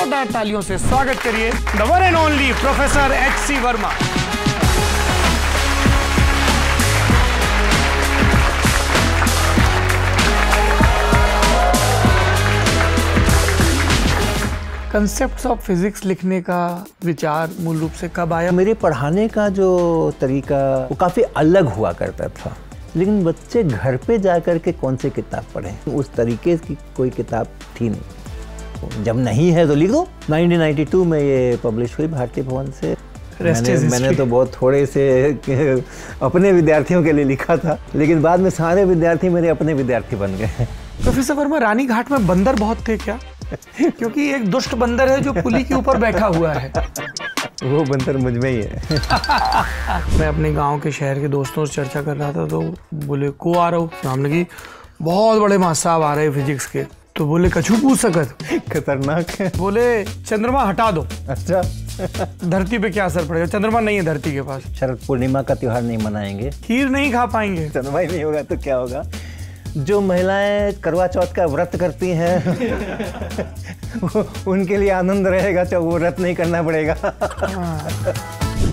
जोरदार तालियों से स्वागत करिए the one and only professor H C Verma concept of physics लिखने का विचार मूल रूप से कब आया मेरे पढ़ाने का जो तरीका वो काफ़ी अलग हुआ करता था लेकिन बच्चे घर पे जा कर के कौन से किताब पढ़ें उस तरीके की कोई किताब थी नहीं जब नहीं है तो लिख दो 1992 में ये पब्लिश हुई भारतीय भवन से मैंने मैंने तो बहुत थोड़े से अपने विद्यार्थियों के लिए लिखा था लेकिन बाद में सारे विद्यार्थी मेरे अपने विद्यार्थी बन गए प्रोफेसर वर्मा रानी घाट में बंदर बहुत थे क्या क्योंकि एक दुष्ट बंदर है जो पुली के ऊपर बैठा हुआ है वो बंदर मुझ में ही है मैं अपने गांव के शहर के दोस्तों से चर्चा कर रहा था तो बोले को आ रहा हूँ सामने की बहुत बड़े मास्टर साहब आ रहे हैं फिजिक्स के तो बोले कछु पूछ सकत खतरनाक है बोले चंद्रमा हटा दो अच्छा धरती पे क्या असर पड़ेगा चंद्रमा नहीं है धरती के पास शरद पूर्णिमा का त्योहार नहीं मनाएंगे खीर नहीं खा पाएंगे चंद्रमा ही नहीं होगा तो क्या होगा जो महिलाएं करवा चौथ का व्रत करती हैं उनके लिए आनंद रहेगा तो वो व्रत नहीं करना पड़ेगा हाँ।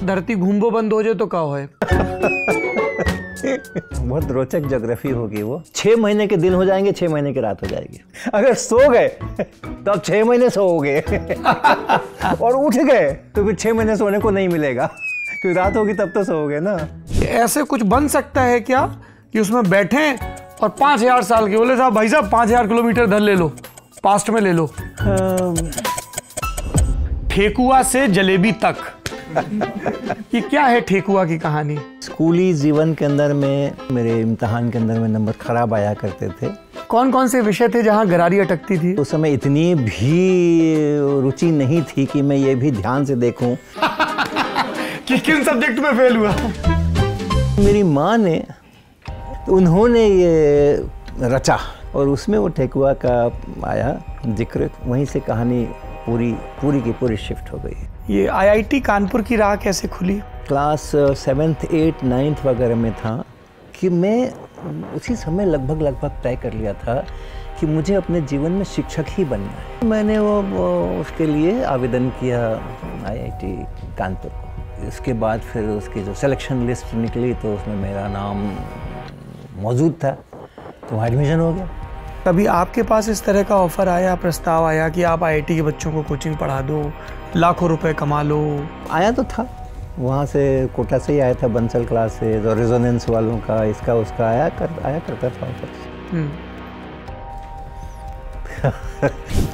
धरती घूमबो बंद हो जाए तो क्या हो बहुत रोचक जोग्राफी होगी वो छह महीने के दिन हो जाएंगे छह महीने की रात हो जाएगी अगर सो गए तो आप छह महीने सोओगे और उठ गए तो फिर छह महीने सोने को नहीं मिलेगा क्योंकि रात होगी तब तो सोओगे ना ऐसे कुछ बन सकता है क्या कि उसमें बैठे और पांच हजार साल के बोले साहब भाई साहब पांच हजार किलोमीटर धन ले लो पास्ट में ले लो हाँ। फेकुआ से जलेबी तक ये क्या है ठेकुआ की कहानी स्कूली जीवन के अंदर में मेरे इम्तहान के अंदर में नंबर खराब आया करते थे कौन कौन से विषय थे जहाँ गरारी अटकती थी उस समय इतनी भी रुचि नहीं थी कि मैं ये भी ध्यान से देखूं कि किन सब्जेक्ट में फेल हुआ मेरी माँ ने उन्होंने ये रचा और उसमें वो ठेकुआ का आया जिक्र वहीं से कहानी पूरी पूरी की पूरी शिफ्ट हो गई ये आईआईटी कानपुर की राह कैसे खुली क्लास सेवेंथ एट नाइन्थ वगैरह में था कि मैं उसी समय लगभग लगभग तय कर लिया था कि मुझे अपने जीवन में शिक्षक ही बनना है मैंने वो, वो उसके लिए आवेदन किया आईआईटी कानपुर को इसके बाद फिर उसकी जो सिलेक्शन लिस्ट निकली तो उसमें मेरा नाम मौजूद था तो वहाँ एडमिशन हो गया कभी आपके पास इस तरह का ऑफ़र आया प्रस्ताव आया कि आप आईआईटी के बच्चों को कोचिंग पढ़ा दो लाखों रुपए कमा लो आया तो था वहाँ से कोटा से ही आया था बंसल क्लासेज और रेजोनेंस वालों का इसका उसका आया कर आया करता था हम्म।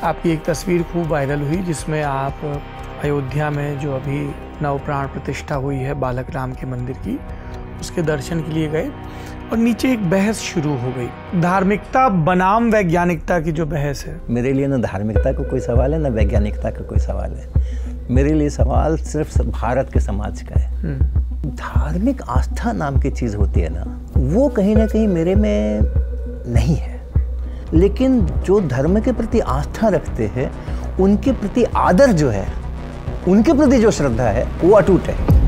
आपकी एक तस्वीर खूब वायरल हुई जिसमें आप अयोध्या में जो अभी नव प्राण प्रतिष्ठा हुई है बालक राम के मंदिर की उसके दर्शन के लिए गए और नीचे एक बहस शुरू हो गई धार्मिकता बनाम वैज्ञानिकता की जो बहस है मेरे लिए ना धार्मिकता का को कोई सवाल है ना वैज्ञानिकता का को कोई सवाल है मेरे लिए सवाल सिर्फ भारत के समाज का है हम्म। धार्मिक आस्था नाम की चीज़ होती है ना वो कहीं ना कहीं मेरे में नहीं है लेकिन जो धर्म के प्रति आस्था रखते हैं उनके प्रति आदर जो है उनके प्रति जो श्रद्धा है वो अटूट है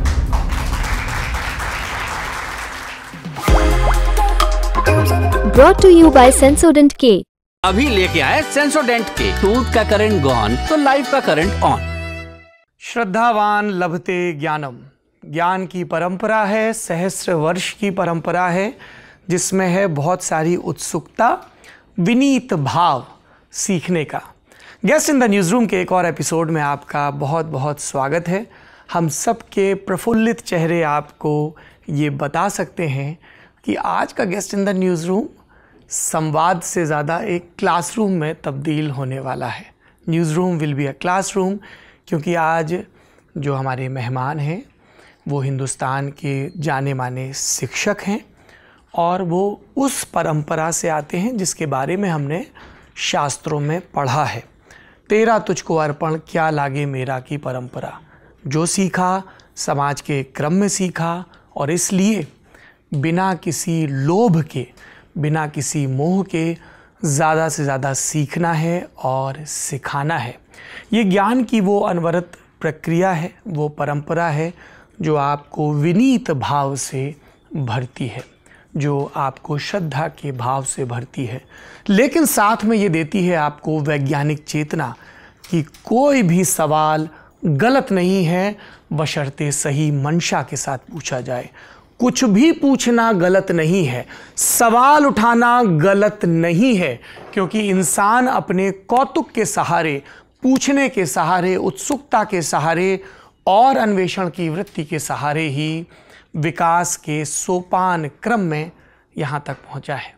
अभी लेके आए सेंसोडेंट के टूथ का करंट गॉन तो लाइफ का करंट ऑन श्रद्धावान लभते ज्ञानम ज्ञान की परंपरा है सहस्र वर्ष की परंपरा है जिसमें है बहुत सारी उत्सुकता विनीत भाव सीखने का guest in the news room के एक और एपिसोड में आपका बहुत बहुत स्वागत है हम सब के प्रफुल्लित चेहरे आपको ये बता सकते हैं कि आज का guest in the news room संवाद से ज़्यादा एक क्लासरूम में तब्दील होने वाला है news room will be a classroom क्योंकि आज जो हमारे मेहमान हैं वो हिंदुस्तान के जाने माने शिक्षक हैं और वो उस परंपरा से आते हैं जिसके बारे में हमने शास्त्रों में पढ़ा है तेरा तुझको अर्पण क्या लागे मेरा की परंपरा जो सीखा समाज के क्रम में सीखा और इसलिए बिना किसी लोभ के बिना किसी मोह के ज़्यादा से ज़्यादा सीखना है और सिखाना है ये ज्ञान की वो अनवरत प्रक्रिया है वो परंपरा है जो आपको विनीत भाव से भरती है जो आपको श्रद्धा के भाव से भरती है लेकिन साथ में ये देती है आपको वैज्ञानिक चेतना कि कोई भी सवाल गलत नहीं है बशर्ते सही मंशा के साथ पूछा जाए कुछ भी पूछना गलत नहीं है सवाल उठाना गलत नहीं है क्योंकि इंसान अपने कौतुक के सहारे पूछने के सहारे उत्सुकता के सहारे और अन्वेषण की वृत्ति के सहारे ही विकास के सोपान क्रम में यहाँ तक पहुँचा है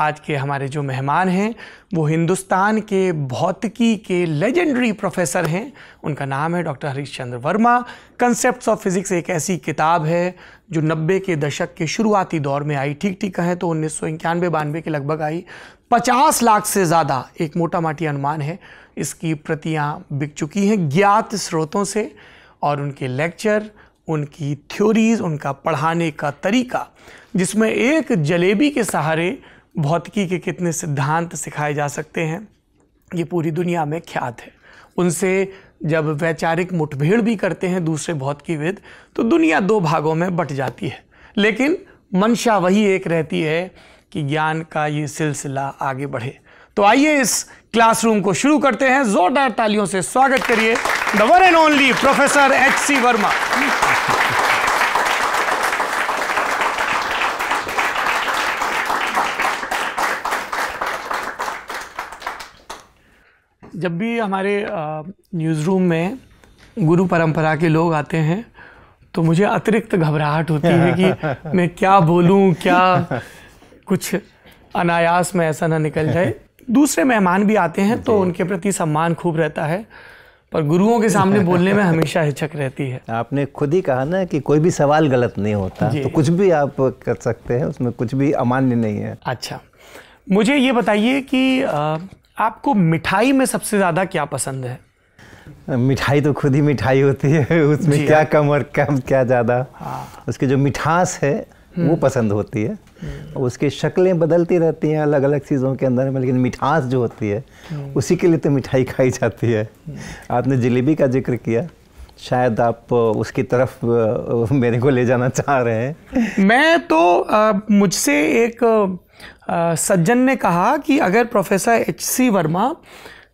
आज के हमारे जो मेहमान हैं वो हिंदुस्तान के भौतिकी के लेजेंडरी प्रोफेसर हैं उनका नाम है doctor Harish Chandra Verma concept of physics एक ऐसी किताब है जो नब्बे के दशक के शुरुआती दौर में आई ठीक ठीक कहें तो उन्नीस सौ इक्यानवे बानवे के लगभग आई पचास लाख से ज़्यादा एक मोटा माटी अनुमान है इसकी प्रतियाँ बिक चुकी हैं ज्ञात स्रोतों से और उनके लेक्चर उनकी थ्योरीज उनका पढ़ाने का तरीका जिसमें एक जलेबी के सहारे भौतिकी के कितने सिद्धांत सिखाए जा सकते हैं ये पूरी दुनिया में ख्यात है उनसे जब वैचारिक मुठभेड़ भी करते हैं दूसरे भौतिकीविद तो दुनिया दो भागों में बट जाती है लेकिन मंशा वही एक रहती है कि ज्ञान का ये सिलसिला आगे बढ़े तो आइए इस क्लासरूम को शुरू करते हैं जोरदार तालियों से स्वागत करिए the one and only professor H C Verma जब भी हमारे न्यूज़ रूम में गुरु परंपरा के लोग आते हैं तो मुझे अतिरिक्त घबराहट होती है कि मैं क्या बोलूं क्या कुछ अनायास में ऐसा ना निकल जाए दूसरे मेहमान भी आते हैं तो उनके प्रति सम्मान खूब रहता है पर गुरुओं के सामने बोलने में हमेशा हिचक रहती है आपने खुद ही कहा ना कि कोई भी सवाल गलत नहीं होता तो कुछ भी आप कर सकते हैं उसमें कुछ भी अमान्य नहीं है अच्छा मुझे ये बताइए कि आपको मिठाई में सबसे ज़्यादा क्या पसंद है मिठाई तो खुद ही मिठाई होती है उसमें क्या हाँ। कम और कम क्या ज़्यादा हाँ। उसकी जो मिठास है वो हम्म। पसंद होती है हम्म। उसकी शक्लें बदलती रहती हैं अलग अलग चीज़ों के अंदर में लेकिन मिठास जो होती है हम्म। उसी के लिए तो मिठाई खाई जाती है आपने जलेबी का जिक्र किया शायद आप उसकी तरफ मेरे को ले जाना चाह रहे हैं मैं तो मुझसे एक सज्जन ने कहा कि अगर प्रोफेसर एच सी वर्मा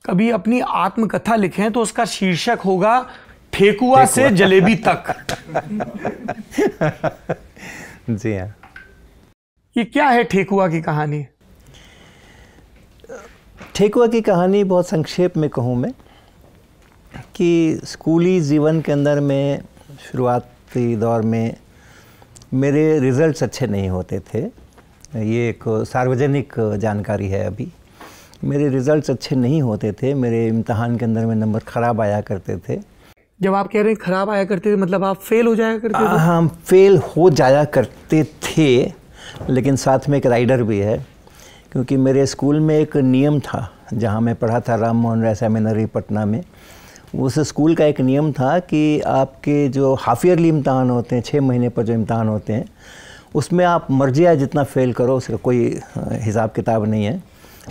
कभी अपनी आत्मकथा लिखें तो उसका शीर्षक होगा ठेकुआ से जलेबी तक जी हाँ ये क्या है ठेकुआ की कहानी ठेकुआ की कहानी बहुत संक्षेप में कहूँ मैं कि स्कूली जीवन के अंदर में शुरुआती दौर में मेरे रिज़ल्ट्स अच्छे नहीं होते थे ये एक सार्वजनिक जानकारी है अभी मेरे रिज़ल्ट्स अच्छे नहीं होते थे मेरे इम्तहान के अंदर में नंबर ख़राब आया करते थे जब आप कह रहे हैं ख़राब आया करते थे मतलब आप फेल हो जाया करते थे हाँ फेल हो जाया करते थे लेकिन साथ में एक राइडर भी है क्योंकि मेरे स्कूल में एक नियम था जहाँ मैं पढ़ा था राम मोहन राय सेमिनरी पटना में उस स्कूल का एक नियम था कि आपके जो हाफ ईयरली इम्तहान होते हैं छः महीने पर जो इम्तहान होते हैं उसमें आप मर्जी आए जितना फ़ेल करो उसका कोई हिसाब किताब नहीं है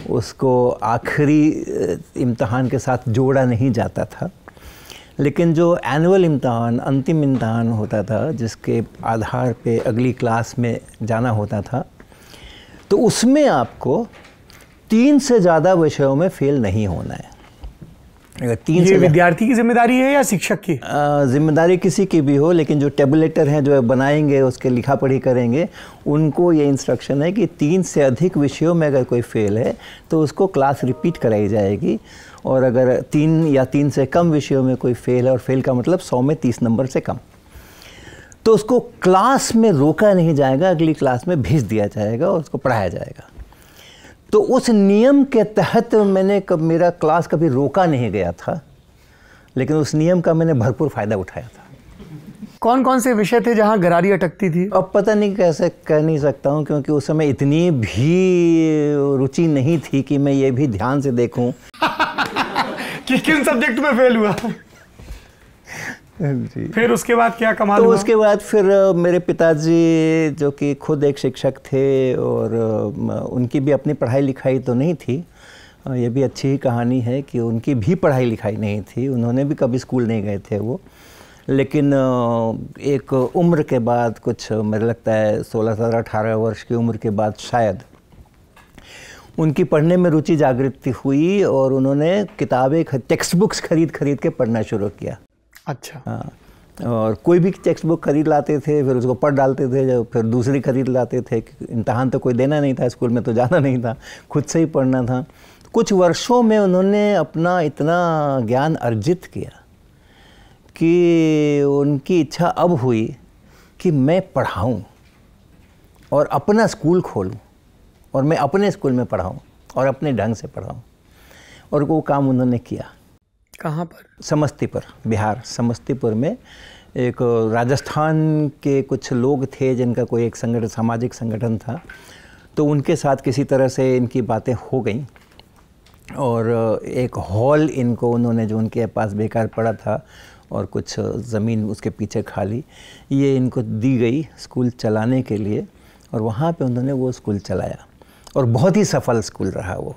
उसको आखिरी इम्तहान के साथ जोड़ा नहीं जाता था लेकिन जो एनुअल इम्तहान अंतिम इम्तहान होता था जिसके आधार पे अगली क्लास में जाना होता था तो उसमें आपको तीन से ज़्यादा विषयों में फ़ेल नहीं होना है अगर तीन ये विद्यार्थी की जिम्मेदारी है या शिक्षक की जिम्मेदारी किसी की भी हो लेकिन जो टेबलेटर हैं जो बनाएंगे उसके लिखा पढ़ी करेंगे उनको ये इंस्ट्रक्शन है कि तीन से अधिक विषयों में अगर कोई फेल है तो उसको क्लास रिपीट कराई जाएगी और अगर तीन या तीन से कम विषयों में कोई फेल है और फेल का मतलब सौ में तीस नंबर से कम तो उसको क्लास में रोका नहीं जाएगा अगली क्लास में भेज दिया जाएगा और उसको पढ़ाया जाएगा तो उस नियम के तहत मैंने कब मेरा क्लास कभी रोका नहीं गया था लेकिन उस नियम का मैंने भरपूर फ़ायदा उठाया था कौन कौन से विषय थे जहाँ गरारी अटकती थी अब पता नहीं कैसे कह नहीं सकता हूँ क्योंकि उस समय इतनी भी रुचि नहीं थी कि मैं ये भी ध्यान से देखूँ कि किन सब्जेक्ट में फेल हुआ फिर उसके बाद क्या कमाल तो हुआ? उसके बाद फिर मेरे पिताजी जो कि खुद एक शिक्षक थे और उनकी भी अपनी पढ़ाई लिखाई तो नहीं थी ये भी अच्छी ही कहानी है कि उनकी भी पढ़ाई लिखाई नहीं थी उन्होंने भी कभी स्कूल नहीं गए थे वो लेकिन एक उम्र के बाद कुछ मेरे लगता है सोलह सत्रह अठारह वर्ष की उम्र के बाद शायद उनकी पढ़ने में रुचि जागृत हुई और उन्होंने किताबें टेक्स्ट बुक्स खरीद खरीद के पढ़ना शुरू किया अच्छा हाँ। और कोई भी टेक्स्ट बुक खरीद लाते थे फिर उसको पढ़ डालते थे जब फिर दूसरी खरीद लाते थे इम्तहान तो कोई देना नहीं था स्कूल में तो जाना नहीं था खुद से ही पढ़ना था कुछ वर्षों में उन्होंने अपना इतना ज्ञान अर्जित किया कि उनकी इच्छा अब हुई कि मैं पढ़ाऊँ और अपना स्कूल खोलूँ और मैं अपने स्कूल में पढ़ाऊँ और अपने ढंग से पढ़ाऊँ और वो काम उन्होंने किया कहाँ पर समस्तीपुर बिहार समस्तीपुर में एक राजस्थान के कुछ लोग थे जिनका कोई एक संगठन सामाजिक संगठन था तो उनके साथ किसी तरह से इनकी बातें हो गई और एक हॉल इनको उन्होंने जो उनके पास बेकार पड़ा था और कुछ ज़मीन उसके पीछे खाली ये इनको दी गई स्कूल चलाने के लिए और वहाँ पे उन्होंने वो स्कूल चलाया और बहुत ही सफल स्कूल रहा वो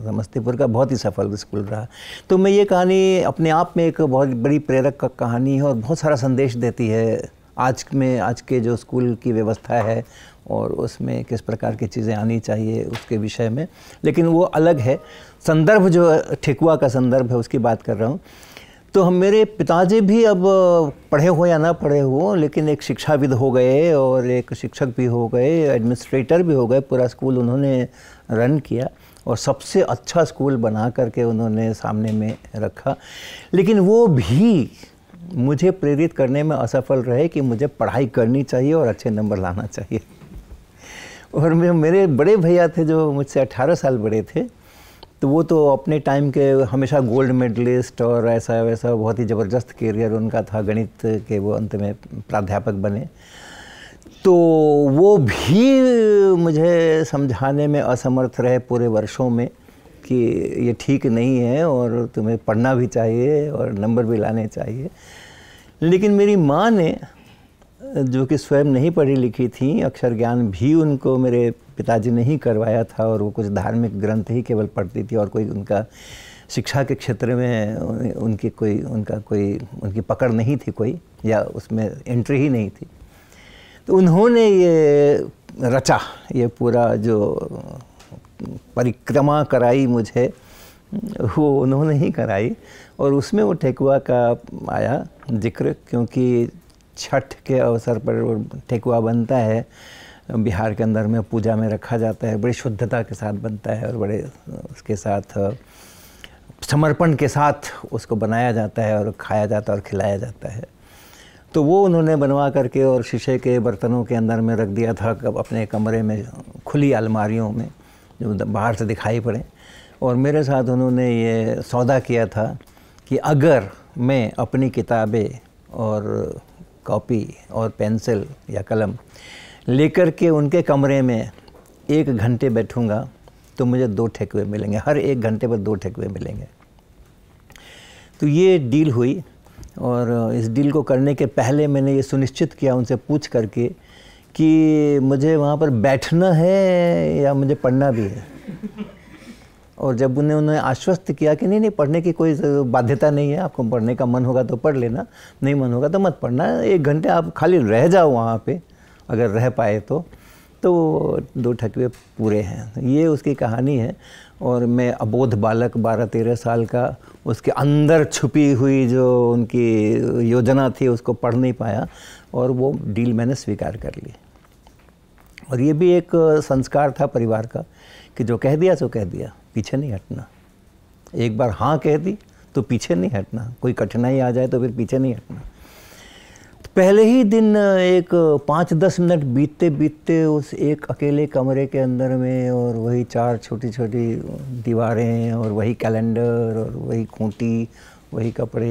समस्तीपुर का बहुत ही सफल स्कूल रहा तो मैं ये कहानी अपने आप में एक बहुत बड़ी प्रेरक का कहानी है और बहुत सारा संदेश देती है आज में आज के जो स्कूल की व्यवस्था है और उसमें किस प्रकार की चीज़ें आनी चाहिए उसके विषय में लेकिन वो अलग है संदर्भ जो ठेकुआ का संदर्भ है उसकी बात कर रहा हूँ तो हम मेरे पिताजी भी अब पढ़े हो या ना पढ़े हो लेकिन एक शिक्षाविद हो गए और एक शिक्षक भी हो गए एडमिनिस्ट्रेटर भी हो गए पूरा स्कूल उन्होंने रन किया और सबसे अच्छा स्कूल बना करके उन्होंने सामने में रखा लेकिन वो भी मुझे प्रेरित करने में असफल रहे कि मुझे पढ़ाई करनी चाहिए और अच्छे नंबर लाना चाहिए और मेरे बड़े भैया थे जो मुझसे 18 साल बड़े थे तो वो तो अपने टाइम के हमेशा गोल्ड मेडलिस्ट और ऐसा वैसा बहुत ही ज़बरदस्त करियर उनका था गणित के वो अंत में प्राध्यापक बने तो वो भी मुझे समझाने में असमर्थ रहे पूरे वर्षों में कि ये ठीक नहीं है और तुम्हें पढ़ना भी चाहिए और नंबर भी लाने चाहिए लेकिन मेरी माँ ने जो कि स्वयं नहीं पढ़ी लिखी थी अक्षर ज्ञान भी उनको मेरे पिताजी ने ही करवाया था और वो कुछ धार्मिक ग्रंथ ही केवल पढ़ती थी और कोई उनका शिक्षा के क्षेत्र में उनकी कोई उनका कोई उनकी पकड़ नहीं थी कोई या उसमें एंट्री ही नहीं थी तो उन्होंने ये रचा ये पूरा जो परिक्रमा कराई मुझे वो उन्होंने ही कराई और उसमें वो ठेकुआ का आया जिक्र क्योंकि छठ के अवसर पर वो ठेकुआ बनता है बिहार के अंदर में पूजा में रखा जाता है बड़ी शुद्धता के साथ बनता है और बड़े उसके साथ समर्पण के साथ उसको बनाया जाता है और खाया जाता है और खिलाया जाता है तो वो उन्होंने बनवा करके और शीशे के बर्तनों के अंदर में रख दिया था अपने कमरे में खुली अलमारियों में जो बाहर से दिखाई पड़े और मेरे साथ उन्होंने ये सौदा किया था कि अगर मैं अपनी किताबें और कॉपी और पेंसिल या कलम लेकर के उनके कमरे में एक घंटे बैठूंगा तो मुझे दो ठेकुए मिलेंगे हर एक घंटे पर दो ठेकुए मिलेंगे तो ये डील हुई और इस डील को करने के पहले मैंने ये सुनिश्चित किया उनसे पूछ करके कि मुझे वहाँ पर बैठना है या मुझे पढ़ना भी है और जब उन्हें उन्हें आश्वस्त किया कि नहीं नहीं पढ़ने की कोई बाध्यता नहीं है आपको पढ़ने का मन होगा तो पढ़ लेना नहीं मन होगा तो मत पढ़ना एक घंटे आप खाली रह जाओ वहाँ पे अगर रह पाए तो तो दो ठकवे पूरे हैं ये उसकी कहानी है और मैं अबोध बालक बारह तेरह साल का उसके अंदर छुपी हुई जो उनकी योजना थी उसको पढ़ नहीं पाया और वो डील मैंने स्वीकार कर ली और ये भी एक संस्कार था परिवार का कि जो कह दिया सो कह दिया पीछे नहीं हटना एक बार हाँ कह दी तो पीछे नहीं हटना कोई कठिनाई आ जाए तो फिर पीछे नहीं हटना पहले ही दिन एक पाँच दस मिनट बीतते बीतते उस एक अकेले कमरे के अंदर में और वही चार छोटी छोटी दीवारें और वही कैलेंडर और वही खूंटी वही कपड़े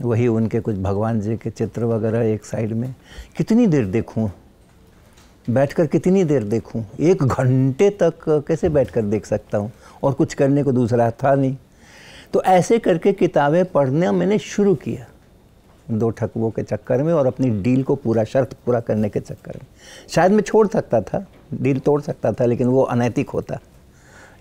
वही उनके कुछ भगवान जी के चित्र वगैरह एक साइड में कितनी देर देखूं बैठकर कितनी देर देखूं एक घंटे तक कैसे बैठकर देख सकता हूं और कुछ करने को दूसरा था नहीं तो ऐसे करके किताबें पढ़ना मैंने शुरू किया दो ठकुओं के चक्कर में और अपनी डील को पूरा शर्त पूरा करने के चक्कर में शायद मैं छोड़ सकता था डील तोड़ सकता था लेकिन वो अनैतिक होता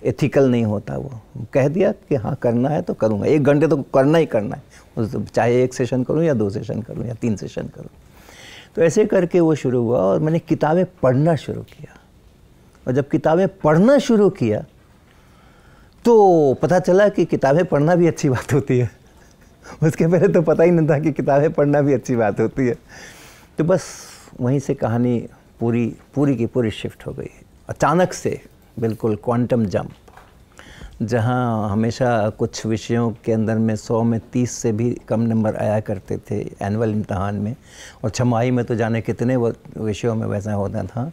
एथिकल नहीं होता वो कह दिया कि हाँ करना है तो करूँगा एक घंटे तो करना ही करना है चाहे एक सेशन करूँ या दो सेशन करूँ या तीन सेशन करूँ तो ऐसे करके वो शुरू हुआ और मैंने किताबें पढ़ना शुरू किया और जब किताबें पढ़ना शुरू किया तो पता चला कि किताबें पढ़ना भी अच्छी बात होती है उसके पहले तो पता ही नहीं था कि किताबें पढ़ना भी अच्छी बात होती है तो बस वहीं से कहानी पूरी पूरी की पूरी शिफ्ट हो गई अचानक से बिल्कुल क्वांटम जंप जहाँ हमेशा कुछ विषयों के अंदर में सौ में तीस से भी कम नंबर आया करते थे एनुअल इम्तहान में और छमाही में तो जाने कितने विषयों में वैसा होता था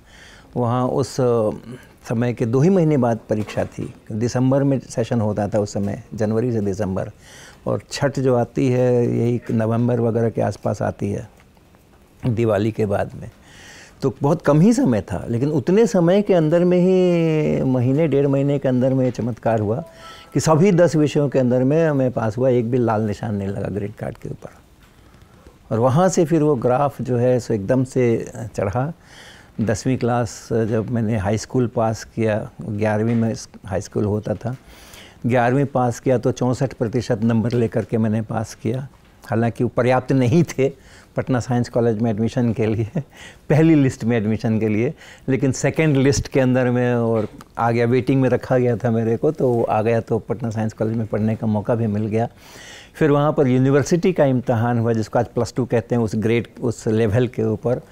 वहाँ उस समय के दो ही महीने बाद परीक्षा थी दिसंबर में सेशन होता था उस समय जनवरी से दिसंबर और छठ जो आती है यही नवंबर वगैरह के आसपास आती है दिवाली के बाद में तो बहुत कम ही समय था लेकिन उतने समय के अंदर में ही महीने डेढ़ महीने के अंदर में चमत्कार हुआ कि सभी दस विषयों के अंदर में मैं पास हुआ एक भी लाल निशान नहीं लगा ग्रेड कार्ड के ऊपर और वहाँ से फिर वो ग्राफ जो है सो एकदम से चढ़ा दसवीं क्लास जब मैंने हाई स्कूल पास किया ग्यारहवीं में हाई स्कूल होता था ग्यारहवीं पास किया तो चौंसठ प्रतिशत नंबर लेकर के मैंने पास किया हालांकि वो पर्याप्त नहीं थे पटना साइंस कॉलेज में एडमिशन के लिए पहली लिस्ट में एडमिशन के लिए लेकिन सेकंड लिस्ट के अंदर में और आ गया वेटिंग में रखा गया था मेरे को तो आ गया तो पटना साइंस कॉलेज में पढ़ने का मौका भी मिल गया फिर वहाँ पर यूनिवर्सिटी का इम्तहान हुआ जिसको आज प्लस टू कहते हैं उस ग्रेड उस लेवल के ऊपर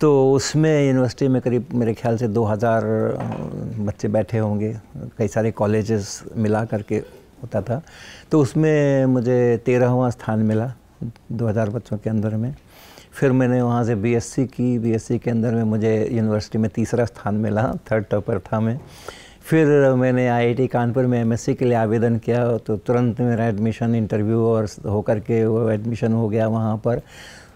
तो उसमें यूनिवर्सिटी में करीब मेरे ख्याल से 2000 बच्चे बैठे होंगे कई सारे कॉलेजेस मिला करके होता था तो उसमें मुझे तेरहवा स्थान मिला 2000 बच्चों के अंदर में फिर मैंने वहाँ से बीएससी की बीएससी के अंदर में मुझे यूनिवर्सिटी में तीसरा स्थान मिला थर्ड टॉपर था मैं फिर मैंने आईआईटी कानपुर में एमएससी के लिए आवेदन किया तो तुरंत मेरा एडमिशन इंटरव्यू और होकर के वो एडमिशन हो गया वहाँ पर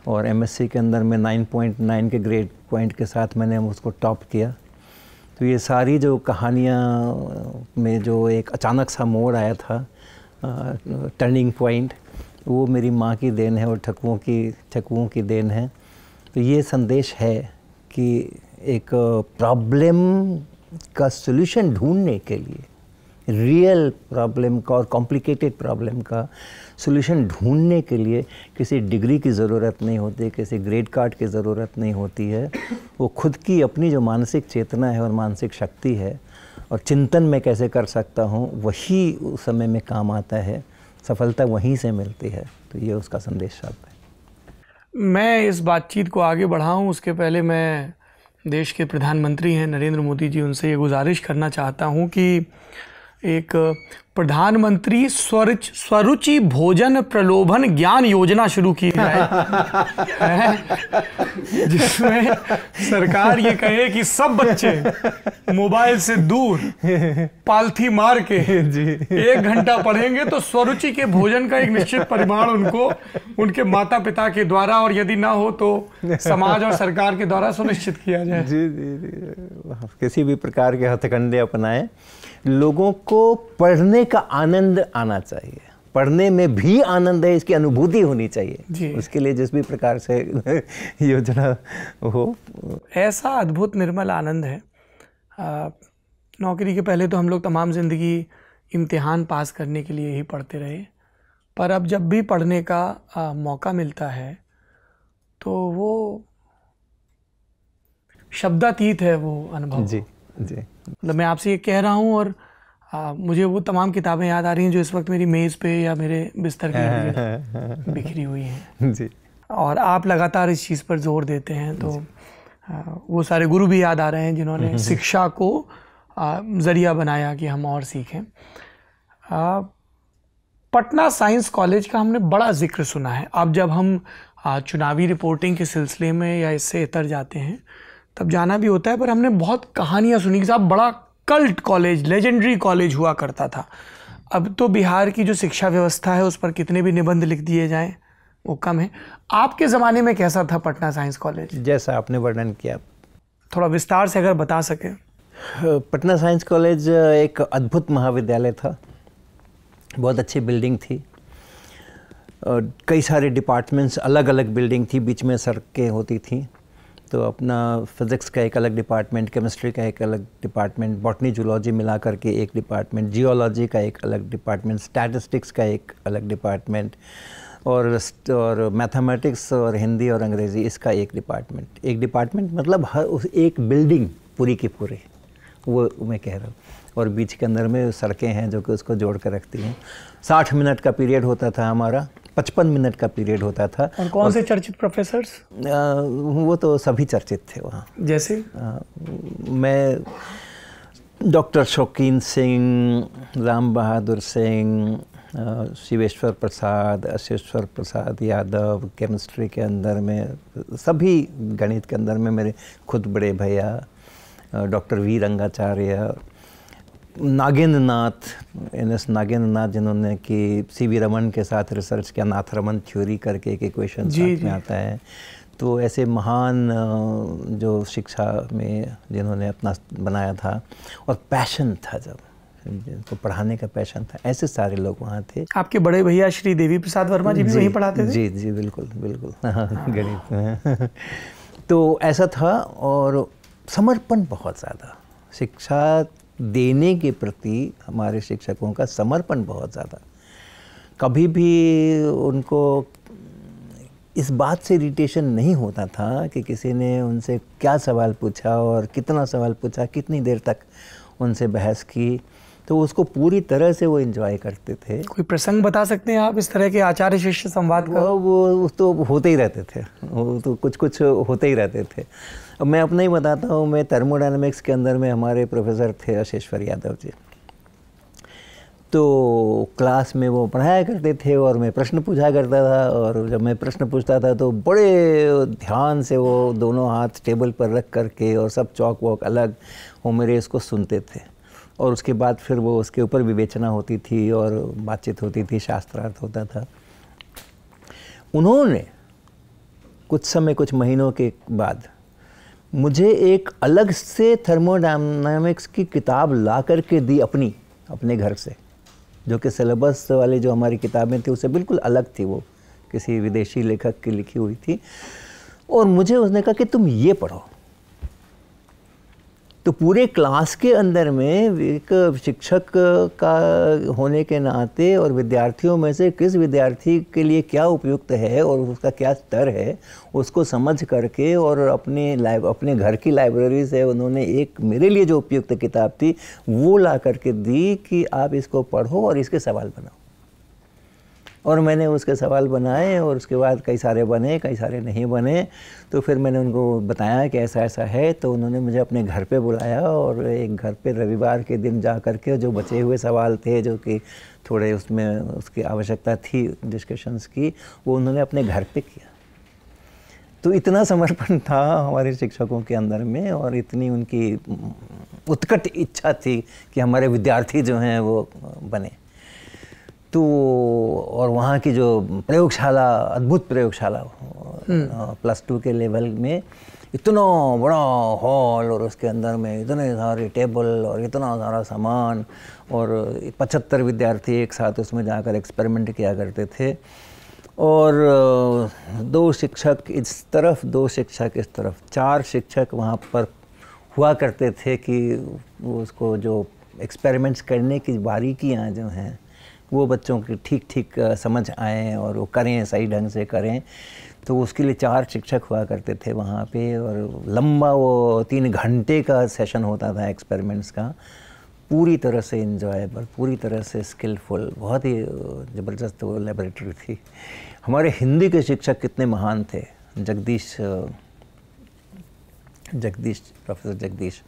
और एम के अंदर में 9.9 के ग्रेड पॉइंट के साथ मैंने उसको टॉप किया तो ये सारी जो कहानियाँ में जो एक अचानक सा मोड़ आया था टर्निंग पॉइंट वो मेरी माँ की देन है और ठकुओं की ठकुओं की देन है तो ये संदेश है कि एक प्रॉब्लम का सोल्यूशन ढूंढने के लिए रियल प्रॉब्लम का और कॉम्प्लिकेटेड प्रॉब्लम का सोल्यूशन ढूंढने के लिए किसी डिग्री की ज़रूरत नहीं होती किसी ग्रेड कार्ड की ज़रूरत नहीं होती है वो खुद की अपनी जो मानसिक चेतना है और मानसिक शक्ति है और चिंतन में कैसे कर सकता हूँ वही उस समय में काम आता है सफलता वहीं से मिलती है तो ये उसका संदेश शब्द है मैं इस बातचीत को आगे बढ़ाऊँ उसके पहले मैं देश के प्रधानमंत्री हैं नरेंद्र मोदी जी उनसे ये गुजारिश करना चाहता हूँ कि एक प्रधानमंत्री स्वरुच स्वरुचि भोजन प्रलोभन ज्ञान योजना शुरू की जाए जिसमें सरकार ये कहे कि सब बच्चे मोबाइल से दूर पालथी मार के जी एक घंटा पढ़ेंगे तो स्वरुचि के भोजन का एक निश्चित परिमाण उनको उनके माता पिता के द्वारा और यदि ना हो तो समाज और सरकार के द्वारा सुनिश्चित किया जाए जी जी, जी। किसी भी प्रकार के हथकंडे अपनाएं लोगों को पढ़ने का आनंद आना चाहिए पढ़ने में भी आनंद है इसकी अनुभूति होनी चाहिए उसके लिए जिस भी प्रकार से योजना हो ऐसा अद्भुत निर्मल आनंद है नौकरी के पहले तो हम लोग तमाम ज़िंदगी इम्तिहान पास करने के लिए ही पढ़ते रहे पर अब जब भी पढ़ने का आ, मौका मिलता है तो वो शब्दातीत है वो अनुभव जी जी मतलब मैं आपसे ये कह रहा हूँ और आ, मुझे वो तमाम किताबें याद आ रही हैं जो इस वक्त मेरी मेज़ पे या मेरे बिस्तर के बिखरी हुई हैं जी और आप लगातार इस चीज़ पर जोर देते हैं तो आ, वो सारे गुरु भी याद आ रहे हैं जिन्होंने शिक्षा को ज़रिया बनाया कि हम और सीखें पटना साइंस कॉलेज का हमने बड़ा जिक्र सुना है अब जब हम चुनावी रिपोर्टिंग के सिलसिले में या इससे इतर जाते हैं तब जाना भी होता है पर हमने बहुत कहानियाँ सुनी कि साहब बड़ा कल्ट कॉलेज लेजेंडरी कॉलेज हुआ करता था अब तो बिहार की जो शिक्षा व्यवस्था है उस पर कितने भी निबंध लिख दिए जाएँ वो कम है आपके ज़माने में कैसा था पटना साइंस कॉलेज जैसा आपने वर्णन किया थोड़ा विस्तार से अगर बता सकें पटना साइंस कॉलेज एक अद्भुत महाविद्यालय था बहुत अच्छी बिल्डिंग थी और कई सारे डिपार्टमेंट्स अलग अलग बिल्डिंग थी बीच में सड़कें होती थी तो अपना फिज़िक्स का एक अलग डिपार्टमेंट केमिस्ट्री का एक अलग डिपार्टमेंट बॉटनी जूलॉजी मिला करके एक डिपार्टमेंट जियोलॉजी का एक अलग डिपार्टमेंट स्टैटिस्टिक्स का एक अलग डिपार्टमेंट और और मैथमेटिक्स और हिंदी और अंग्रेज़ी इसका एक डिपार्टमेंट एक डिपार्टमेंट मतलब हर उस एक बिल्डिंग पूरी की पूरी वो मैं कह रहा हूँ और बीच के अंदर में सड़कें हैं जो कि उसको जोड़ कर रखती हैं साठ मिनट का पीरियड होता था हमारा पचपन मिनट का पीरियड होता था और कौन और, से चर्चित प्रोफेसर वो तो सभी चर्चित थे वहाँ जैसे आ, मैं डॉक्टर शौकीन सिंह राम बहादुर सिंह शिवेश्वर प्रसाद अशेश्वर प्रसाद यादव केमिस्ट्री के अंदर में सभी गणित के अंदर में मेरे खुद बड़े भैया doctor V Rangacharya Nagendra Nath N S Nagendra Nath जिन्होंने कि सी वी रमन के साथ रिसर्च किया नाथ रमन थ्योरी करके एक क्वेश्चन साथ में आता है तो ऐसे महान जो शिक्षा में जिन्होंने अपना बनाया था और पैशन था जब जिनको पढ़ाने का पैशन था ऐसे सारे लोग वहाँ थे आपके बड़े भैया श्री देवी प्रसाद वर्मा जी भी वहीं पढ़ाते थे जी जी बिल्कुल बिल्कुल हाँ। गणित तो ऐसा था और समर्पण बहुत ज़्यादा शिक्षा देने के प्रति हमारे शिक्षकों का समर्पण बहुत ज़्यादा कभी भी उनको इस बात से इरिटेशन नहीं होता था कि किसी ने उनसे क्या सवाल पूछा और कितना सवाल पूछा कितनी देर तक उनसे बहस की तो उसको पूरी तरह से वो इंजॉय करते थे कोई प्रसंग बता सकते हैं आप इस तरह के आचार्य शिष्य संवाद का वो, वो तो होते ही रहते थे वो तो कुछ कुछ होते ही रहते थे अब मैं अपना ही बताता हूँ मैं थर्मोडाइनमिक्स के अंदर में हमारे प्रोफेसर थे अशेश्वर यादव जी तो क्लास में वो पढ़ाया करते थे और मैं प्रश्न पूछा करता था और जब मैं प्रश्न पूछता था तो बड़े ध्यान से वो दोनों हाथ टेबल पर रख करके और सब चौक वॉक अलग वो मेरे इसको सुनते थे और उसके बाद फिर वो उसके ऊपर विवेचना होती थी और बातचीत होती थी शास्त्रार्थ होता था उन्होंने कुछ समय कुछ महीनों के बाद मुझे एक अलग से थर्मोडायनामिक्स की किताब ला करके दी अपनी अपने घर से जो कि सिलेबस वाली जो हमारी किताबें थी उससे बिल्कुल अलग थी वो किसी विदेशी लेखक की लिखी हुई थी और मुझे उसने कहा कि तुम ये पढ़ो तो पूरे क्लास के अंदर में एक शिक्षक का होने के नाते और विद्यार्थियों में से किस विद्यार्थी के लिए क्या उपयुक्त है और उसका क्या स्तर है उसको समझ करके और अपने लाइब अपने घर की लाइब्रेरी से उन्होंने एक मेरे लिए जो उपयुक्त किताब थी वो ला करके दी कि आप इसको पढ़ो और इसके सवाल बनाओ और मैंने उसके सवाल बनाए और उसके बाद कई सारे बने कई सारे नहीं बने तो फिर मैंने उनको बताया कि ऐसा ऐसा है तो उन्होंने मुझे अपने घर पे बुलाया और एक घर पे रविवार के दिन जा कर के जो बचे हुए सवाल थे जो कि थोड़े उसमें उसकी आवश्यकता थी डिस्कशंस की वो उन्होंने अपने घर पर किया तो इतना समर्पण था हमारे शिक्षकों के अंदर में और इतनी उनकी उत्कट इच्छा थी कि हमारे विद्यार्थी जो हैं वो बने तो और वहाँ की जो प्रयोगशाला अद्भुत प्रयोगशाला प्लस हम्म। टू के लेवल में इतना बड़ा हॉल और उसके अंदर में इतने सारे टेबल और इतना सारा सामान और पचहत्तर विद्यार्थी एक साथ उसमें जाकर एक्सपेरिमेंट किया करते थे और दो शिक्षक इस तरफ दो शिक्षक इस तरफ चार शिक्षक वहाँ पर हुआ करते थे कि उसको जो एक्सपेरिमेंट्स करने की बारीकियाँ जो हैं वो बच्चों की ठीक ठीक समझ आएँ और वो करें सही ढंग से करें तो उसके लिए चार शिक्षक हुआ करते थे वहाँ पे और लंबा वो तीन घंटे का सेशन होता था एक्सपेरिमेंट्स का पूरी तरह से इन्जॉयबल पूरी तरह से स्किलफुल बहुत ही ज़बरदस्त वो लेबोरेटरी थी हमारे हिंदी के शिक्षक कितने महान थे जगदीश जगदीश प्रोफेसर जगदीश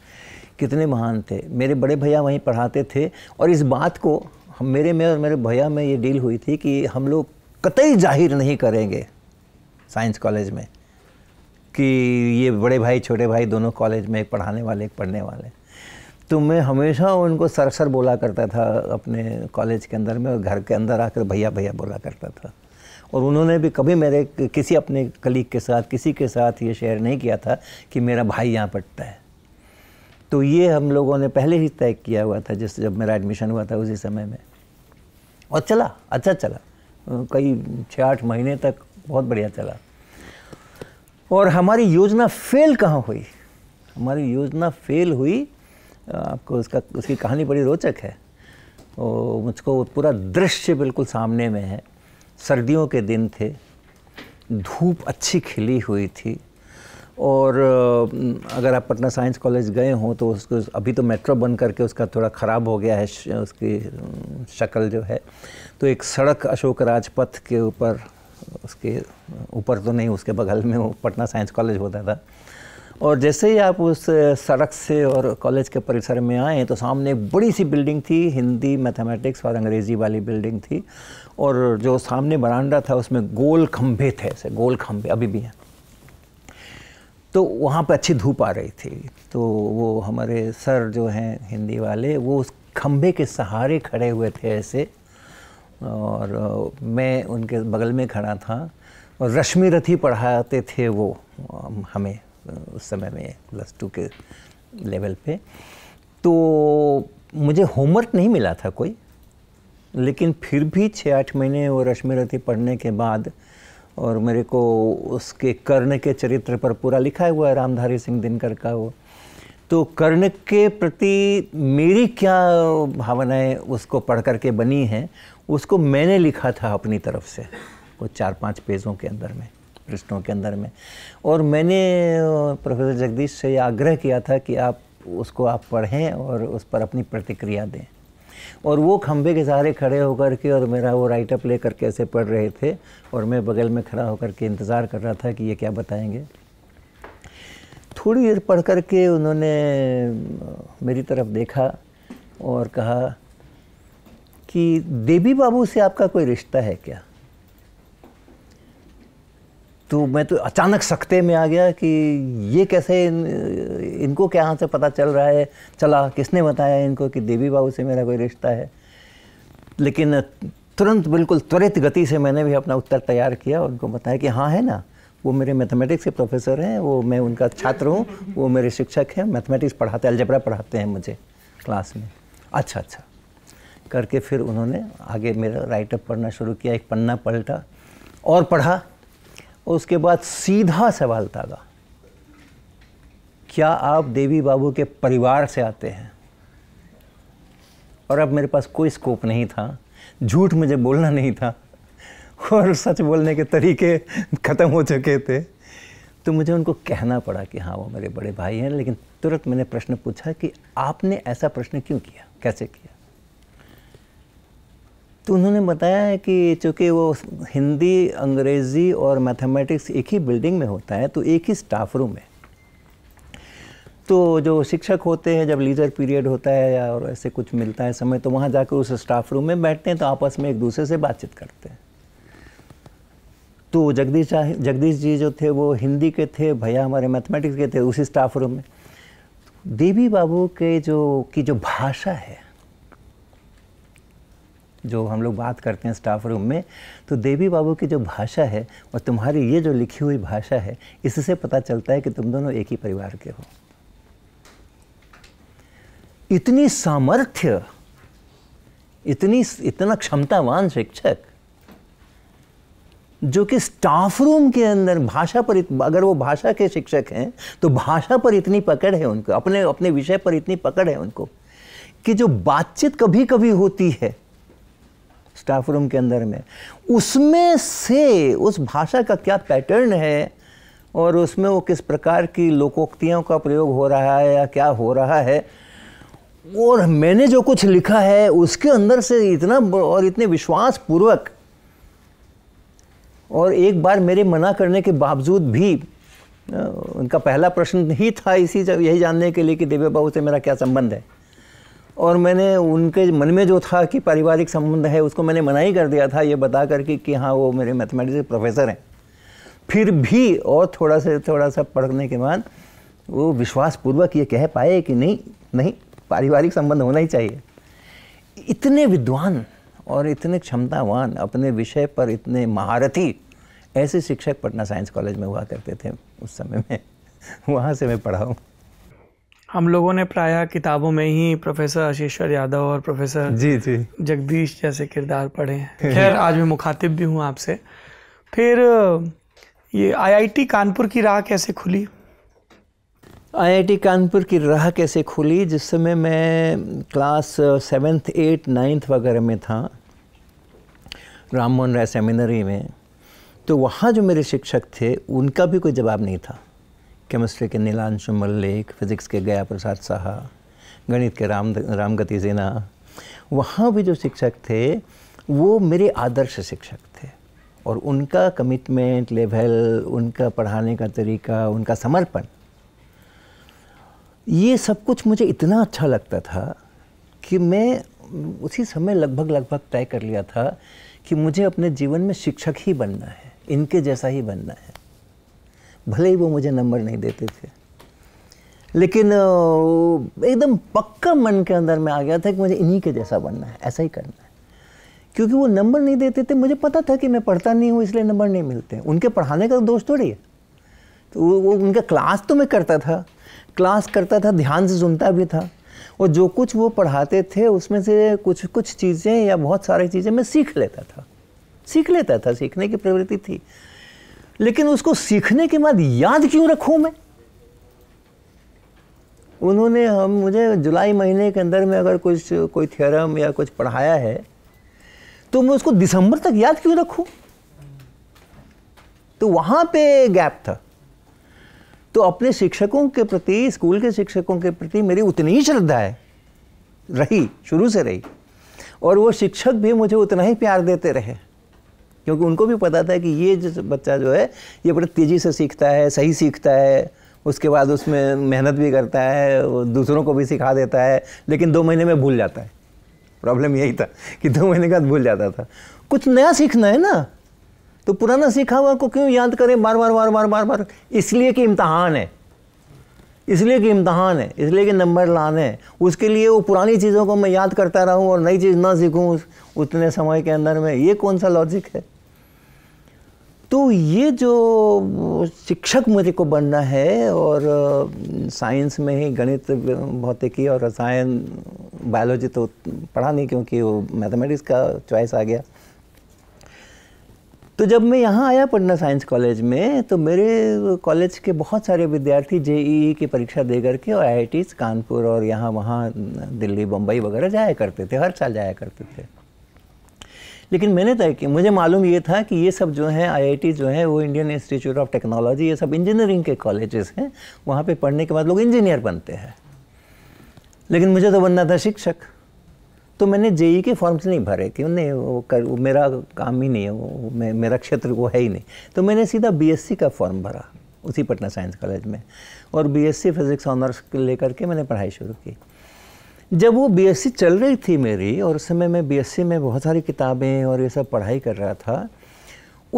कितने महान थे मेरे बड़े भैया वहीं पढ़ाते थे और इस बात को हम मेरे में और मेरे भैया में ये डील हुई थी कि हम लोग कतई जाहिर नहीं करेंगे साइंस कॉलेज में कि ये बड़े भाई छोटे भाई दोनों कॉलेज में एक पढ़ाने वाले एक पढ़ने वाले तो मैं हमेशा उनको सर सर बोला करता था अपने कॉलेज के अंदर में और घर के अंदर आकर भैया भैया बोला करता था और उन्होंने भी कभी मेरे किसी अपने कलीग के साथ किसी के साथ ये शेयर नहीं किया था कि मेरा भाई यहाँ पढ़ता है तो ये हम लोगों ने पहले ही तय किया हुआ था जिस जब मेरा एडमिशन हुआ था उसी समय में और चला अच्छा चला कई छः आठ महीने तक बहुत बढ़िया चला और हमारी योजना फेल कहाँ हुई हमारी योजना फेल हुई आपको उसका उसकी कहानी बड़ी रोचक है और मुझको पूरा दृश्य बिल्कुल सामने में है सर्दियों के दिन थे धूप अच्छी खिली हुई थी और अगर आप पटना साइंस कॉलेज गए हों तो उसको अभी तो मेट्रो बन करके उसका थोड़ा ख़राब हो गया है उसकी शक्ल जो है तो एक सड़क अशोक राजपथ के ऊपर उसके ऊपर तो नहीं उसके बगल में वो पटना साइंस कॉलेज होता था और जैसे ही आप उस सड़क से और कॉलेज के परिसर में आए तो सामने एक बड़ी सी बिल्डिंग थी हिंदी मैथमेटिक्स और अंग्रेज़ी वाली बिल्डिंग थी और जो सामने बरांडा था उसमें गोल खम्भे थे ऐसे गोल खम्भे अभी भी हैं तो वहाँ पर अच्छी धूप आ रही थी तो वो हमारे सर जो हैं हिंदी वाले वो उस खम्भे के सहारे खड़े हुए थे ऐसे और मैं उनके बगल में खड़ा था और रश्मि रथी पढ़ाते थे वो हमें उस समय में प्लस टू के लेवल पे तो मुझे होमवर्क नहीं मिला था कोई लेकिन फिर भी छः आठ महीने वो रश्मि रथी पढ़ने के बाद और मेरे को उसके कर्ण के चरित्र पर पूरा लिखा हुआ है रामधारी सिंह दिनकर का वो तो कर्ण के प्रति मेरी क्या भावनाएं उसको पढ़ कर के बनी हैं उसको मैंने लिखा था अपनी तरफ से वो चार पांच पेजों के अंदर में पृष्ठों के अंदर में और मैंने प्रोफेसर जगदीश से आग्रह किया था कि आप उसको आप पढ़ें और उस पर अपनी प्रतिक्रिया दें और वो खम्भे के सहारे खड़े होकर के और मेरा वो राइटअप ले करके ऐसे पढ़ रहे थे और मैं बगल में खड़ा होकर के इंतज़ार कर रहा था कि ये क्या बताएंगे थोड़ी देर पढ़ कर के उन्होंने मेरी तरफ़ देखा और कहा कि देवी बाबू से आपका कोई रिश्ता है क्या तो मैं तो अचानक सकते में आ गया कि ये कैसे इन, इनको क्या से पता चल रहा है चला किसने बताया इनको कि देवी बाबू से मेरा कोई रिश्ता है लेकिन तुरंत बिल्कुल त्वरित गति से मैंने भी अपना उत्तर तैयार किया उनको बताया कि हाँ है ना वो मेरे मैथमेटिक्स के प्रोफेसर हैं वो मैं उनका छात्र हूँ वो मेरे शिक्षक हैं मैथमेटिक्स पढ़ाते हैं अलजबरा पढ़ाते हैं मुझे क्लास में अच्छा अच्छा करके फिर उन्होंने आगे मेरा राइटअप पढ़ना शुरू किया एक पन्ना पलटा और पढ़ा उसके बाद सीधा सवाल तागा क्या आप देवी बाबू के परिवार से आते हैं और अब मेरे पास कोई स्कोप नहीं था झूठ मुझे बोलना नहीं था और सच बोलने के तरीके ख़त्म हो चुके थे तो मुझे उनको कहना पड़ा कि हाँ वो मेरे बड़े भाई हैं लेकिन तुरंत मैंने प्रश्न पूछा कि आपने ऐसा प्रश्न क्यों किया कैसे किया तो उन्होंने बताया है कि चूँकि वो हिंदी अंग्रेज़ी और मैथमेटिक्स एक ही बिल्डिंग में होता है तो एक ही स्टाफ रूम है तो जो शिक्षक होते हैं जब लीजर पीरियड होता है या और ऐसे कुछ मिलता है समय तो वहाँ जाकर उस स्टाफ रूम में बैठते हैं तो आपस में एक दूसरे से बातचीत करते हैं तो जगदीश जगदीश जी जो थे वो हिंदी के थे भैया हमारे मैथमेटिक्स के थे उसी स्टाफ रूम में देवी बाबू के जो की जो भाषा है जो हम लोग बात करते हैं स्टाफ रूम में तो देवी बाबू की जो भाषा है और तुम्हारी ये जो लिखी हुई भाषा है इससे पता चलता है कि तुम दोनों एक ही परिवार के हो इतनी सामर्थ्य इतनी इतना क्षमतावान शिक्षक जो कि स्टाफ रूम के अंदर भाषा पर अगर वो भाषा के शिक्षक हैं तो भाषा पर इतनी पकड़ है उनको अपने अपने विषय पर इतनी पकड़ है उनको कि जो बातचीत कभी कभी होती है स्टाफ रूम के अंदर में उसमें से उस भाषा का क्या पैटर्न है और उसमें वो किस प्रकार की लोकोक्तियों का प्रयोग हो रहा है या क्या हो रहा है और मैंने जो कुछ लिखा है उसके अंदर से इतना और इतने विश्वास पूर्वक और एक बार मेरे मना करने के बावजूद भी उनका पहला प्रश्न ही था इसी यही जानने के लिए कि देवे बाबू से मेरा क्या संबंध है और मैंने उनके मन में जो था कि पारिवारिक संबंध है उसको मैंने मना ही कर दिया था ये बता करके कि हाँ वो मेरे मैथमेटिक्स के प्रोफेसर हैं फिर भी और थोड़ा से थोड़ा सा पढ़ने के बाद वो विश्वासपूर्वक ये कह पाए कि नहीं नहीं पारिवारिक संबंध होना ही चाहिए इतने विद्वान और इतने क्षमतावान अपने विषय पर इतने महारथी ऐसे शिक्षक पटना साइंस कॉलेज में हुआ करते थे उस समय में वहाँ से मैं पढ़ाऊँ हम लोगों ने प्रायः किताबों में ही प्रोफेसर अशेश्वर यादव और प्रोफेसर जी जी जगदीश जैसे किरदार पढ़े हैं खैर आज मैं मुखातिब भी हूँ आपसे फिर ये आईआईटी कानपुर की राह कैसे खुली आईआईटी कानपुर की राह कैसे खुली जिस समय मैं क्लास सेवेंथ एट नाइन्थ वगैरह में था राम मोहन राय सेमिनरी में तो वहाँ जो मेरे शिक्षक थे उनका भी कोई जवाब नहीं था केमिस्ट्री के नीलांशु मल्लिक फिज़िक्स के गया प्रसाद साहा गणित के राम रामगति सिन्हा वहाँ भी जो शिक्षक थे वो मेरे आदर्श शिक्षक थे और उनका कमिटमेंट लेवल उनका पढ़ाने का तरीका उनका समर्पण ये सब कुछ मुझे इतना अच्छा लगता था कि मैं उसी समय लगभग लगभग तय कर लिया था कि मुझे अपने जीवन में शिक्षक ही बनना है इनके जैसा ही बनना है भले ही वो मुझे नंबर नहीं देते थे लेकिन एकदम पक्का मन के अंदर में आ गया था कि मुझे इन्हीं के जैसा बनना है ऐसा ही करना है क्योंकि वो नंबर नहीं देते थे मुझे पता था कि मैं पढ़ता नहीं हूँ इसलिए नंबर नहीं मिलते उनके पढ़ाने का तो दोस्त थोड़ी है तो वो, वो उनका क्लास तो मैं करता था क्लास करता था ध्यान से सुनता भी था और जो कुछ वो पढ़ाते थे उसमें से कुछ कुछ चीज़ें या बहुत सारी चीज़ें मैं सीख लेता था सीख लेता था सीखने की प्रवृत्ति थी लेकिन उसको सीखने के बाद याद क्यों रखूं मैं उन्होंने हम मुझे जुलाई महीने के अंदर में अगर कुछ कोई थ्योरम या कुछ पढ़ाया है तो मैं उसको दिसंबर तक याद क्यों रखूं तो वहां पे गैप था तो अपने शिक्षकों के प्रति स्कूल के शिक्षकों के प्रति मेरी उतनी ही श्रद्धा है रही शुरू से रही और वो शिक्षक भी मुझे उतना ही प्यार देते रहे क्योंकि उनको भी पता था कि ये जो बच्चा जो है ये बड़े तेज़ी से सीखता है सही सीखता है उसके बाद उसमें मेहनत भी करता है दूसरों को भी सिखा देता है लेकिन दो महीने में भूल जाता है प्रॉब्लम यही था कि दो महीने के बाद भूल जाता था कुछ नया सीखना है ना तो पुराना सीखा हुआ को क्यों याद करें बार बार बार बार बार बार इसलिए कि इम्तहान है इसलिए कि इम्तहान है इसलिए कि नंबर लाने हैं उसके लिए वो पुरानी चीज़ों को मैं याद करता रहूं और नई चीज़ ना सीखूं उतने समय के अंदर में ये कौन सा लॉजिक है तो ये जो शिक्षक मुझे को बनना है और साइंस में ही गणित भौतिकी और रसायन बायोलॉजी तो पढ़ा नहीं क्योंकि वो मैथमेटिक्स का चॉइस आ गया तो जब मैं यहाँ आया पटना साइंस कॉलेज में तो मेरे कॉलेज के बहुत सारे विद्यार्थी जे की परीक्षा दे करके और आई कानपुर और यहाँ वहाँ दिल्ली बम्बई वगैरह जाया करते थे हर साल जाया करते थे लेकिन मैंने तय किया मुझे मालूम ये था कि ये सब जो है आईआईटी जो है वो इंडियन इंस्टीट्यूट ऑफ टेक्नोलॉजी ये सब इंजीनियरिंग के कॉलेजेस हैं वहाँ पे पढ़ने के बाद लोग इंजीनियर बनते हैं लेकिन मुझे तो बनना था शिक्षक तो मैंने जेई e के फॉर्म्स नहीं भरे कि नहीं वो कर वो मेरा काम ही नहीं है वो मेरा क्षेत्र वो है ही नहीं तो मैंने सीधा बीएससी का फॉर्म भरा उसी पटना साइंस कॉलेज में और बीएससी फिज़िक्स ऑनर्स लेकर के मैंने पढ़ाई शुरू की जब वो बीएससी चल रही थी मेरी और उस समय मैं बीएससी में बहुत सारी किताबें और ये सब पढ़ाई कर रहा था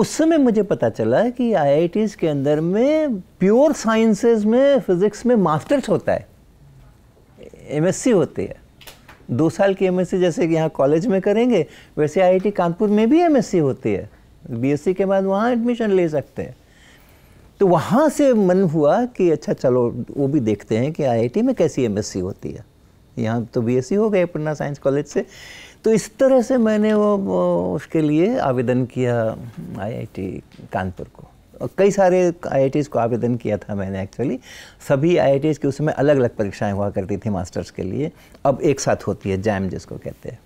उस समय मुझे पता चला कि आईआईटीज़ के अंदर में प्योर साइंसेज में फिज़िक्स में मास्टर्स होता है एमएससी होती है दो साल की एमएससी जैसे कि यहाँ कॉलेज में करेंगे वैसे आईआईटी कानपुर में भी एमएससी होती है बीएससी के बाद वहाँ एडमिशन ले सकते हैं तो वहाँ से मन हुआ कि अच्छा चलो वो भी देखते हैं कि आईआईटी में कैसी एमएससी होती है यहाँ तो बीएससी e हो गए पटना साइंस कॉलेज से तो इस तरह से मैंने वो, वो उसके लिए आवेदन किया आईआईटी कानपुर को और कई सारे आई को आवेदन किया था मैंने एक्चुअली सभी आई के उसमें अलग अलग परीक्षाएं हुआ करती थी मास्टर्स के लिए अब एक साथ होती है जैम जिसको कहते हैं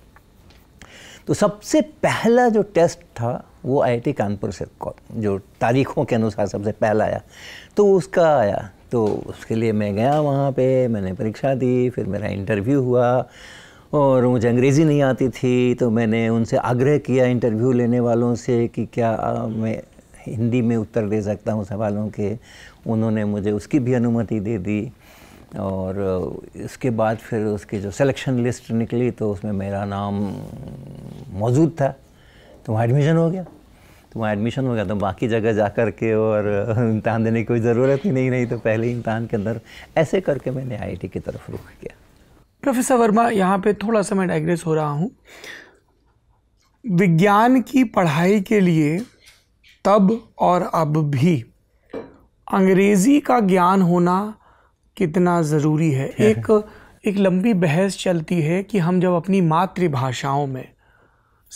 तो सबसे पहला जो टेस्ट था वो आईआईटी कानपुर से जो तारीखों के अनुसार सबसे पहला आया तो उसका आया तो उसके लिए मैं गया वहाँ पे मैंने परीक्षा दी फिर मेरा इंटरव्यू हुआ और मुझे अंग्रेज़ी नहीं आती थी तो मैंने उनसे आग्रह किया इंटरव्यू लेने वालों से कि क्या मैं हिंदी में उत्तर दे सकता हूँ सवालों के उन्होंने मुझे उसकी भी अनुमति दे दी और इसके बाद फिर उसकी जो सिलेक्शन लिस्ट निकली तो उसमें मेरा नाम मौजूद था तो वहाँ एडमिशन हो गया वहाँ एडमिशन हो गया तो बाकी जगह जा कर के और इम्तहान देने की कोई ज़रूरत ही नहीं रही तो पहले ही इम्तहान के अंदर ऐसे करके मैंने टी की तरफ रुख किया प्रोफेसर वर्मा यहाँ पे थोड़ा सा मैं डाइग्रेस हो रहा हूँ विज्ञान की पढ़ाई के लिए तब और अब भी अंग्रेज़ी का ज्ञान होना कितना ज़रूरी है एक एक लंबी बहस चलती है कि हम जब अपनी मातृभाषाओं में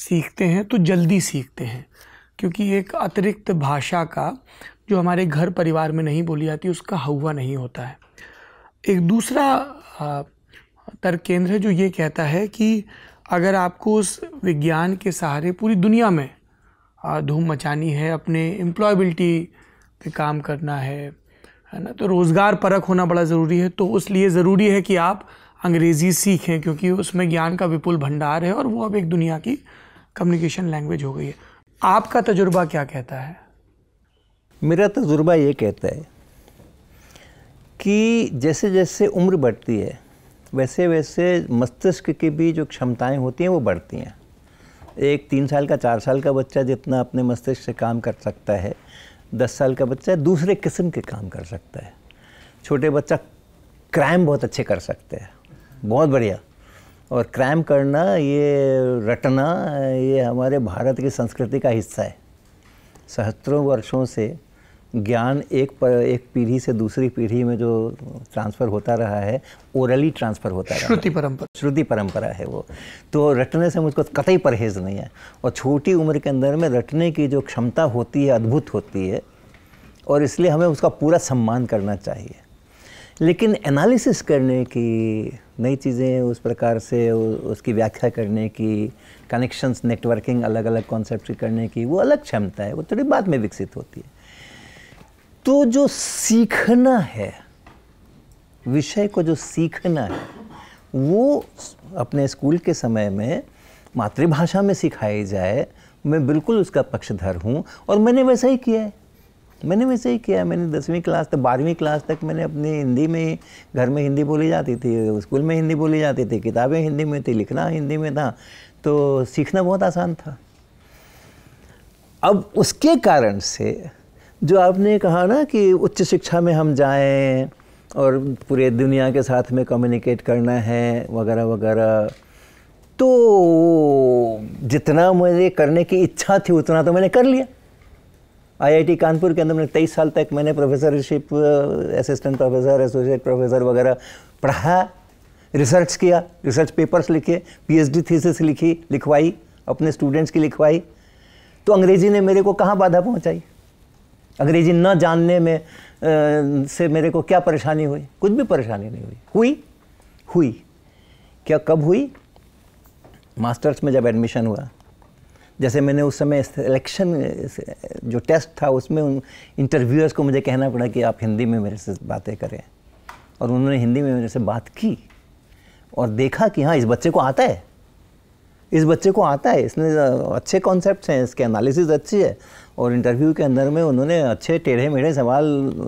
सीखते हैं तो जल्दी सीखते हैं क्योंकि एक अतिरिक्त भाषा का जो हमारे घर परिवार में नहीं बोली जाती उसका हवा नहीं होता है एक दूसरा तर्क केंद्र है जो ये कहता है कि अगर आपको उस विज्ञान के सहारे पूरी दुनिया में धूम मचानी है अपने एम्प्लॉयबिलिटी पे काम करना है है ना तो रोज़गार परक होना बड़ा ज़रूरी है तो उस लिए ज़रूरी है कि आप अंग्रेज़ी सीखें क्योंकि उसमें ज्ञान का विपुल भंडार है और वो अब एक दुनिया की कम्युनिकेशन लैंग्वेज हो गई है आपका तजुर्बा क्या कहता है मेरा तजुर्बा ये कहता है कि जैसे जैसे उम्र बढ़ती है वैसे वैसे मस्तिष्क की भी जो क्षमताएं होती हैं वो बढ़ती हैं एक तीन साल का चार साल का बच्चा जितना अपने मस्तिष्क से काम कर सकता है दस साल का बच्चा दूसरे किस्म के काम कर सकता है छोटे बच्चा क्राइम बहुत अच्छे कर सकते हैं बहुत बढ़िया और क्रैम करना ये रटना ये हमारे भारत की संस्कृति का हिस्सा है सहस्त्रों वर्षों से ज्ञान एक पर एक पीढ़ी से दूसरी पीढ़ी में जो ट्रांसफ़र होता रहा है ओरली ट्रांसफ़र होता रहा श्रुति परंपरा श्रुति परंपरा है वो तो रटने से मुझको कतई परहेज़ नहीं है और छोटी उम्र के अंदर में रटने की जो क्षमता होती है अद्भुत होती है और इसलिए हमें उसका पूरा सम्मान करना चाहिए लेकिन एनालिसिस करने की नई चीज़ें उस प्रकार से उसकी व्याख्या करने की कनेक्शंस नेटवर्किंग अलग अलग कॉन्सेप्ट की करने की वो अलग क्षमता है वो थोड़ी बाद में विकसित होती है तो जो सीखना है विषय को जो सीखना है वो अपने स्कूल के समय में मातृभाषा में सिखाई जाए मैं बिल्कुल उसका पक्षधर हूँ और मैंने वैसा ही किया है मैंने वैसे ही किया मैंने दसवीं क्लास तक बारहवीं क्लास तक मैंने अपनी हिंदी में घर में हिंदी बोली जाती थी स्कूल में हिंदी बोली जाती थी किताबें हिंदी में थी लिखना हिंदी में था तो सीखना बहुत आसान था अब उसके कारण से जो आपने कहा ना कि उच्च शिक्षा में हम जाएं और पूरे दुनिया के साथ में कम्युनिकेट करना है वगैरह वगैरह तो जितना मुझे करने की इच्छा थी उतना तो मैंने कर लिया आईआईटी कानपुर के अंदर मैंने तेईस साल तक मैंने professorship assistant professor associate professor वगैरह पढ़ा रिसर्च किया रिसर्च पेपर्स लिखे पीएचडी थीसिस लिखी लिखवाई अपने स्टूडेंट्स की लिखवाई तो अंग्रेज़ी ने मेरे को कहाँ बाधा पहुँचाई अंग्रेज़ी न जानने में आ, uh, से मेरे को क्या परेशानी हुई कुछ भी परेशानी नहीं हुई हुई हुई क्या कब हुई मास्टर्स में जब एडमिशन हुआ जैसे मैंने उस समय इलेक्शन जो टेस्ट था उसमें उन इंटरव्यूअर्स को मुझे कहना पड़ा कि आप हिंदी में मेरे से बातें करें और उन्होंने हिंदी में मेरे से बात की और देखा कि हाँ इस बच्चे को आता है इस बच्चे को आता है इसने अच्छे कॉन्सेप्ट हैं इसके एनालिसिस अच्छी है और इंटरव्यू के अंदर में उन्होंने अच्छे टेढ़े मेढ़े सवाल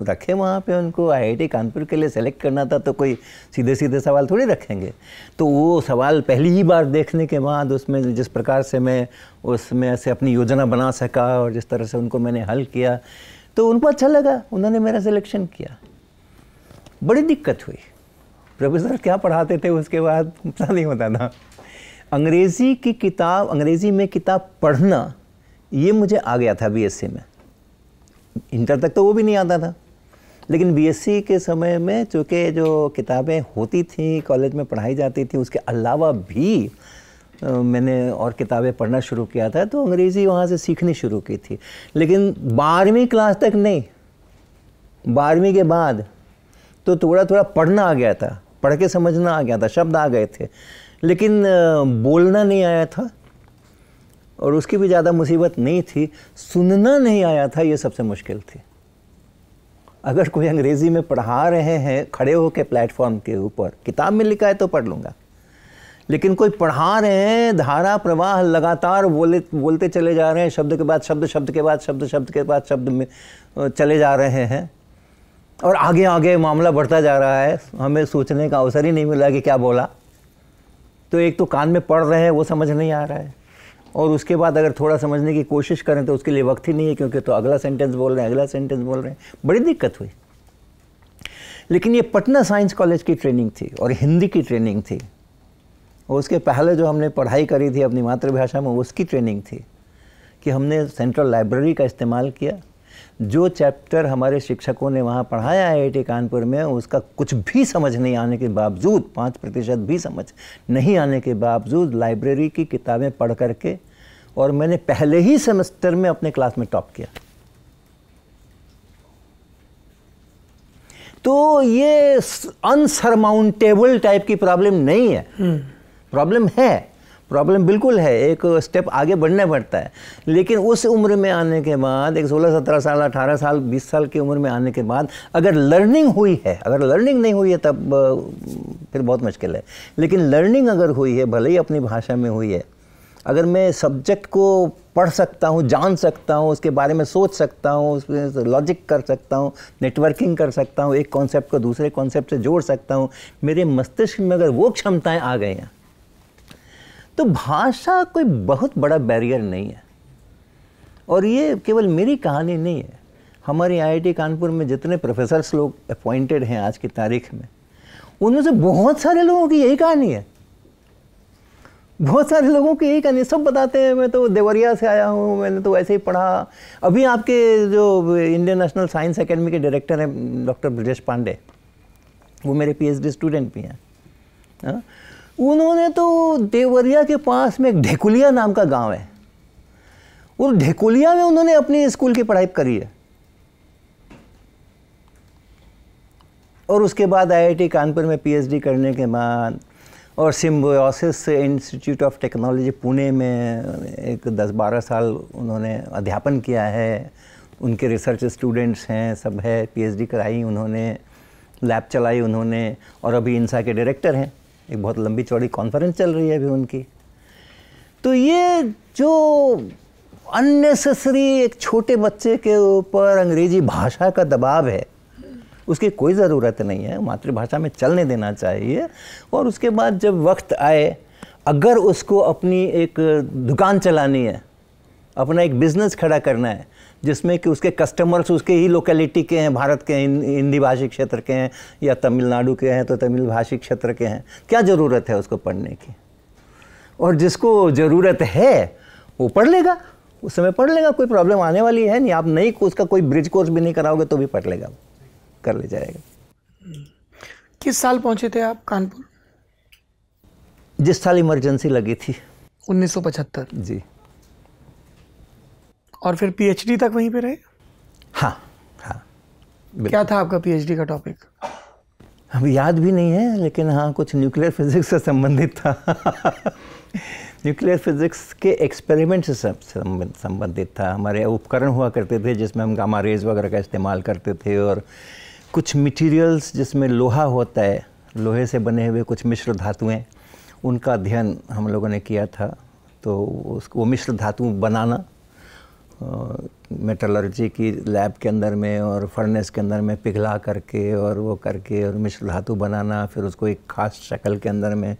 रखे वहाँ पे उनको आईआईटी कानपुर के लिए सेलेक्ट करना था तो कोई सीधे सीधे सवाल थोड़ी रखेंगे तो वो सवाल पहली ही बार देखने के बाद उसमें जिस प्रकार से मैं उसमें से अपनी योजना बना सका और जिस तरह से उनको मैंने हल किया तो उनको अच्छा लगा उन्होंने मेरा सिलेक्शन किया बड़ी दिक्कत हुई प्रोफेसर क्या पढ़ाते थे उसके बाद पता नहीं होता था अंग्रेज़ी की किताब अंग्रेज़ी में किताब पढ़ना ये मुझे आ गया था बीएससी में इंटर तक तो वो भी नहीं आता था लेकिन बीएससी के समय में चूँकि जो किताबें होती थी कॉलेज में पढ़ाई जाती थी उसके अलावा भी आ, मैंने और किताबें पढ़ना शुरू किया था तो अंग्रेज़ी वहाँ से सीखनी शुरू की थी लेकिन बारहवीं क्लास तक नहीं बारहवीं के बाद तो थोड़ा थोड़ा पढ़ना आ गया था पढ़ के समझना आ गया था शब्द आ गए थे लेकिन बोलना नहीं आया था और उसकी भी ज़्यादा मुसीबत नहीं थी सुनना नहीं आया था ये सबसे मुश्किल थी अगर कोई अंग्रेज़ी में पढ़ा रहे हैं खड़े होकर प्लेटफॉर्म के ऊपर किताब में लिखा है तो पढ़ लूँगा लेकिन कोई पढ़ा रहे हैं धारा प्रवाह लगातार बोले बोलते चले जा रहे हैं शब्द के बाद शब्द शब्द के बाद शब्द शब्द के बाद शब्द में चले जा रहे हैं और आगे आगे मामला बढ़ता जा रहा है हमें सोचने का अवसर ही नहीं मिला कि क्या बोला तो एक तो कान में पढ़ रहे हैं वो समझ नहीं आ रहा है और उसके बाद अगर थोड़ा समझने की कोशिश करें तो उसके लिए वक्त ही नहीं है क्योंकि तो अगला सेंटेंस बोल रहे हैं अगला सेंटेंस बोल रहे हैं बड़ी दिक्कत हुई लेकिन ये पटना साइंस कॉलेज की ट्रेनिंग थी और हिंदी की ट्रेनिंग थी और उसके पहले जो हमने पढ़ाई करी थी अपनी मातृभाषा में उसकी ट्रेनिंग थी कि हमने सेंट्रल लाइब्रेरी का इस्तेमाल किया जो चैप्टर हमारे शिक्षकों ने वहाँ पढ़ाया है आई कानपुर में उसका कुछ भी समझ नहीं आने के बावजूद पाँच प्रतिशत भी समझ नहीं आने के बावजूद लाइब्रेरी की किताबें पढ़ करके और मैंने पहले ही सेमेस्टर में अपने क्लास में टॉप किया तो ये अनसरमाउंटेबल टाइप की प्रॉब्लम नहीं है प्रॉब्लम हम्म। है प्रॉब्लम बिल्कुल है एक स्टेप आगे बढ़ना पड़ता है लेकिन उस उम्र में आने के बाद एक सोलह सत्रह साल अठारह साल बीस साल की उम्र में आने के बाद अगर लर्निंग हुई है अगर लर्निंग नहीं हुई है तब फिर बहुत मुश्किल है लेकिन लर्निंग अगर हुई है भले ही अपनी भाषा में हुई है अगर मैं सब्जेक्ट को पढ़ सकता हूँ जान सकता हूँ उसके बारे में सोच सकता हूँ उसमें लॉजिक कर सकता हूँ नेटवर्किंग कर सकता हूँ एक कॉन्सेप्ट को दूसरे कॉन्सेप्ट से जोड़ सकता हूँ मेरे मस्तिष्क में अगर वो क्षमताएँ आ गई हैं तो भाषा कोई बहुत बड़ा बैरियर नहीं है और ये केवल मेरी कहानी नहीं है हमारे आईआईटी कानपुर में जितने प्रोफेसर्स लोग अपॉइंटेड हैं आज की तारीख में उनमें से बहुत सारे लोगों की यही कहानी है बहुत सारे लोगों की यही कहानी सब बताते हैं मैं तो देवरिया से आया हूँ मैंने तो ऐसे ही पढ़ा अभी आपके जो इंडियन नेशनल साइंस एकेडमी के डायरेक्टर हैं डॉक्टर ब्रजेश पांडे वो मेरे पीएचडी स्टूडेंट भी हैं हाँ? उन्होंने तो देवरिया के पास में एक ढेकुलिया नाम का गांव है और ढेकुलिया में उन्होंने अपनी स्कूल की पढ़ाई करी है और उसके बाद आईआईटी कानपुर में पीएचडी करने के बाद और Symbiosis Institute of Technology Pune में एक 10-12 साल उन्होंने अध्यापन किया है उनके रिसर्च स्टूडेंट्स हैं सब है पीएचडी कराई उन्होंने लैब चलाई उन्होंने और अभी इंसा के डायरेक्टर हैं एक बहुत लंबी चौड़ी कॉन्फ्रेंस चल रही है अभी उनकी तो ये जो अननेसेसरी एक छोटे बच्चे के ऊपर अंग्रेजी भाषा का दबाव है उसकी कोई ज़रूरत नहीं है मातृभाषा में चलने देना चाहिए और उसके बाद जब वक्त आए अगर उसको अपनी एक दुकान चलानी है अपना एक बिज़नेस खड़ा करना है जिसमें कि उसके कस्टमर्स उसके ही लोकेलिटी के हैं भारत के हिंदी भाषी क्षेत्र के हैं या तमिलनाडु के हैं तो तमिल भाषी क्षेत्र के हैं क्या ज़रूरत है उसको पढ़ने की और जिसको ज़रूरत है वो पढ़ लेगा उस समय पढ़ लेगा कोई प्रॉब्लम आने वाली है नहीं आप नहीं उसका कोई ब्रिज कोर्स भी नहीं कराओगे तो भी पढ़ लेगा कर ले जाएगा किस साल पहुंचे थे आप कानपुर जिस साल इमरजेंसी लगी थी 1975 जी और फिर पीएचडी तक वहीं पे रहे हाँ हाँ क्या था आपका पीएचडी का टॉपिक अब याद भी नहीं है लेकिन हाँ कुछ न्यूक्लियर फिजिक्स से संबंधित था न्यूक्लियर फिजिक्स के एक्सपेरिमेंट से संबंधित था हमारे उपकरण हुआ करते थे जिसमें हम गामा रेज वगैरह का इस्तेमाल करते थे और कुछ मटेरियल्स जिसमें लोहा होता है लोहे से बने हुए कुछ मिश्र धातुएं उनका अध्ययन हम लोगों ने किया था तो उसको मिश्र धातु बनाना मेटलर्जी की लैब के अंदर में और फर्नेस के अंदर में पिघला करके और वो करके और मिश्र धातु बनाना फिर उसको एक ख़ास शक्ल के अंदर में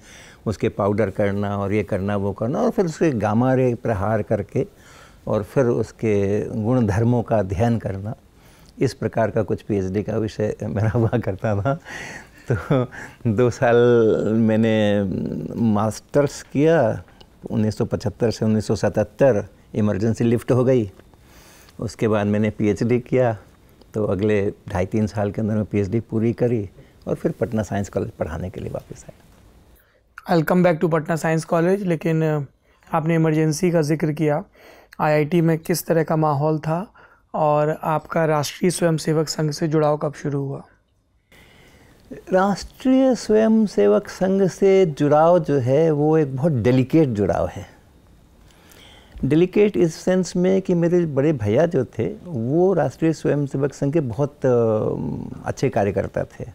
उसके पाउडर करना और ये करना वो करना और फिर उसके गामा रे प्रहार करके और फिर उसके गुण धर्मों का अध्ययन करना इस प्रकार का कुछ पीएचडी का विषय मेरा हुआ करता था तो दो साल मैंने मास्टर्स किया 1975 से 1977 इमरजेंसी लिफ्ट हो गई उसके बाद मैंने पीएचडी किया तो अगले ढाई तीन साल के अंदर मैं पीएचडी पूरी करी और फिर पटना साइंस कॉलेज पढ़ाने के लिए वापस आया welcome back to Patna science college लेकिन आपने इमरजेंसी का जिक्र किया आईआईटी में किस तरह का माहौल था और आपका राष्ट्रीय स्वयंसेवक संघ से जुड़ाव कब शुरू हुआ राष्ट्रीय स्वयंसेवक संघ से जुड़ाव जो है वो एक बहुत डेलिकेट जुड़ाव है डेलीकेट इस सेंस में कि मेरे बड़े भैया जो थे वो राष्ट्रीय स्वयंसेवक संघ के बहुत अच्छे कार्यकर्ता थे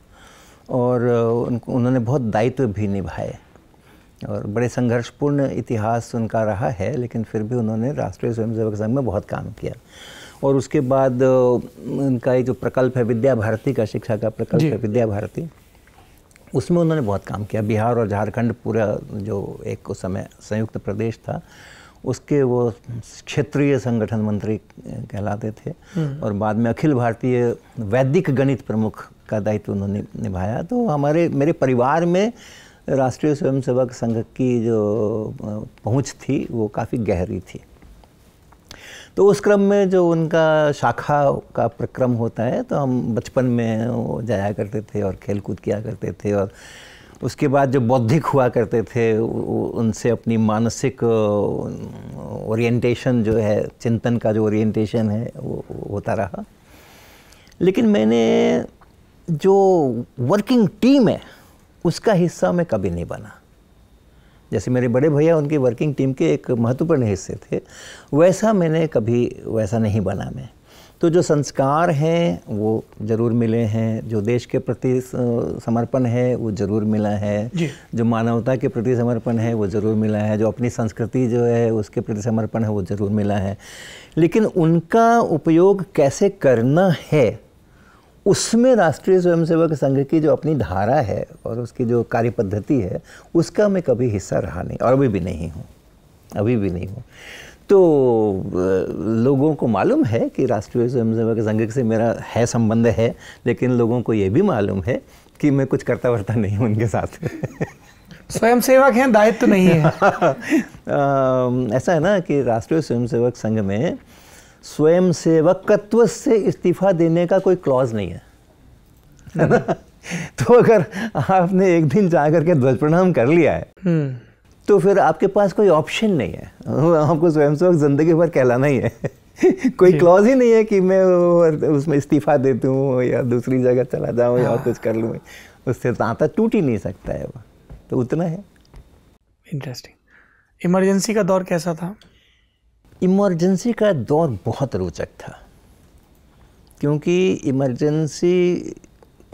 और उनको उन्होंने बहुत दायित्व भी निभाए और बड़े संघर्षपूर्ण इतिहास उनका रहा है लेकिन फिर भी उन्होंने राष्ट्रीय स्वयंसेवक संघ में बहुत काम किया और उसके बाद उनका ये जो प्रकल्प है विद्या भारती का शिक्षा का प्रकल्प है विद्या भारती उसमें उन्होंने बहुत काम किया बिहार और झारखंड पूरा जो एक उस समय संयुक्त प्रदेश था उसके वो क्षेत्रीय संगठन मंत्री कहलाते थे हम्म। और बाद में अखिल भारतीय वैदिक गणित प्रमुख का दायित्व उन्होंने निभाया तो हमारे मेरे परिवार में राष्ट्रीय स्वयंसेवक संघ की जो पहुंच थी वो काफ़ी गहरी थी तो उस क्रम में जो उनका शाखा का प्रक्रम होता है तो हम बचपन में वो जाया करते थे और खेलकूद किया करते थे और उसके बाद जो बौद्धिक हुआ करते थे उनसे अपनी मानसिक ओरिएंटेशन जो है चिंतन का जो ओरिएंटेशन है वो होता रहा लेकिन मैंने जो वर्किंग टीम है उसका हिस्सा मैं कभी नहीं बना जैसे मेरे बड़े भैया उनकी वर्किंग टीम के एक महत्वपूर्ण हिस्से थे वैसा मैंने कभी वैसा नहीं बना मैं तो जो संस्कार हैं वो ज़रूर मिले हैं जो देश के प्रति समर्पण है वो ज़रूर मिला है जो मानवता के प्रति समर्पण है वो ज़रूर मिला है जो अपनी संस्कृति जो है उसके प्रति समर्पण है वो ज़रूर मिला है लेकिन उनका उपयोग कैसे करना है उसमें राष्ट्रीय स्वयंसेवक संघ की जो अपनी धारा है और उसकी जो कार्य पद्धति है उसका मैं कभी हिस्सा रहा नहीं और अभी भी नहीं हूँ अभी भी नहीं हूँ तो लोगों को मालूम है कि राष्ट्रीय स्वयंसेवक संघ से मेरा है संबंध है लेकिन लोगों को ये भी मालूम है कि मैं कुछ करता वर्ता नहीं हूँ उनके साथ स्वयं सेवक हैं दायित्व तो नहीं है आ, ऐसा है ना कि राष्ट्रीय स्वयंसेवक संघ में स्वयं सेवकत्व से इस्तीफा देने का कोई क्लॉज नहीं है नहीं। हम्म। तो अगर आपने एक दिन जा करके ध्वज प्रणाम कर लिया है हम्म। तो फिर आपके पास कोई ऑप्शन नहीं है आपको स्वयं सेवक ज़िंदगी भर कहलाना ही है कोई क्लॉज ही नहीं है कि मैं उसमें इस्तीफ़ा दे दूँ या दूसरी जगह चला जाऊँ या हाँ। कुछ कर लूँ उससे तांता टूट ही नहीं सकता है वो तो उतना है इंटरेस्टिंग इमरजेंसी का दौर कैसा था इमरजेंसी का दौर बहुत रोचक था क्योंकि इमरजेंसी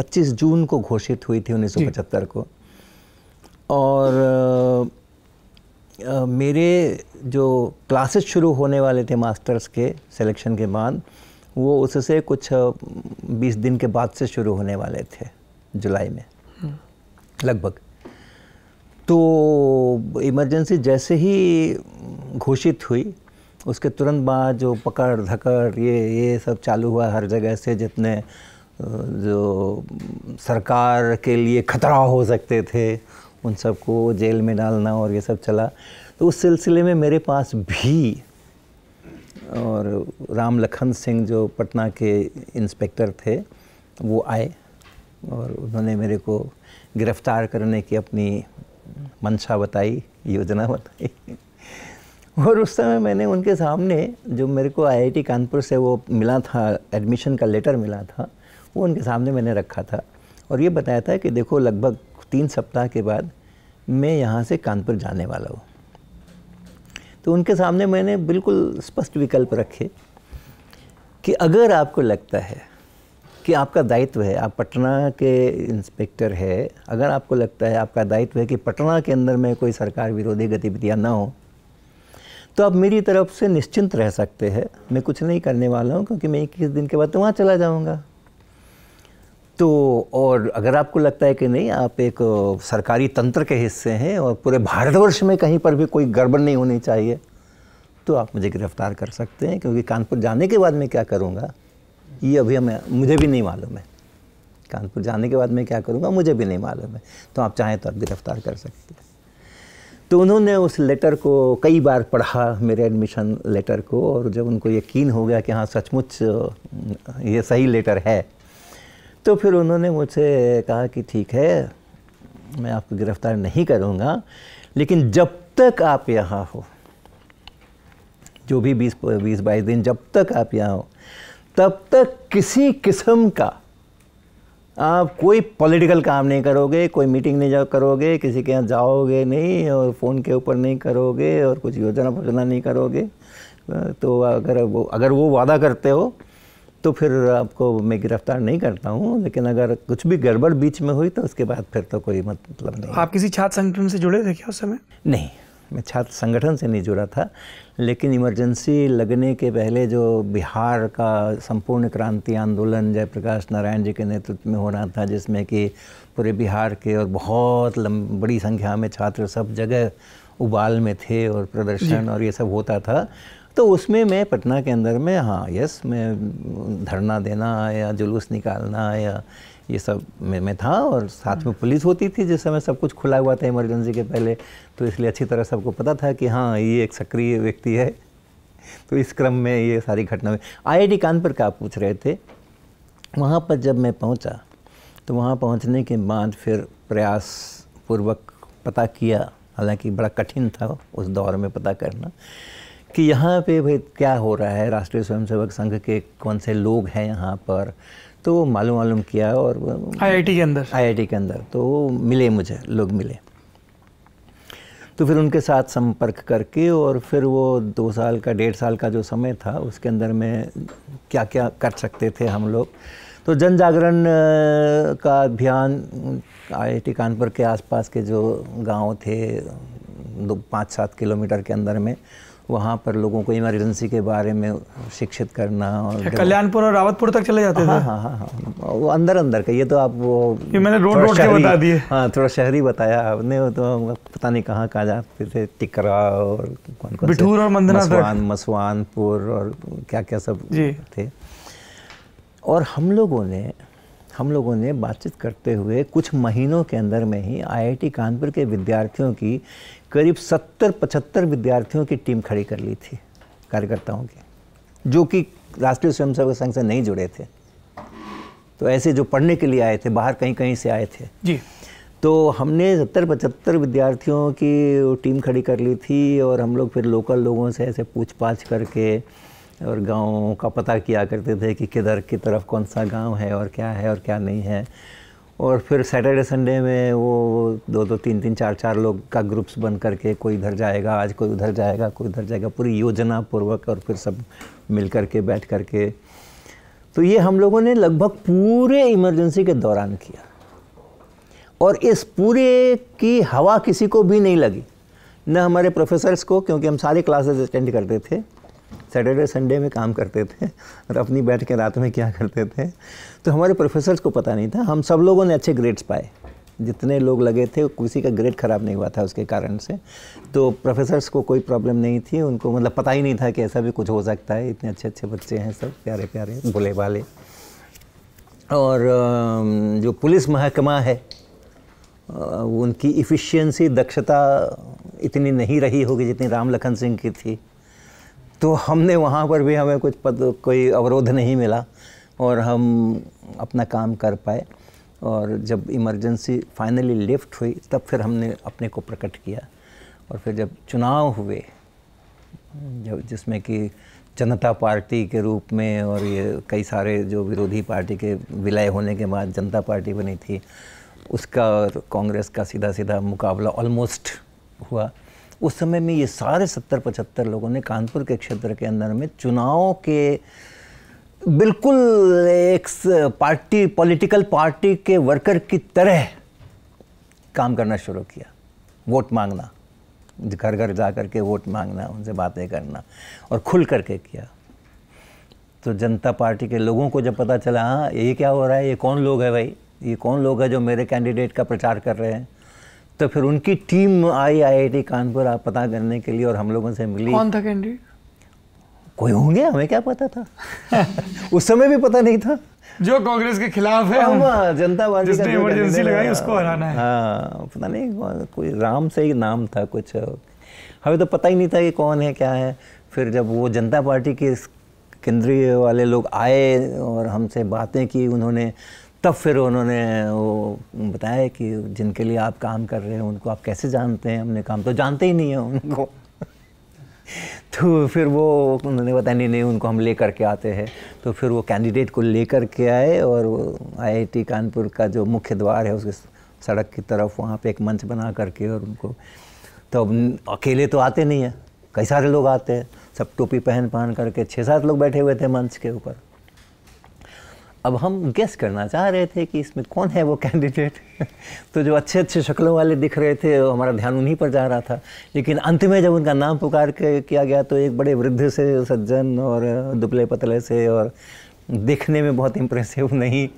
25 जून को घोषित हुई थी उन्नीस को और मेरे जो क्लासेस शुरू होने वाले थे मास्टर्स के सिलेक्शन के बाद वो उससे कुछ बीस दिन के बाद से शुरू होने वाले थे जुलाई में हम्म। लगभग तो इमरजेंसी जैसे ही घोषित हुई उसके तुरंत बाद जो पकड़ धकड़ ये ये सब चालू हुआ हर जगह से जितने जो सरकार के लिए खतरा हो सकते थे उन सबको जेल में डालना और ये सब चला तो उस सिलसिले में मेरे पास भी और राम लखन सिंह जो पटना के इंस्पेक्टर थे वो आए और उन्होंने मेरे को गिरफ़्तार करने की अपनी मंशा बताई योजना बताई और उस समय मैंने उनके सामने जो मेरे को आईआईटी कानपुर से वो मिला था एडमिशन का लेटर मिला था वो उनके सामने मैंने रखा था और ये बताया था कि देखो लगभग तीन सप्ताह के बाद मैं यहाँ से कानपुर जाने वाला हूँ तो उनके सामने मैंने बिल्कुल स्पष्ट विकल्प रखे कि अगर आपको लगता है कि आपका दायित्व है आप पटना के इंस्पेक्टर है अगर आपको लगता है आपका दायित्व है कि पटना के अंदर में कोई सरकार विरोधी गतिविधियाँ ना हो तो आप मेरी तरफ से निश्चिंत रह सकते हैं मैं कुछ नहीं करने वाला हूँ क्योंकि मैं इक्कीस दिन के बाद तो वहाँ चला जाऊँगा तो और अगर आपको लगता है कि नहीं आप एक सरकारी तंत्र के हिस्से हैं और पूरे भारतवर्ष में कहीं पर भी कोई गड़बड़ नहीं होनी चाहिए तो आप मुझे गिरफ्तार कर सकते हैं क्योंकि कानपुर जाने के बाद मैं क्या करूँगा ये अभी हमें मुझे भी नहीं मालूम है कानपुर जाने के बाद मैं क्या करूँगा मुझे भी नहीं मालूम है तो आप चाहें तो आप गिरफ़्तार कर सकते हैं तो उन्होंने उस लेटर को कई बार पढ़ा मेरे एडमिशन लेटर को और जब उनको यकीन हो गया कि हाँ सचमुच ये सही लेटर है तो फिर उन्होंने मुझसे कहा कि ठीक है मैं आपको गिरफ्तार नहीं करूँगा लेकिन जब तक आप यहाँ हो जो भी बीस बीस बाईस दिन जब तक आप यहाँ हो तब तक किसी किस्म का आप कोई पॉलिटिकल काम नहीं करोगे कोई मीटिंग नहीं करोगे किसी के यहाँ जाओगे नहीं और फ़ोन के ऊपर नहीं करोगे और कुछ योजना पोजना नहीं करोगे तो अगर वो अगर वो वादा करते हो तो फिर आपको मैं गिरफ्तार नहीं करता हूँ लेकिन अगर कुछ भी गड़बड़ बीच में हुई तो उसके बाद फिर तो कोई मतलब नहीं आप किसी छात्र संगठन से जुड़े थे क्या उस समय नहीं मैं छात्र संगठन से नहीं जुड़ा था लेकिन इमरजेंसी लगने के पहले जो बिहार का संपूर्ण क्रांति आंदोलन जयप्रकाश नारायण जी के नेतृत्व में हो रहा था जिसमें कि पूरे बिहार के और बहुत बड़ी संख्या में छात्र सब जगह उबाल में थे और प्रदर्शन और ये सब होता था तो उसमें मैं पटना के अंदर में हाँ यस मैं धरना देना या जुलूस निकालना या ये सब में मैं था और साथ में हम्म। पुलिस होती थी जिस समय सब कुछ खुला हुआ था इमरजेंसी के पहले तो इसलिए अच्छी तरह सबको पता था कि हाँ ये एक सक्रिय व्यक्ति है तो इस क्रम में ये सारी घटना हुई आई कानपुर का आप पूछ रहे थे वहाँ पर जब मैं पहुँचा तो वहाँ पहुँचने के बाद फिर प्रयास पूर्वक पता किया हालांकि बड़ा कठिन था उस दौर में पता करना कि यहाँ पे भाई क्या हो रहा है राष्ट्रीय स्वयंसेवक संघ के कौन से लोग हैं यहाँ पर तो वो मालूम मालूम किया और आईआईटी के अंदर आईआईटी के अंदर तो मिले मुझे लोग मिले तो फिर उनके साथ संपर्क करके और फिर वो दो साल का डेढ़ साल का जो समय था उसके अंदर में क्या क्या कर सकते थे हम लोग तो जन जागरण का अभियान आईआईटी कानपुर के आसपास के जो गांव थे दो पाँच सात किलोमीटर के अंदर में वहाँ पर लोगों को इमरजेंसी के बारे में शिक्षित करना और अच्छा, कल्याणपुर और रावतपुर तक चले जाते हाँ, थे हाँ हाँ हाँ वो अंदर अंदर का ये तो आप वो ये मैंने रोड रोड के बता दिए हाँ थोड़ा शहरी बताया आपने तो पता नहीं कहाँ कहाँ जाते थे टिकरा और कौन कौन बिठूर और मसवान मसवानपुर और क्या क्या सब थे और हम लोगों ने हम लोगों ने बातचीत करते हुए कुछ महीनों के अंदर में ही आईआईटी कानपुर के विद्यार्थियों की करीब 70-75 विद्यार्थियों की टीम खड़ी कर ली थी कार्यकर्ताओं की जो कि राष्ट्रीय स्वयंसेवक संघ से नहीं जुड़े थे तो ऐसे जो पढ़ने के लिए आए थे बाहर कहीं कहीं से आए थे जी तो हमने सत्तर पचहत्तर विद्यार्थियों की टीम खड़ी कर ली थी और हम लोग फिर लोकल लोगों से ऐसे पूछ पाछ करके और गाँव का पता किया करते थे कि किधर की तरफ कौन सा गाँव है और क्या है और क्या नहीं है और फिर सैटरडे संडे में वो दो दो तीन तीन चार चार लोग का ग्रुप्स बन करके कोई इधर जाएगा आज कोई उधर जाएगा कोई उधर जाएगा पूरी योजना पूर्वक और फिर सब मिल करके बैठ करके तो ये हम लोगों ने लगभग पूरे इमरजेंसी के दौरान किया और इस पूरे की हवा किसी को भी नहीं लगी न हमारे प्रोफेसर्स को क्योंकि हम सारे क्लासेस अटेंड करते थे सैटरडे संडे में काम करते थे और अपनी बैठ के रात में क्या करते थे तो हमारे प्रोफेसर्स को पता नहीं था हम सब लोगों ने अच्छे ग्रेड्स पाए जितने लोग लगे थे किसी का ग्रेड ख़राब नहीं हुआ था उसके कारण से तो प्रोफेसर्स को कोई प्रॉब्लम नहीं थी उनको मतलब पता ही नहीं था कि ऐसा भी कुछ हो सकता है इतने अच्छे अच्छे बच्चे हैं सब प्यारे प्यारे भोले भाले और जो पुलिस महकमा है उनकी इफ़िशियंसी दक्षता इतनी नहीं रही होगी जितनी राम लखन सिंह की थी तो हमने वहाँ पर भी हमें कुछ पद कोई अवरोध नहीं मिला और हम अपना काम कर पाए और जब इमरजेंसी फाइनली लिफ्ट हुई तब फिर हमने अपने को प्रकट किया और फिर जब चुनाव हुए जब जिसमें कि जनता पार्टी के रूप में और ये कई सारे जो विरोधी पार्टी के विलय होने के बाद जनता पार्टी बनी थी उसका और कांग्रेस का सीधा सीधा मुकाबला ऑलमोस्ट हुआ उस समय में ये सारे सत्तर पचहत्तर लोगों ने कानपुर के क्षेत्र के अंदर में चुनाव के बिल्कुल एक पार्टी पॉलिटिकल पार्टी के वर्कर की तरह काम करना शुरू किया वोट मांगना घर घर जा कर के वोट मांगना उनसे बातें करना और खुल करके किया तो जनता पार्टी के लोगों को जब पता चला हाँ ये क्या हो रहा है ये कौन लोग है भाई ये कौन लोग है जो मेरे कैंडिडेट का प्रचार कर रहे हैं तो फिर उनकी टीम आई आईआईटी कानपुर आप पता करने के लिए और हम लोगों से मिली कौन था कैंडिडेट कोई होंगे हमें क्या पता था उस समय भी पता नहीं था जो कांग्रेस के खिलाफ है हम जनता पार्टी जिसने इमरजेंसी लगाई उसको हराना है हाँ पता नहीं कोई राम से ही नाम था कुछ हमें तो पता ही नहीं था कि कौन है क्या है फिर जब वो जनता पार्टी के केंद्रीय वाले लोग आए और हमसे बातें की उन्होंने तब फिर उन्होंने वो बताया कि जिनके लिए आप काम कर रहे हैं उनको आप कैसे जानते हैं हमने काम तो जानते ही नहीं है उनको तो फिर वो उन्होंने बताया नहीं नहीं उनको हम ले करके आते हैं तो फिर वो कैंडिडेट को ले करके आए और आईआईटी कानपुर का जो मुख्य द्वार है उसके सड़क की तरफ वहाँ पे एक मंच बना करके और उनको तो अब अकेले तो आते नहीं हैं कई सारे लोग आते हैं सब टोपी पहन पहन करके छः सात लोग बैठे हुए थे मंच के ऊपर अब हम गेस करना चाह रहे थे कि इसमें कौन है वो कैंडिडेट तो जो अच्छे अच्छे शक्लों वाले दिख रहे थे हमारा ध्यान उन्हीं पर जा रहा था लेकिन अंत में जब उनका नाम पुकार के किया गया तो एक बड़े वृद्ध से सज्जन और दुबले पतले से और देखने में बहुत इम्प्रेसिव नहीं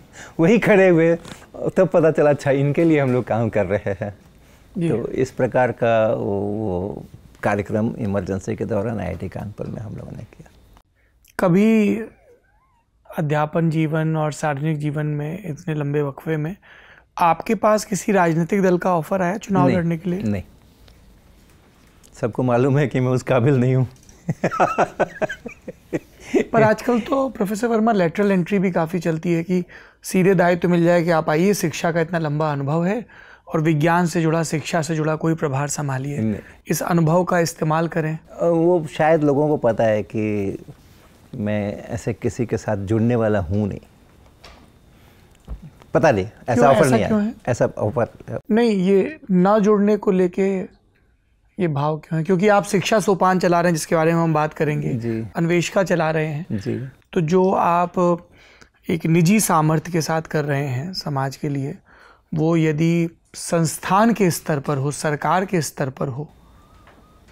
वही खड़े हुए तब तो पता चला अच्छा इनके लिए हम लोग काम कर रहे हैं तो इस प्रकार का वो वो कार्यक्रम इमरजेंसी के दौरान आई कानपुर में हम लोगों ने किया कभी अध्यापन जीवन और सार्वजनिक जीवन में इतने लंबे वक्फे में आपके पास किसी राजनीतिक दल का ऑफर आया चुनाव लड़ने के लिए नहीं सबको मालूम है कि मैं उस काबिल नहीं हूँ पर आजकल तो प्रोफेसर वर्मा लेटरल एंट्री भी काफ़ी चलती है कि सीधे दायित्व तो मिल जाए कि आप आइए शिक्षा का इतना लंबा अनुभव है और विज्ञान से जुड़ा शिक्षा से जुड़ा कोई प्रभार संभालिए इस अनुभव का इस्तेमाल करें वो शायद लोगों को पता है कि मैं ऐसे किसी के साथ जुड़ने वाला हूँ नहीं पता नहीं ऐसा ऑफर नहीं है ऐसा ऑफर नहीं ये ना जुड़ने को लेके ये भाव क्यों है क्योंकि आप शिक्षा सोपान चला रहे हैं जिसके बारे में हम बात करेंगे जी अन्वेषिका चला रहे हैं जी तो जो आप एक निजी सामर्थ्य के साथ कर रहे हैं समाज के लिए वो यदि संस्थान के स्तर पर हो सरकार के स्तर पर हो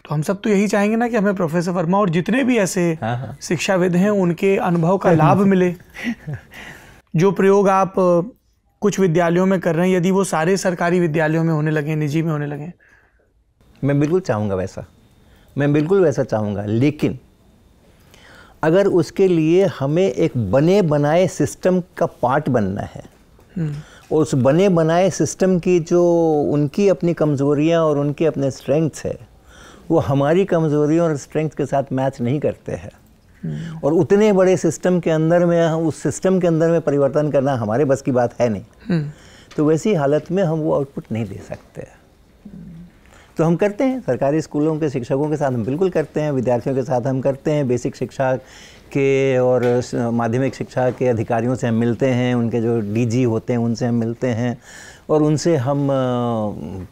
तो हम सब तो यही चाहेंगे ना कि हमें प्रोफेसर वर्मा और जितने भी ऐसे हाँ, हाँ। शिक्षाविद हैं उनके अनुभव का लाभ मिले जो प्रयोग आप कुछ विद्यालयों में कर रहे हैं यदि वो सारे सरकारी विद्यालयों में होने लगे निजी में होने लगे मैं बिल्कुल चाहूँगा वैसा मैं बिल्कुल वैसा चाहूँगा लेकिन अगर उसके लिए हमें एक बने बनाए सिस्टम का पार्ट बनना है हम्म। और उस बने बनाए सिस्टम की जो उनकी अपनी कमज़ोरियाँ और उनके अपने स्ट्रेंथ्स है वो हमारी कमज़ोरियों और स्ट्रेंथ के साथ मैच नहीं करते हैं और उतने बड़े सिस्टम के अंदर में उस सिस्टम के अंदर में परिवर्तन करना हमारे बस की बात है नहीं हम्म। तो वैसी हालत में हम वो आउटपुट नहीं दे सकते तो हम करते हैं सरकारी स्कूलों के शिक्षकों के साथ हम बिल्कुल करते हैं विद्यार्थियों के साथ हम करते हैं बेसिक शिक्षा के और माध्यमिक शिक्षा के अधिकारियों से हम मिलते हैं उनके जो डीजी होते हैं उनसे हम मिलते हैं और उनसे हम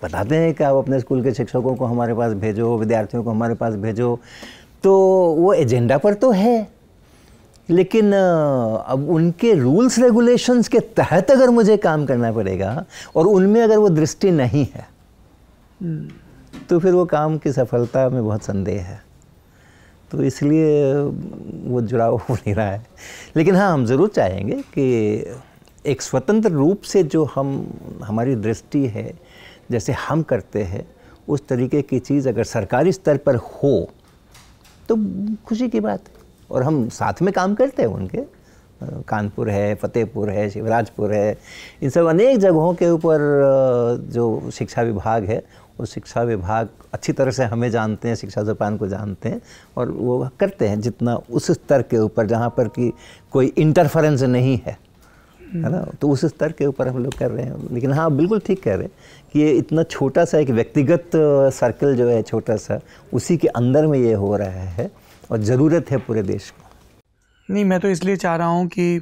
बताते हैं कि आप अपने स्कूल के शिक्षकों को हमारे पास भेजो विद्यार्थियों को हमारे पास भेजो तो वो एजेंडा पर तो है लेकिन अब उनके रूल्स रेगुलेशंस के तहत अगर मुझे काम करना पड़ेगा और उनमें अगर वो दृष्टि नहीं है तो फिर वो काम की सफलता में बहुत संदेह है तो इसलिए वो जुड़ाव हो नहीं रहा है लेकिन हाँ हम ज़रूर चाहेंगे कि एक स्वतंत्र रूप से जो हम हमारी दृष्टि है जैसे हम करते हैं उस तरीके की चीज़ अगर सरकारी स्तर पर हो तो खुशी की बात है और हम साथ में काम करते हैं उनके कानपुर है फतेहपुर है शिवराजपुर है इन सब अनेक जगहों के ऊपर जो शिक्षा विभाग है वो शिक्षा विभाग अच्छी तरह से हमें जानते हैं शिक्षा जोपान को जानते हैं और वो करते हैं जितना उस स्तर के ऊपर जहाँ पर कि कोई इंटरफरेंस नहीं है है ना हम्म। तो उस स्तर के ऊपर हम लोग कर रहे हैं लेकिन हाँ बिल्कुल ठीक कह रहे हैं कि ये इतना छोटा सा एक व्यक्तिगत सर्कल जो है छोटा सा उसी के अंदर में ये हो रहा है और ज़रूरत है पूरे देश को नहीं मैं तो इसलिए चाह रहा हूँ कि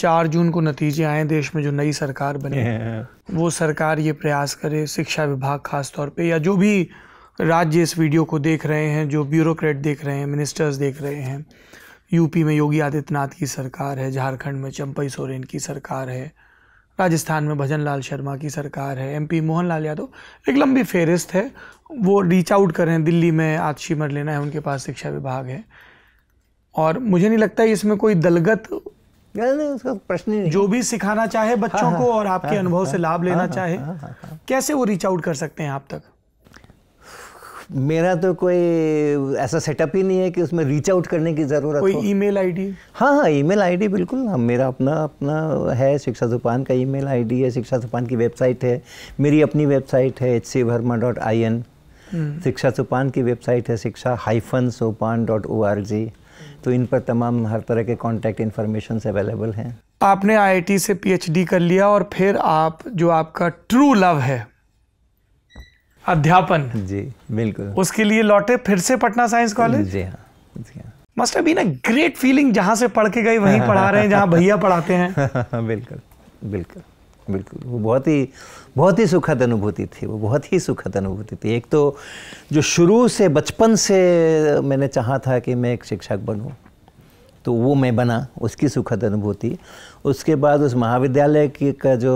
चार जून को नतीजे आए देश में जो नई सरकार बने वो सरकार ये प्रयास करे शिक्षा विभाग खास तौर पे या जो भी राज्य इस वीडियो को देख रहे हैं जो ब्यूरोक्रेट देख रहे हैं मिनिस्टर्स देख रहे हैं यूपी में योगी आदित्यनाथ की सरकार है झारखंड में चंपई सोरेन की सरकार है राजस्थान में भजन लाल शर्मा की सरकार है एमपी मोहन लाल यादव एक लंबी फहरिस्त है वो रीच आउट कर रहे हैं दिल्ली में आतशी मर लेना है उनके पास शिक्षा विभाग है और मुझे नहीं लगता है इसमें कोई दलगत प्रश्न जो भी सिखाना चाहे बच्चों हाँ, हाँ, को और आपके हाँ, अनुभव हाँ, से लाभ लेना हाँ, हाँ, चाहे कैसे वो रीच आउट कर सकते हैं आप तक मेरा तो कोई ऐसा सेटअप ही नहीं है कि उसमें रीच आउट करने की ज़रूरत कोई ईमेल आईडी हाँ हाँ ईमेल आईडी बिल्कुल हाँ मेरा अपना अपना है शिक्षा दुपान का ईमेल आईडी है शिक्षा दुपान की वेबसाइट है मेरी अपनी वेबसाइट है H C Verma dot I N Shiksha Sopan की वेबसाइट है शिक्षा हाइफन सोपान डॉट ओ आर जी तो इन पर तमाम हर तरह के कॉन्टैक्ट इन्फॉर्मेशन अवेलेबल हैं आपने आईआईटी से पीएचडी कर लिया और फिर आप जो आपका ट्रू लव है अध्यापन जी बिल्कुल उसके लिए लौटे फिर से पटना साइंस कॉलेज जी हाँ जी हाँ must been a great feeling जहाँ से पढ़ के गए वहीं पढ़ा रहे हैं जहाँ भैया पढ़ाते हैं बिल्कुल बिल्कुल बिल्कुल वो बहुत ही बहुत ही सुखद अनुभूति थी वो बहुत ही सुखद अनुभूति थी एक तो जो शुरू से बचपन से मैंने चाहा था कि मैं एक शिक्षक बनूँ तो वो मैं बना उसकी सुखद अनुभूति उसके बाद उस महाविद्यालय की का जो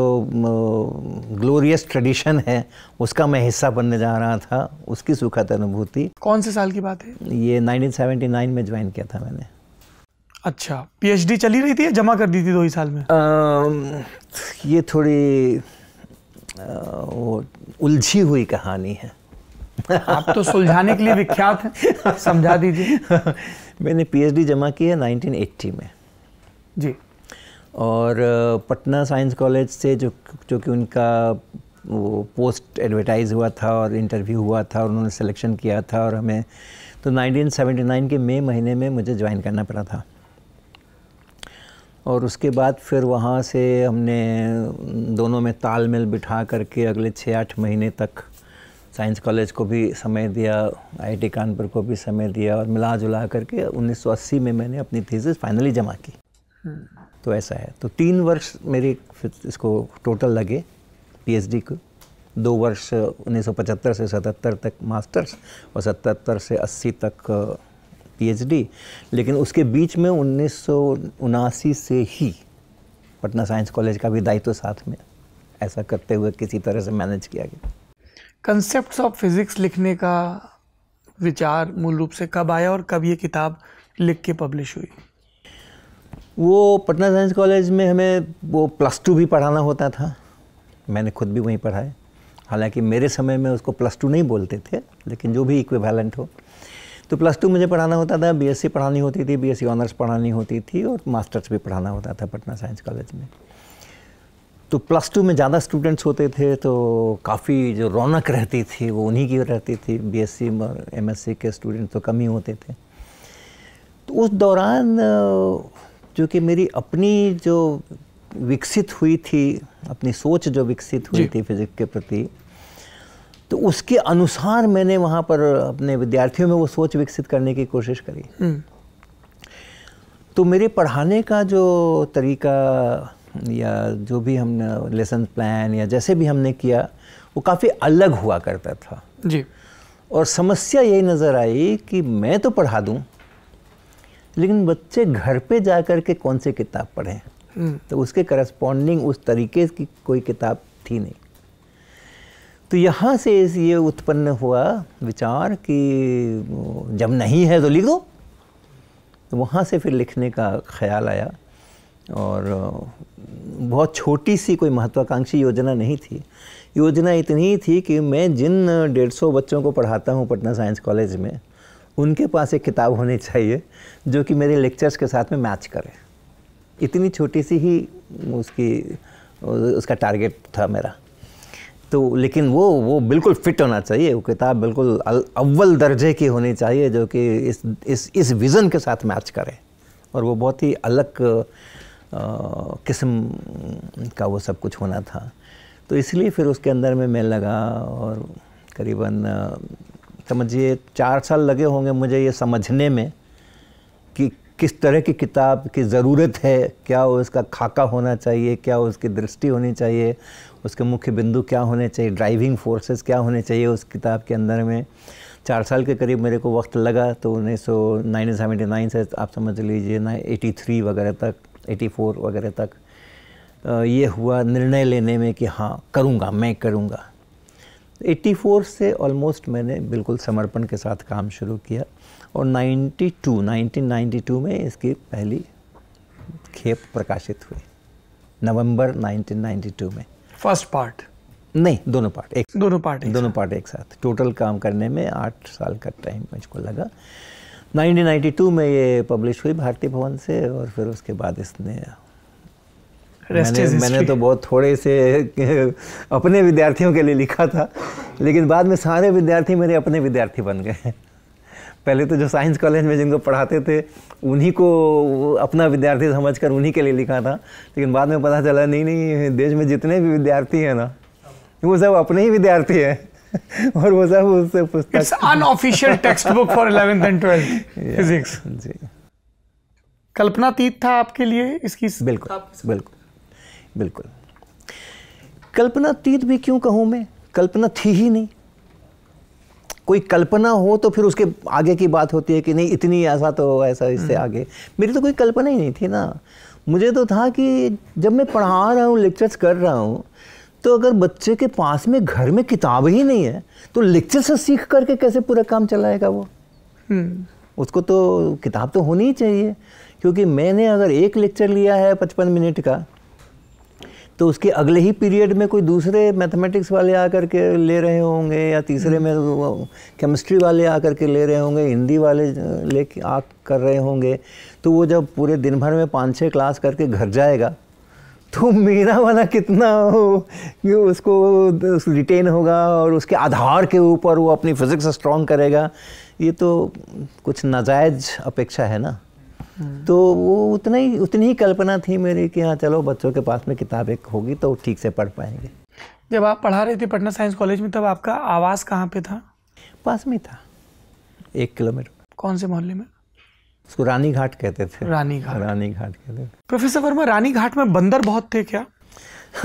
ग्लोरियस ट्रेडिशन है उसका मैं हिस्सा बनने जा रहा था उसकी सुखद अनुभूति कौन से साल की बात है ये 1979 में ज्वाइन किया था मैंने अच्छा पीएचडी चली रही थी जमा कर दी थी दो ही साल में आ, ये थोड़ी उलझी हुई कहानी है आप तो सुलझाने के लिए विख्यात हैं समझा दीजिए मैंने पीएचडी जमा की है 1980 में जी और पटना साइंस कॉलेज से जो जो कि उनका वो पोस्ट एडवर्टाइज़ हुआ था और इंटरव्यू हुआ था और उन्होंने सिलेक्शन किया था और हमें तो 1979 के मई महीने में मुझे ज्वाइन करना पड़ा था और उसके बाद फिर वहाँ से हमने दोनों में तालमेल बिठा करके अगले छः आठ महीने तक साइंस कॉलेज को भी समय दिया आईआईटी कानपुर को भी समय दिया और मिला जुला करके 1980 में मैंने अपनी थीसिस फाइनली जमा की हम्म। तो ऐसा है तो तीन वर्ष मेरे इसको टोटल लगे पीएचडी को दो वर्ष 1975 से 77 तक मास्टर्स और 77 से 80 तक पीएचडी लेकिन उसके बीच में उन्नीस से ही पटना साइंस कॉलेज का भी दायित्व साथ में ऐसा करते हुए किसी तरह से मैनेज किया गया कंसेप्ट ऑफ फिज़िक्स लिखने का विचार मूल रूप से कब आया और कब ये किताब लिख के पब्लिश हुई वो पटना साइंस कॉलेज में हमें वो प्लस टू भी पढ़ाना होता था मैंने खुद भी वहीं पढ़ा है हालांकि मेरे समय में उसको प्लस टू नहीं बोलते थे लेकिन जो भी इक्विवेलेंट हो तो प्लस टू मुझे पढ़ाना होता था बीएससी पढ़ानी होती थी बीएससी ऑनर्स पढ़ानी होती थी और मास्टर्स भी पढ़ाना होता था पटना साइंस कॉलेज में तो प्लस टू में ज़्यादा स्टूडेंट्स होते थे तो काफ़ी जो रौनक रहती थी वो उन्हीं की रहती थी बीएससी और एमएससी के स्टूडेंट तो कम ही होते थे तो उस दौरान जो कि मेरी अपनी जो विकसित हुई थी अपनी सोच जो विकसित हुई थी फिजिक्स के प्रति तो उसके अनुसार मैंने वहाँ पर अपने विद्यार्थियों में वो सोच विकसित करने की कोशिश करी हम्म। तो मेरे पढ़ाने का जो तरीका या जो भी हमने लेसन प्लान या जैसे भी हमने किया वो काफ़ी अलग हुआ करता था जी और समस्या यही नज़र आई कि मैं तो पढ़ा दूँ लेकिन बच्चे घर पे जा कर के कौन से किताब पढ़ें हम्म। तो उसके करस्पॉन्डिंग उस तरीके की कोई किताब थी नहीं तो यहाँ से ये उत्पन्न हुआ विचार कि जब नहीं है तो लिख दो तो वहाँ से फिर लिखने का ख्याल आया और बहुत छोटी सी कोई महत्वाकांक्षी योजना नहीं थी योजना इतनी थी कि मैं जिन डेढ़ सौ बच्चों को पढ़ाता हूँ पटना साइंस कॉलेज में उनके पास एक किताब होनी चाहिए जो कि मेरे लेक्चर्स के साथ में मैच करे इतनी छोटी सी ही उसकी उसका टारगेट था मेरा तो लेकिन वो वो बिल्कुल फिट होना चाहिए वो किताब बिल्कुल अव्वल दर्जे की होनी चाहिए जो कि इस इस इस विज़न के साथ मैच करे और वो बहुत ही अलग किस्म का वो सब कुछ होना था तो इसलिए फिर उसके अंदर में मैं लगा और करीबन समझिए चार साल लगे होंगे मुझे ये समझने में कि किस तरह की किताब की ज़रूरत है क्या उसका खाका होना चाहिए क्या उसकी दृष्टि होनी चाहिए उसके मुख्य बिंदु क्या होने चाहिए ड्राइविंग फोर्सेस क्या होने चाहिए उस किताब के अंदर में चार साल के करीब मेरे को वक्त लगा तो उन्नीस सौ से आप समझ लीजिए ना एटी थ्री वगैरह तक 84 वगैरह तक ये हुआ निर्णय लेने में कि हाँ करूँगा मैं करूँगा 84 तो से ऑलमोस्ट मैंने बिल्कुल समर्पण के साथ काम शुरू किया और 92 1992 में इसकी पहली खेप प्रकाशित हुई नवंबर 1992 में फर्स्ट पार्ट नहीं दोनों पार्ट एक दोनों पार्ट दोनों पार्ट एक साथ टोटल काम करने में आठ साल का टाइम मुझको लगा 1992 में ये पब्लिश हुई भारती भवन से और फिर उसके बाद इसने मैंने मैंने तो बहुत थोड़े से अपने विद्यार्थियों के लिए लिखा था लेकिन बाद में सारे विद्यार्थी मेरे अपने विद्यार्थी बन गए पहले तो जो साइंस कॉलेज में जिनको पढ़ाते थे उन्हीं को अपना विद्यार्थी समझकर उन्हीं के लिए लिखा था लेकिन बाद में पता चला नहीं नहीं देश में जितने भी विद्यार्थी हैं ना वो सब अपने ही विद्यार्थी हैं और वो सब उससे पुस्तक it's unofficial textbook for eleventh and twelfth physics जी कल्पनातीत था आपके लिए इसकी बिल्कुल बिल्कुल बिल्कुल कल्पनातीत भी क्यों कहूँ मैं कल्पना थी ही नहीं कोई कल्पना हो तो फिर उसके आगे की बात होती है कि नहीं इतनी ऐसा तो ऐसा इससे हम्म। आगे मेरी तो कोई कल्पना ही नहीं थी ना मुझे तो था कि जब मैं पढ़ा रहा हूँ लेक्चर्स कर रहा हूँ तो अगर बच्चे के पास में घर में किताब ही नहीं है तो लेक्चर से सीख करके कैसे पूरा काम चलाएगा वो हम्म। उसको तो किताब तो होनी ही चाहिए क्योंकि मैंने अगर एक लेक्चर लिया है पचपन मिनट का तो उसके अगले ही पीरियड में कोई दूसरे मैथमेटिक्स वाले आकर के ले रहे होंगे या तीसरे हम्म। में केमिस्ट्री वाले आकर के ले रहे होंगे हिंदी वाले ले आ कर रहे होंगे तो वो जब पूरे दिन भर में पाँच छः क्लास करके घर जाएगा तो मेरा वाला कितना हो कि उसको रिटेन होगा और उसके आधार के ऊपर वो अपनी फिज़िक्स स्ट्रॉन्ग करेगा ये तो कुछ नाजायज अपेक्षा है ना हम्म। तो वो उतना ही उतनी ही कल्पना थी मेरी कि हाँ चलो बच्चों के पास में किताब एक होगी तो ठीक से पढ़ पाएंगे जब आप पढ़ा रहे थे पटना साइंस कॉलेज में तब आपका आवास कहाँ पे था पास में था एक किलोमीटर कौन से मोहल्ले में उसको रानी घाट कहते थे रानी घाट रानी घाट कहते थे प्रोफेसर वर्मा रानी घाट में बंदर बहुत थे क्या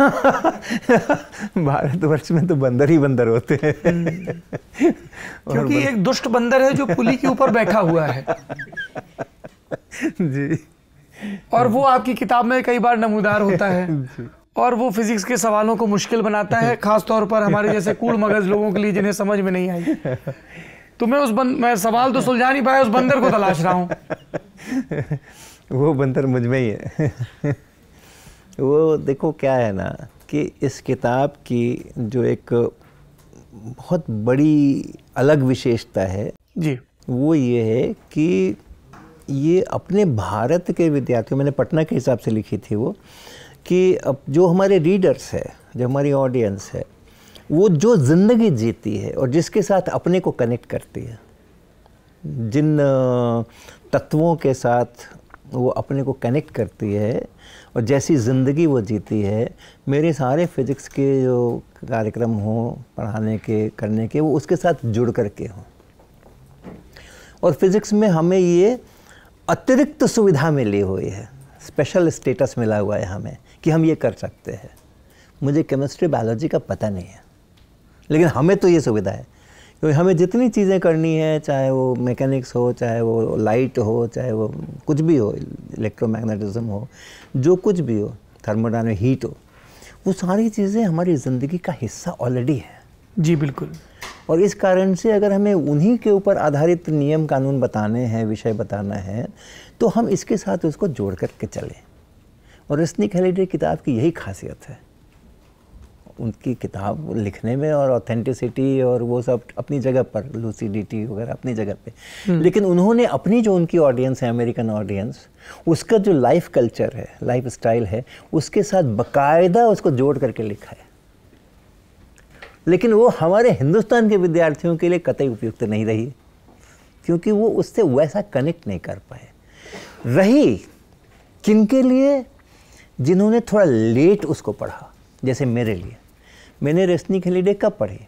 भारतवर्ष में तो बंदर ही बंदर होते हैं हम्म। क्योंकि एक दुष्ट बंदर है जो पुली के ऊपर बैठा हुआ है जी और वो आपकी किताब में कई बार नमूदार होता है और वो फिजिक्स के सवालों को मुश्किल बनाता है खासतौर पर हमारे जैसे कूड़ मगज लोगों के लिए जिन्हें समझ में नहीं आई तो मैं उस बंद मैं सवाल तो सुलझा नहीं पाया उस बंदर को तलाश रहा हूँ वो बंदर मुझ में ही है वो देखो क्या है ना कि इस किताब की जो एक बहुत बड़ी अलग विशेषता है जी वो ये है कि ये अपने भारत के विद्यार्थियों मैंने पटना के हिसाब से लिखी थी वो कि अब जो हमारे रीडर्स है जो हमारी ऑडियंस है वो जो ज़िंदगी जीती है और जिसके साथ अपने को कनेक्ट करती है जिन तत्वों के साथ वो अपने को कनेक्ट करती है और जैसी ज़िंदगी वो जीती है मेरे सारे फिज़िक्स के जो कार्यक्रम हों पढ़ाने के करने के वो उसके साथ जुड़ कर के हों और फिज़िक्स में हमें ये अतिरिक्त सुविधा मिली हुई है स्पेशल स्टेटस मिला हुआ है हमें कि हम ये कर सकते हैं मुझे केमिस्ट्री बायोलॉजी का पता नहीं है लेकिन हमें तो ये सुविधा है क्योंकि हमें जितनी चीज़ें करनी है चाहे वो मैकेनिक्स हो चाहे वो लाइट हो चाहे वो कुछ भी हो इलेक्ट्रोमैग्नेटिज्म हो जो कुछ भी हो थर्मोडाइन हीट हो वो सारी चीज़ें हमारी ज़िंदगी का हिस्सा ऑलरेडी है जी बिल्कुल और इस कारण से अगर हमें उन्हीं के ऊपर आधारित नियम कानून बताने हैं विषय बताना है तो हम इसके साथ उसको जोड़ करके चलें और रस्निक हेलीडे किताब की यही खासियत है उनकी किताब लिखने में और ऑथेंटिसिटी और वो सब अपनी जगह पर लूसीडिटी वगैरह अपनी जगह पे हम्म। लेकिन उन्होंने अपनी जो उनकी ऑडियंस है अमेरिकन ऑडियंस उसका जो लाइफ कल्चर है लाइफ स्टाइल है उसके साथ बाकायदा उसको जोड़ करके लिखा है लेकिन वो हमारे हिंदुस्तान के विद्यार्थियों के लिए कतई उपयुक्त नहीं रही क्योंकि वो उससे वैसा कनेक्ट नहीं कर पाए रही किन के लिए जिन्होंने थोड़ा लेट उसको पढ़ा जैसे मेरे लिए मैंने रेस्नी खलीडे कब पढ़े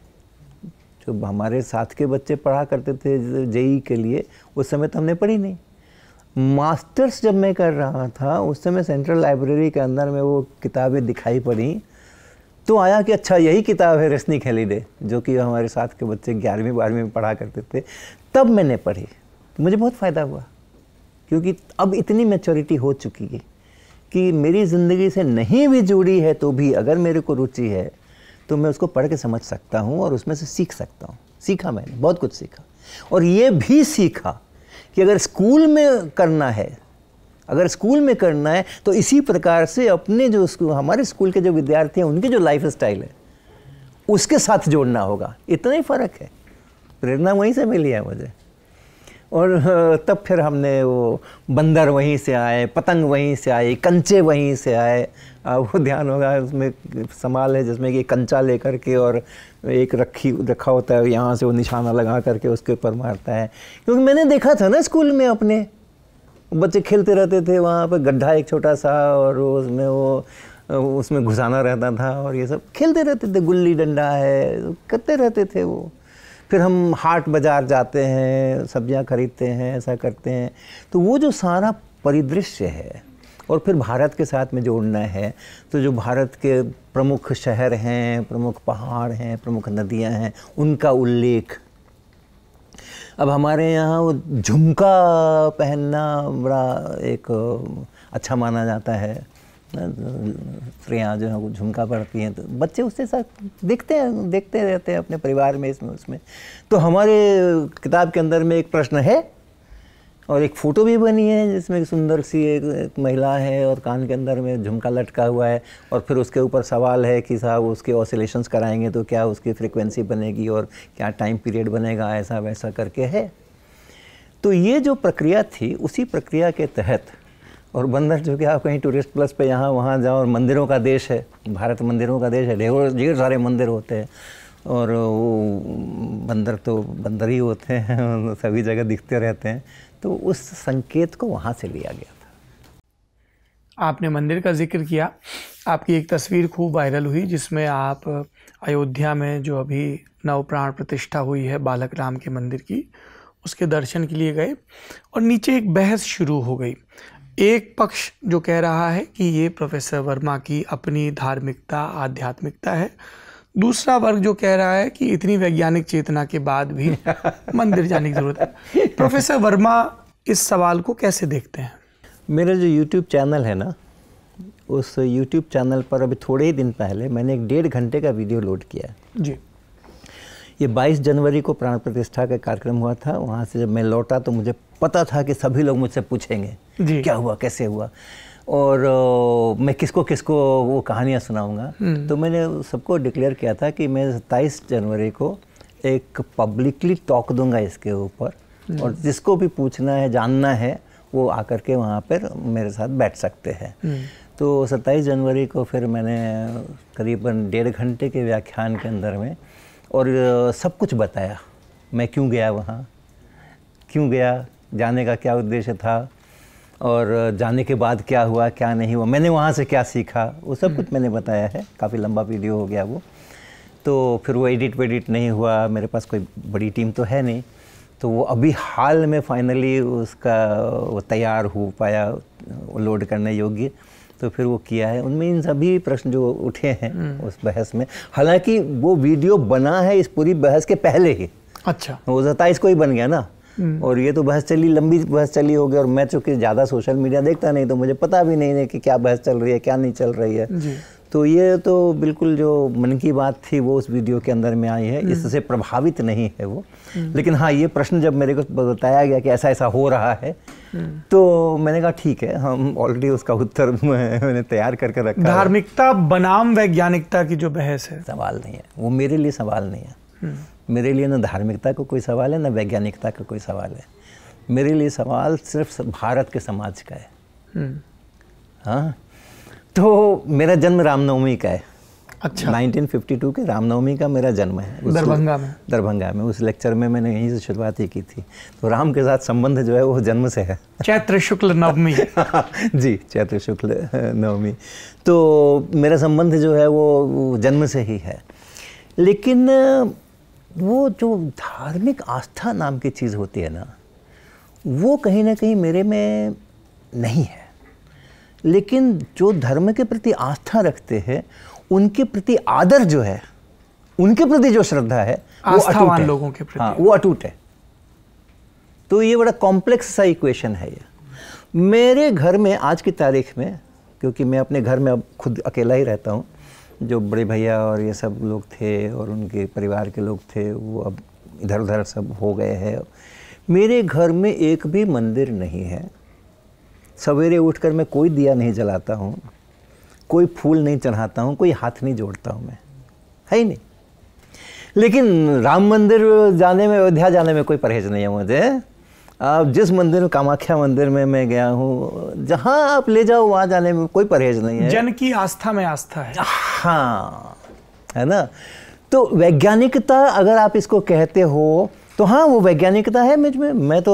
जो हमारे साथ के बच्चे पढ़ा करते थे जेई के लिए उस समय तो हमने पढ़ी नहीं मास्टर्स जब मैं कर रहा था उस समय सेंट्रल लाइब्रेरी के अंदर में वो किताबें दिखाई पड़ी तो आया कि अच्छा यही किताब है रश्नी खेलीडे जो कि हमारे साथ के बच्चे ग्यारहवीं बारहवीं में पढ़ा करते थे तब मैंने पढ़ी तो मुझे बहुत फ़ायदा हुआ क्योंकि अब इतनी मेचोरिटी हो चुकी है कि मेरी ज़िंदगी से नहीं भी जुड़ी है तो भी अगर मेरे को रुचि है तो मैं उसको पढ़ के समझ सकता हूँ और उसमें से सीख सकता हूँ सीखा मैंने बहुत कुछ सीखा और ये भी सीखा कि अगर स्कूल में करना है अगर स्कूल में करना है तो इसी प्रकार से अपने जो स्कूल हमारे स्कूल के जो विद्यार्थी हैं उनकी जो लाइफ स्टाइल है उसके साथ जोड़ना होगा इतना ही फ़र्क है प्रेरणा वहीं से मिली है मुझे और तब फिर हमने वो बंदर वहीं से आए पतंग वहीं से आए कंचे वहीं से आए वो ध्यान होगा उसमें समाल है जिसमें कि कंचा लेकर के और एक रखी रखा होता है यहाँ से वो निशाना लगा करके उसके ऊपर मारता है क्योंकि मैंने देखा था ना स्कूल में अपने बच्चे खेलते रहते थे वहाँ पर गड्ढा एक छोटा सा और उसमें वो उसमें घुसाना रहता था और ये सब खेलते रहते थे गुल्ली डंडा है करते रहते थे वो फिर हम हाट बाज़ार जाते हैं सब्जियां खरीदते हैं ऐसा करते हैं तो वो जो सारा परिदृश्य है और फिर भारत के साथ में जोड़ना है तो जो भारत के प्रमुख शहर हैं प्रमुख पहाड़ हैं प्रमुख नदियां हैं उनका उल्लेख अब हमारे यहाँ वो झुमका पहनना बड़ा एक अच्छा माना जाता है स्त्रियाँ जो हैं वो झुमका पड़ती हैं तो बच्चे उससे साथ देखते हैं देखते रहते हैं अपने परिवार में इसमें उसमें तो हमारे किताब के अंदर में एक प्रश्न है और एक फ़ोटो भी बनी है जिसमें सुंदर सी एक, एक महिला है और कान के अंदर में झुमका लटका हुआ है और फिर उसके ऊपर सवाल है कि साहब उसके ऑसिलेशंस कराएंगे तो क्या उसकी फ्रिक्वेंसी बनेगी और क्या टाइम पीरियड बनेगा ऐसा वैसा करके है तो ये जो प्रक्रिया थी उसी प्रक्रिया के तहत और बंदर जो कि आप कहीं टूरिस्ट प्लस पे यहाँ वहाँ जाओ और मंदिरों का देश है भारत मंदिरों का देश है ढेर ढेर सारे मंदिर होते हैं और वो बंदर तो बंदर ही होते हैं सभी जगह दिखते रहते हैं तो उस संकेत को वहाँ से लिया गया था आपने मंदिर का जिक्र किया आपकी एक तस्वीर खूब वायरल हुई जिसमें आप अयोध्या में जो अभी नव प्राण प्रतिष्ठा हुई है बालक राम के मंदिर की उसके दर्शन के लिए गए और नीचे एक बहस शुरू हो गई एक पक्ष जो कह रहा है कि ये प्रोफेसर वर्मा की अपनी धार्मिकता आध्यात्मिकता है दूसरा वर्ग जो कह रहा है कि इतनी वैज्ञानिक चेतना के बाद भी मंदिर जाने की ज़रूरत है प्रोफेसर वर्मा इस सवाल को कैसे देखते हैं मेरा जो यूट्यूब चैनल है ना उस यूट्यूब चैनल पर अभी थोड़े ही दिन पहले मैंने एक डेढ़ घंटे का वीडियो लोड किया जी ये 22 जनवरी को प्राण प्रतिष्ठा का कार्यक्रम हुआ था वहाँ से जब मैं लौटा तो मुझे पता था कि सभी लोग मुझसे पूछेंगे क्या हुआ कैसे हुआ और ओ, मैं किसको किसको वो कहानियाँ सुनाऊँगा हम्म। तो मैंने सबको डिक्लेयर किया था कि मैं सत्ताईस जनवरी को एक पब्लिकली टॉक दूंगा इसके ऊपर हम्म। और जिसको भी पूछना है जानना है वो आकर के वहाँ पर मेरे साथ बैठ सकते हैं हम्म। तो 27 जनवरी को फिर मैंने करीबन डेढ़ घंटे के व्याख्यान के अंदर में और सब कुछ बताया मैं क्यों गया वहाँ क्यों गया जाने का क्या उद्देश्य था और जाने के बाद क्या हुआ क्या नहीं हुआ मैंने वहाँ से क्या सीखा वो सब कुछ हम्म। मैंने बताया है काफ़ी लंबा वीडियो हो गया वो तो फिर वो एडिट वेडिट नहीं हुआ मेरे पास कोई बड़ी टीम तो है नहीं तो वो अभी हाल में फाइनली उसका वो तैयार हो पाया लोड करने योग्य तो फिर वो किया है उनमें इन सभी प्रश्न जो उठे हैं हम्म। उस बहस में हालांकि वो वीडियो बना है इस पूरी बहस के पहले ही अच्छा वो सताइस को ही बन गया ना हम्म। और ये तो बहस चली लंबी बहस चली होगी और मैं चूंकि ज़्यादा सोशल मीडिया देखता नहीं तो मुझे पता भी नहीं है कि क्या बहस चल रही है क्या नहीं चल रही है तो ये तो बिल्कुल जो मन की बात थी वो उस वीडियो के अंदर में आई है हम्म। इससे प्रभावित नहीं है वो लेकिन हाँ ये प्रश्न जब मेरे को बताया गया कि ऐसा ऐसा हो रहा है तो मैंने कहा ठीक है हम ऑलरेडी उसका उत्तर मैंने तैयार करके रखा धार्मिकता बनाम वैज्ञानिकता की जो बहस है सवाल नहीं है वो मेरे लिए सवाल नहीं है मेरे लिए ना धार्मिकता का को कोई सवाल है ना वैज्ञानिकता का को कोई सवाल है मेरे लिए सवाल सिर्फ भारत के समाज का है हम्म। हाँ तो मेरा जन्म रामनवमी का है अच्छा 1952 के रामनवमी का मेरा जन्म है दरभंगा में दरभंगा में उस लेक्चर में मैंने यहीं से शुरुआत ही की थी तो राम के साथ संबंध जो है वो जन्म से है चैत्र शुक्ल नवमी जी चैत्र शुक्ल नवमी तो मेरा संबंध जो है वो जन्म से ही है लेकिन वो जो धार्मिक आस्था नाम की चीज़ होती है ना वो कहीं ना कहीं मेरे में नहीं है लेकिन जो धर्म के प्रति आस्था रखते हैं उनके प्रति आदर जो है उनके प्रति जो श्रद्धा है वो अटूट है लोगों के प्रति हाँ, वो अटूट है तो ये बड़ा कॉम्प्लेक्स सा इक्वेशन है ये मेरे घर में आज की तारीख में क्योंकि मैं अपने घर में अब खुद अकेला ही रहता हूँ जो बड़े भैया और ये सब लोग थे और उनके परिवार के लोग थे वो अब इधर उधर सब हो गए हैं मेरे घर में एक भी मंदिर नहीं है सवेरे उठकर मैं कोई दिया नहीं जलाता हूँ कोई फूल नहीं चढ़ाता हूँ कोई हाथ नहीं जोड़ता हूँ मैं है ही नहीं लेकिन राम मंदिर जाने में अयोध्या जाने में कोई परहेज नहीं है मुझे आप जिस मंदिर में कामाख्या मंदिर में मैं गया हूँ जहाँ आप ले जाओ वहाँ जाने में कोई परहेज नहीं है जन की आस्था में आस्था है हाँ है ना तो वैज्ञानिकता अगर आप इसको कहते हो तो हाँ वो वैज्ञानिकता है मुझ में मैं तो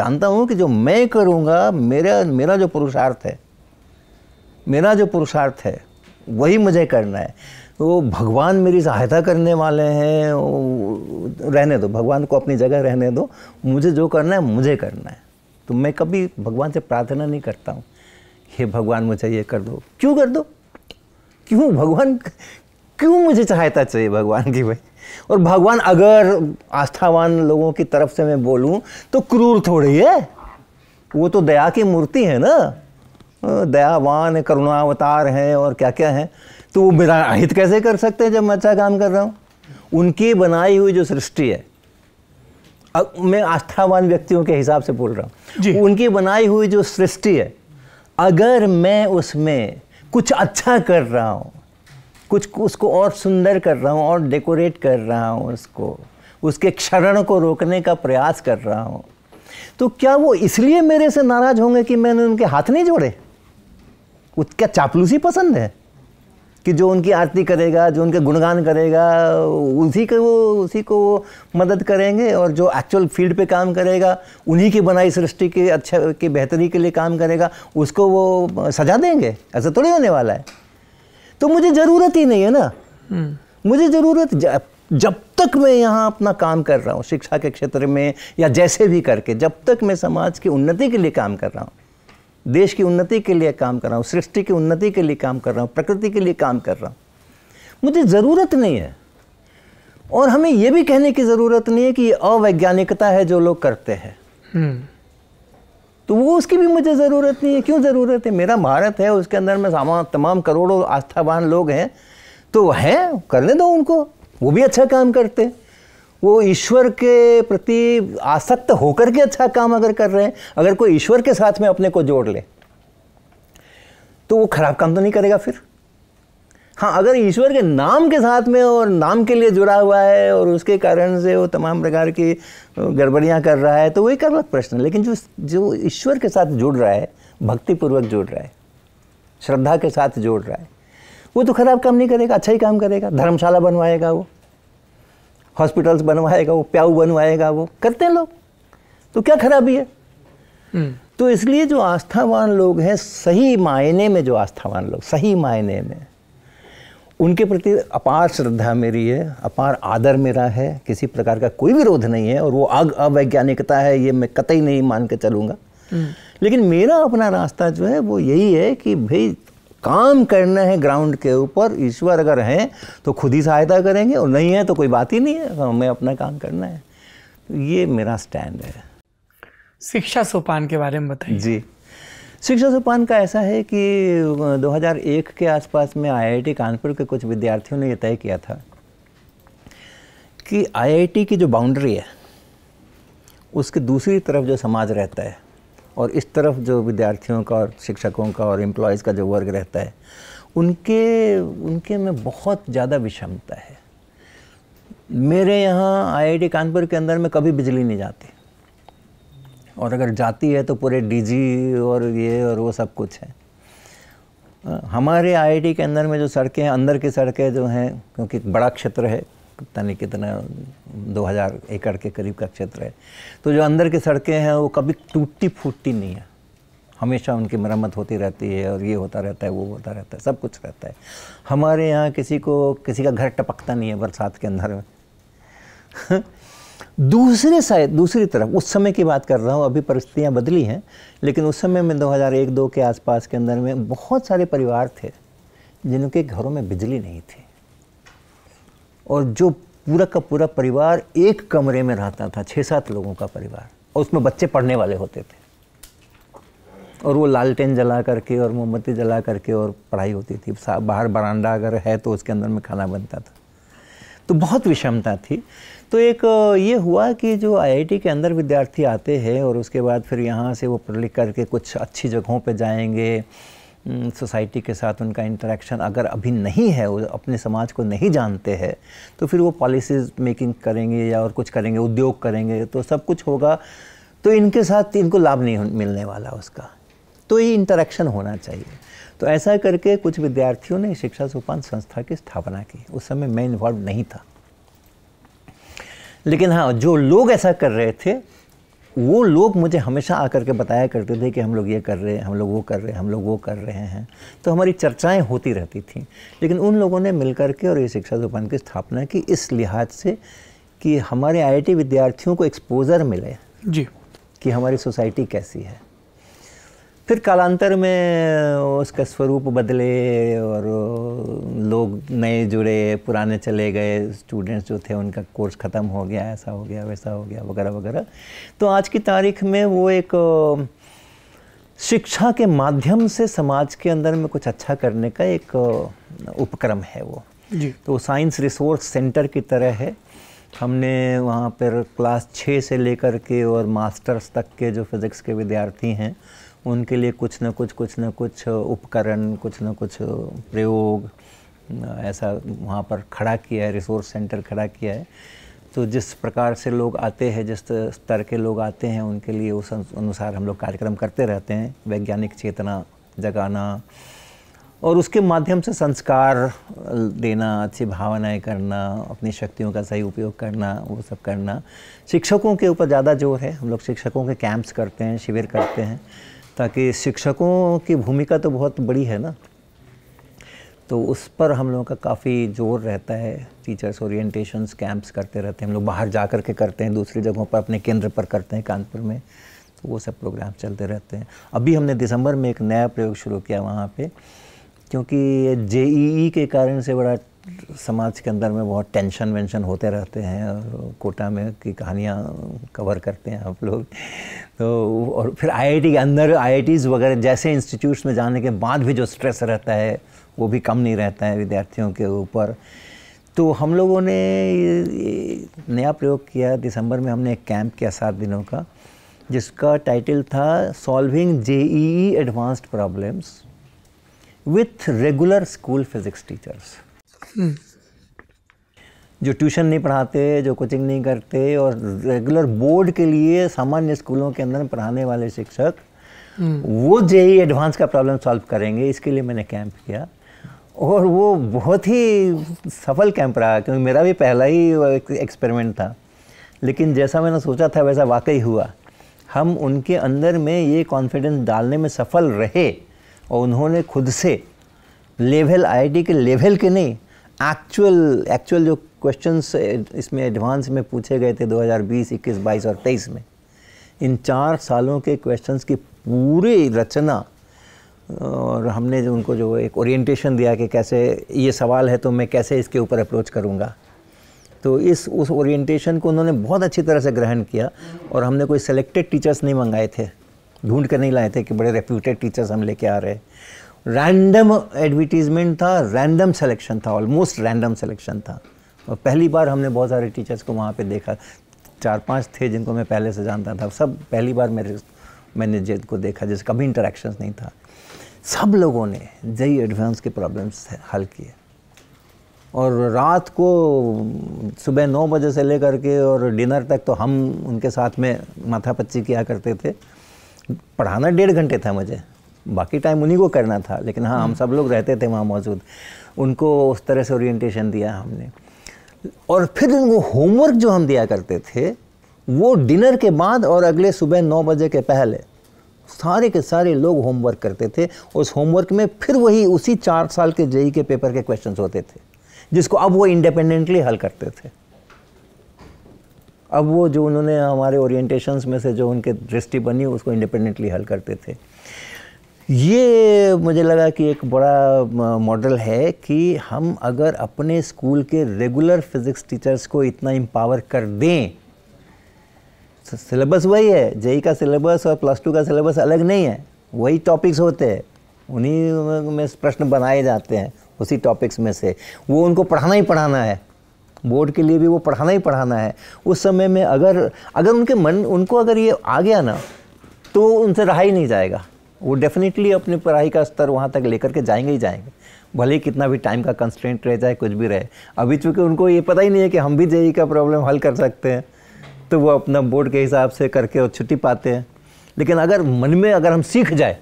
जानता हूँ कि जो मैं करूँगा मेरा मेरा जो पुरुषार्थ है मेरा जो पुरुषार्थ है वही मुझे करना है तो भगवान मेरी सहायता करने वाले हैं रहने दो भगवान को अपनी जगह रहने दो मुझे जो करना है मुझे करना है तो मैं कभी भगवान से प्रार्थना नहीं करता हूँ हे भगवान मुझे ये कर दो क्यों कर दो क्यों भगवान क्यों मुझे सहायता चाहिए भगवान की भाई और भगवान अगर आस्थावान लोगों की तरफ से मैं बोलूँ तो क्रूर थोड़ी है वो तो दया की मूर्ति है ना दयावान है करुणावतार हैं और क्या क्या हैं तो वो मेरा हित कैसे कर सकते हैं जब मैं अच्छा काम कर रहा हूँ उनकी बनाई हुई जो सृष्टि है अब मैं आस्थावान व्यक्तियों के हिसाब से बोल रहा हूँ उनकी बनाई हुई जो सृष्टि है अगर मैं उसमें कुछ अच्छा कर रहा हूँ कुछ उसको और सुंदर कर रहा हूँ और डेकोरेट कर रहा हूँ उसको उसके क्षरण को रोकने का प्रयास कर रहा हूँ तो क्या वो इसलिए मेरे से नाराज होंगे कि मैंने उनके हाथ नहीं जोड़े आपको क्या चापलूसी पसंद है कि जो उनकी आरती करेगा जो उनके गुणगान करेगा उसी को वो उसी को वो मदद करेंगे और जो एक्चुअल फील्ड पे काम करेगा उन्हीं की बनाई सृष्टि के अच्छा की बेहतरी के लिए काम करेगा उसको वो सजा देंगे ऐसा थोड़ी होने वाला है तो मुझे ज़रूरत ही नहीं है ना हम्म। मुझे ज़रूरत जब तक मैं यहाँ अपना काम कर रहा हूँ शिक्षा के क्षेत्र में या जैसे भी करके जब तक मैं समाज की उन्नति के लिए काम कर रहा हूँ देश की उन्नति के लिए काम कर रहा हूँ सृष्टि की उन्नति के लिए काम कर रहा हूँ प्रकृति के लिए काम कर रहा हूँ मुझे ज़रूरत नहीं है और हमें यह भी कहने की ज़रूरत नहीं है कि ये अवैज्ञानिकता है जो लोग करते हैं हम्म। तो वो उसकी भी मुझे ज़रूरत नहीं है क्यों ज़रूरत है मेरा भारत है उसके अंदर में सामान तमाम करोड़ों आस्थावान लोग हैं तो हैं करने दो उनको वो भी अच्छा काम करते हैं वो ईश्वर के प्रति आसक्त होकर के अच्छा काम अगर कर रहे हैं अगर कोई ईश्वर के साथ में अपने को जोड़ ले तो वो खराब काम तो नहीं करेगा फिर हाँ अगर ईश्वर के नाम के साथ में और नाम के लिए जुड़ा हुआ है और उसके कारण से वो तमाम प्रकार की गड़बड़ियाँ कर रहा है तो वही कर अलग प्रश्न लेकिन जो जो ईश्वर के साथ जुड़ रहा है भक्तिपूर्वक जुड़ रहा है श्रद्धा के साथ जोड़ रहा है वो तो खराब काम नहीं करेगा अच्छा ही काम करेगा धर्मशाला बनवाएगा वो हॉस्पिटल्स बनवाएगा वो प्याऊ बनवाएगा वो करते हैं लोग तो क्या खराबी है हम्म। तो इसलिए जो आस्थावान लोग हैं सही मायने में जो आस्थावान लोग सही मायने में उनके प्रति अपार श्रद्धा मेरी है अपार आदर मेरा है किसी प्रकार का कोई विरोध नहीं है और वो अग अवैज्ञानिकता है ये मैं कतई नहीं मान के चलूँगा हम्म। लेकिन मेरा अपना रास्ता जो है वो यही है कि भाई काम करना है ग्राउंड के ऊपर ईश्वर अगर हैं तो खुद ही सहायता करेंगे और नहीं है तो कोई बात ही नहीं है तो हमें अपना काम करना है तो ये मेरा स्टैंड है शिक्षा सोपान के बारे में बताइए जी शिक्षा सोपान का ऐसा है कि 2001 के आसपास में आईआईटी कानपुर के कुछ विद्यार्थियों ने यह तय किया था कि आईआईटी की जो बाउंड्री है उसके दूसरी तरफ जो समाज रहता है और इस तरफ जो विद्यार्थियों का और शिक्षकों का और एम्प्लॉयज़ का जो वर्ग रहता है उनके उनके में बहुत ज़्यादा विषमता है मेरे यहाँ आईआईटी कानपुर के अंदर में कभी बिजली नहीं जाती और अगर जाती है तो पूरे डीजी और ये और वो सब कुछ है हाँ, हमारे आईआईटी के अंदर में जो सड़कें हैं अंदर की सड़कें जो हैं क्योंकि बड़ा क्षेत्र है पता नहीं कितना 2000 एकड़ के करीब का क्षेत्र है तो जो अंदर की सड़कें हैं वो कभी टूटती फूटती नहीं है हमेशा उनकी मरम्मत होती रहती है और ये होता रहता है वो होता रहता है सब कुछ रहता है हमारे यहाँ किसी को किसी का घर टपकता नहीं है बरसात के अंदर में दूसरे साइड दूसरी तरफ उस समय की बात कर रहा हूँ अभी परिस्थितियाँ बदली हैं लेकिन उस समय में 2001-2 के आसपास के अंदर में बहुत सारे परिवार थे जिनके घरों में बिजली नहीं थी और जो पूरा का पूरा परिवार एक कमरे में रहता था छः सात लोगों का परिवार और उसमें बच्चे पढ़ने वाले होते थे और वो लालटेन जला करके और मोमबत्ती जला करके और पढ़ाई होती थी बाहर बरांडा अगर है तो उसके अंदर में खाना बनता था तो बहुत विषमता थी तो एक ये हुआ कि जो आईआईटी के अंदर विद्यार्थी आते हैं और उसके बाद फिर यहाँ से वो पढ़ लिख करके कुछ अच्छी जगहों पे जाएंगे हम्म, सोसाइटी के साथ उनका इंटरेक्शन अगर अभी नहीं है वो अपने समाज को नहीं जानते हैं तो फिर वो पॉलिसीज़ मेकिंग करेंगे या और कुछ करेंगे उद्योग करेंगे तो सब कुछ होगा तो इनके साथ इनको लाभ नहीं मिलने वाला उसका तो ये इंटरेक्शन होना चाहिए तो ऐसा करके कुछ विद्यार्थियों ने शिक्षा सोपान संस्था की स्थापना की उस समय मैं इन्वॉल्व नहीं था लेकिन हाँ जो लोग ऐसा कर रहे थे वो लोग मुझे हमेशा आकर के बताया करते थे कि हम लोग ये कर रहे हैं हम लोग वो कर रहे हैं हम लोग वो कर रहे हैं तो हमारी चर्चाएं होती रहती थी लेकिन उन लोगों ने मिल के और ये शिक्षा दुकान की स्थापना की इस लिहाज से कि हमारे आई विद्यार्थियों को एक्सपोज़र मिले जी कि हमारी सोसाइटी कैसी है फिर कालांतर में उसका स्वरूप बदले और लोग नए जुड़े पुराने चले गए स्टूडेंट्स जो थे उनका कोर्स ख़त्म हो गया ऐसा हो गया वैसा हो गया वगैरह वगैरह तो आज की तारीख में वो एक शिक्षा के माध्यम से समाज के अंदर में कुछ अच्छा करने का एक उपक्रम है वो जी तो साइंस रिसोर्स सेंटर की तरह है हमने वहाँ पर क्लास छः से लेकर के और मास्टर्स तक के जो फिज़िक्स के विद्यार्थी हैं उनके लिए कुछ ना कुछ कुछ ना कुछ उपकरण कुछ ना कुछ प्रयोग ऐसा वहाँ पर खड़ा किया है रिसोर्स सेंटर खड़ा किया है तो जिस प्रकार से लोग आते हैं जिस स्तर के लोग आते हैं उनके लिए उस अनुसार हम लोग कार्यक्रम करते रहते हैं वैज्ञानिक चेतना जगाना और उसके माध्यम से संस्कार देना अच्छी भावनाएं करना अपनी शक्तियों का सही उपयोग करना वो सब करना शिक्षकों के ऊपर ज़्यादा जोर है हम लोग शिक्षकों के कैंप्स करते हैं शिविर करते हैं ताकि शिक्षकों की भूमिका तो बहुत बड़ी है ना तो उस पर हम लोगों का काफ़ी जोर रहता है टीचर्स ओरिएंटेशन कैंप्स करते रहते हैं हम लोग बाहर जा कर के करते हैं दूसरी जगहों पर अपने केंद्र पर करते हैं कानपुर में तो वो सब प्रोग्राम चलते रहते हैं अभी हमने दिसंबर में एक नया प्रयोग शुरू किया वहाँ पे क्योंकि जे के कारण से बड़ा समाज के अंदर में बहुत टेंशन वेंशन होते रहते हैं कोटा में की कहानियाँ कवर करते हैं आप लोग तो और फिर आईआईटी के अंदर आईआईटीज़ वगैरह जैसे इंस्टीट्यूट्स में जाने के बाद भी जो स्ट्रेस रहता है वो भी कम नहीं रहता है विद्यार्थियों के ऊपर तो हम लोगों ने नया प्रयोग किया दिसंबर में हमने एक कैंप किया सात दिनों का जिसका टाइटल था solving J advanced problems with regular school physics teachers जो ट्यूशन नहीं पढ़ाते जो कोचिंग नहीं करते और रेगुलर बोर्ड के लिए सामान्य स्कूलों के अंदर पढ़ाने वाले शिक्षक वो ही एडवांस का प्रॉब्लम सॉल्व करेंगे इसके लिए मैंने कैंप किया और वो बहुत ही सफल कैंप रहा क्योंकि मेरा भी पहला ही एक्सपेरिमेंट था लेकिन जैसा मैंने सोचा था वैसा वाकई हुआ हम उनके अंदर में ये कॉन्फिडेंस डालने में सफल रहे और उन्होंने खुद से लेवल आईआईटी के लेवल के नहीं एक्चुअल एक्चुअल जो क्वेश्चन eh, इसमें एडवांस में पूछे गए थे 2020, 21, 22 और 23 में इन चार सालों के क्वेश्चन की पूरी रचना और हमने जो उनको जो एक ओरिएंटेशन दिया कि कैसे ये सवाल है तो मैं कैसे इसके ऊपर अप्रोच करूँगा तो इस उस ओरिएंटेशन को उन्होंने बहुत अच्छी तरह से ग्रहण किया और हमने कोई सेलेक्टेड टीचर्स नहीं मंगाए थे ढूंढ कर नहीं लाए थे कि बड़े रेप्यूटेड टीचर्स हम लेके आ रहे हैं रैंडम एडवर्टीज़मेंट था रैंडम सेलेक्शन था ऑलमोस्ट रैंडम सेलेक्शन था और पहली बार हमने बहुत सारे टीचर्स को वहाँ पे देखा चार पांच थे जिनको मैं पहले से जानता था सब पहली बार मेरे मैंने जिनको देखा जिसका कभी इंटरेक्शन नहीं था सब लोगों ने जई एडवांस के प्रॉब्लम्स हल किए और रात को सुबह नौ बजे से लेकर के और डिनर तक तो हम उनके साथ में माथा पच्ची किया करते थे पढ़ाना डेढ़ घंटे था मुझे बाकी टाइम उन्हीं को करना था लेकिन हाँ हम हम्म। सब लोग रहते थे वहाँ मौजूद उनको उस तरह से ओरिएंटेशन दिया हमने और फिर उनको होमवर्क जो हम दिया करते थे वो डिनर के बाद और अगले सुबह नौ बजे के पहले सारे के सारे लोग होमवर्क करते थे उस होमवर्क में फिर वही उसी चार साल के जेई e के पेपर के क्वेश्चंस होते थे जिसको अब वो इंडिपेंडेंटली हल करते थे अब वो जो उन्होंने हमारे ओरिएंटेशंस में से जो उनके दृष्टि बनी उसको इंडिपेंडेंटली हल करते थे ये मुझे लगा कि एक बड़ा मॉडल है कि हम अगर अपने स्कूल के रेगुलर फिज़िक्स टीचर्स को इतना एम्पावर कर दें सिलेबस तो वही है जेई का सिलेबस और प्लस टू का सिलेबस अलग नहीं है वही टॉपिक्स होते हैं उन्हीं में प्रश्न बनाए जाते हैं उसी टॉपिक्स में से वो उनको पढ़ाना ही पढ़ाना है बोर्ड के लिए भी वो पढ़ाना ही पढ़ाना है उस समय में अगर अगर उनके मन उनको अगर ये आ गया ना तो उनसे रहा ही नहीं जाएगा वो डेफिनेटली अपनी पढ़ाई का स्तर वहाँ तक लेकर के जाएंगे ही जाएंगे भले ही कितना भी टाइम का कंस्टेंट रह जाए कुछ भी रहे अभी चूँकि उनको ये पता ही नहीं है कि हम भी जेई का प्रॉब्लम हल कर सकते हैं तो वो अपना बोर्ड के हिसाब से करके वो छुट्टी पाते हैं लेकिन अगर मन में अगर हम सीख जाए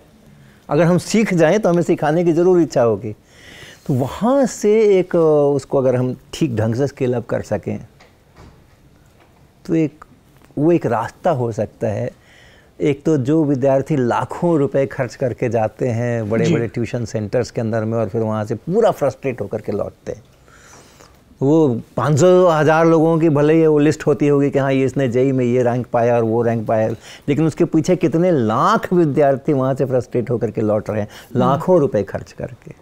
अगर हम सीख जाएँ तो हमें सिखाने की ज़रूर इच्छा होगी तो वहाँ से एक उसको अगर हम ठीक ढंग से स्केल अप कर सकें तो एक वो एक रास्ता हो सकता है एक तो जो विद्यार्थी लाखों रुपए खर्च करके जाते हैं बड़े बड़े ट्यूशन सेंटर्स के अंदर में और फिर वहाँ से पूरा फ्रस्ट्रेट होकर के लौटते हैं वो पाँच सौ हज़ार लोगों की भले ही वो लिस्ट होती होगी कि हाँ ये इसने जेई में ये रैंक पाया और वो रैंक पाया लेकिन उसके पीछे कितने लाख विद्यार्थी वहाँ से फ्रस्ट्रेट होकर के लौट रहे हैं हम्म। लाखों रुपए खर्च करके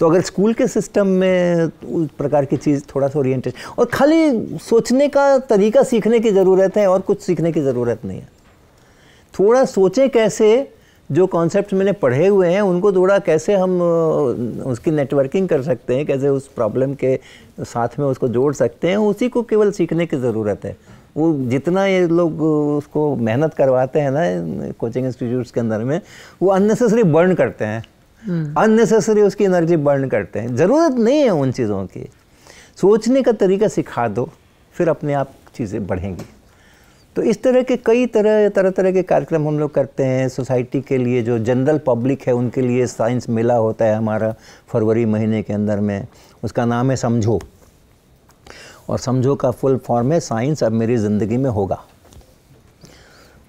तो अगर स्कूल के सिस्टम में उस प्रकार की चीज़ थोड़ा सा ओरिएंटेड और खाली सोचने का तरीका सीखने की ज़रूरत है और कुछ सीखने की ज़रूरत नहीं है थोड़ा सोचें कैसे जो कॉन्सेप्ट मैंने पढ़े हुए हैं उनको थोड़ा कैसे हम उसकी नेटवर्किंग कर सकते हैं कैसे उस प्रॉब्लम के साथ में उसको जोड़ सकते हैं उसी को केवल सीखने की ज़रूरत है वो जितना ये लोग उसको मेहनत करवाते हैं ना कोचिंग इंस्टीट्यूट्स के अंदर में वो अननेसेसरी बर्न करते हैं अननेसेसरी हम्म। उसकी एनर्जी बर्न करते हैं ज़रूरत नहीं है उन चीज़ों की सोचने का तरीका सिखा दो फिर अपने आप चीज़ें बढ़ेंगी तो इस तरह के कई तरह तरह तरह के कार्यक्रम हम लोग करते हैं सोसाइटी के लिए जो जनरल पब्लिक है उनके लिए साइंस मेला होता है हमारा फरवरी महीने के अंदर में उसका नाम है समझो और समझो का फुल फॉर्म है साइंस अब मेरी ज़िंदगी में होगा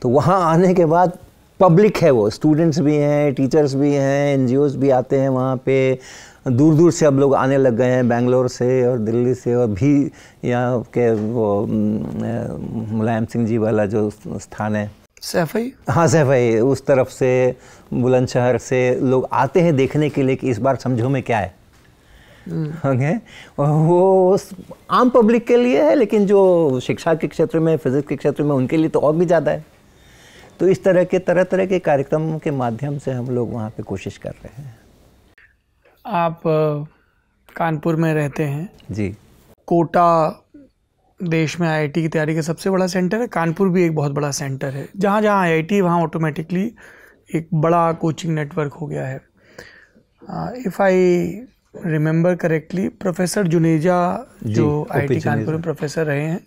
तो वहाँ आने के बाद पब्लिक है वो स्टूडेंट्स भी हैं टीचर्स भी हैं एन भी आते हैं वहाँ पे दूर दूर से अब लोग आने लग गए हैं बैंगलोर से और दिल्ली से और भी यहाँ के वो मुलायम सिंह जी वाला जो स्थान है सैफई हाँ सैफई उस तरफ से बुलंदशहर से लोग आते हैं देखने के लिए कि इस बार समझो में क्या है Okay. हम्म। वो आम पब्लिक के लिए है लेकिन जो शिक्षा के क्षेत्र में फिजिक्स के क्षेत्र में उनके लिए तो और भी ज़्यादा है तो इस तरह के तरह तरह के कार्यक्रम के माध्यम से हम लोग वहाँ पे कोशिश कर रहे हैं आप कानपुर में रहते हैं जी कोटा देश में आईआईटी की तैयारी का सबसे बड़ा सेंटर है कानपुर भी एक बहुत बड़ा सेंटर है जहाँ जहाँ आईआईटी आई वहाँ ऑटोमेटिकली एक बड़ा कोचिंग नेटवर्क हो गया है if I remember correctly professor Juneja जो आईआईटी कानपुर में प्रोफेसर रहे हैं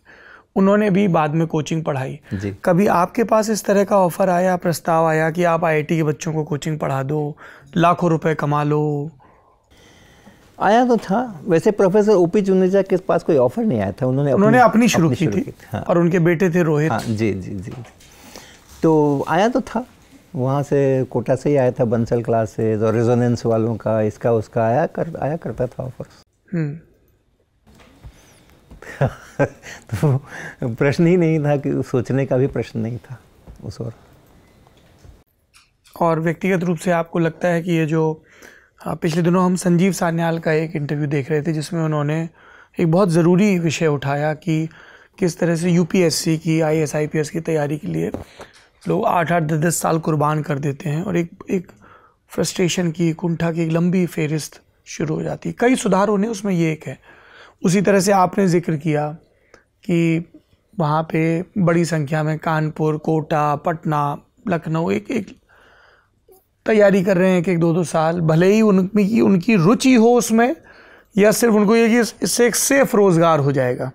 उन्होंने भी बाद में कोचिंग पढ़ाई जी कभी आपके पास इस तरह का ऑफ़र आया प्रस्ताव आया कि आप आईआईटी के बच्चों को कोचिंग पढ़ा दो लाखों रुपए कमा लो आया तो था वैसे प्रोफेसर ओपी जुनेजा के पास कोई ऑफर नहीं आया था उन्होंने उन्होंने अपनी शुरू की थी, हाँ। और उनके बेटे थे रोहित हाँ, जी जी जी तो आया तो था वहाँ से कोटा से ही आया था बंसल क्लासेज और रेजोनेंस वालों का इसका उसका आया कर आया करता था ऑफर तो प्रश्न ही नहीं था कि सोचने का भी प्रश्न नहीं था उस और और व्यक्तिगत रूप से आपको लगता है कि ये जो पिछले दिनों हम संजीव सान्याल का एक इंटरव्यू देख रहे थे जिसमें उन्होंने एक बहुत ज़रूरी विषय उठाया कि किस तरह से यूपीएससी की I S I P S की तैयारी के लिए लोग आठ आठ दस दस साल कुर्बान कर देते हैं और एक एक फ्रस्ट्रेशन की कुंठा की एक लंबी फहरिस्त शुरू हो जाती है कई सुधार होने उसमें ये एक है उसी तरह से आपने ज़िक्र किया कि वहाँ पे बड़ी संख्या में कानपुर कोटा पटना लखनऊ एक एक तैयारी कर रहे हैं एक एक दो दो साल भले ही उनकी उनकी रुचि हो उसमें या सिर्फ उनको ये कि इससे एक सेफ़ रोज़गार हो जाएगा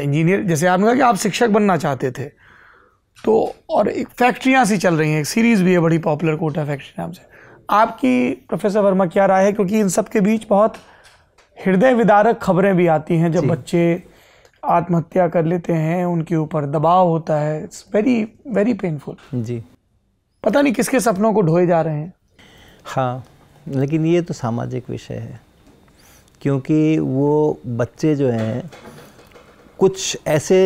इंजीनियर जैसे आपने कहा कि आप शिक्षक बनना चाहते थे तो और एक फैक्ट्रियाँ सी चल रही हैं एक सीरीज़ भी है बड़ी पॉपुलर कोटा फैक्ट्री नाम से आपकी प्रोफेसर वर्मा क्या राय है क्योंकि इन सब के बीच बहुत हृदय विदारक खबरें भी आती हैं जब बच्चे आत्महत्या कर लेते हैं उनके ऊपर दबाव होता है इट्स वेरी वेरी पेनफुल जी पता नहीं किसके सपनों को ढोए जा रहे हैं हाँ लेकिन ये तो सामाजिक विषय है क्योंकि वो बच्चे जो हैं कुछ ऐसे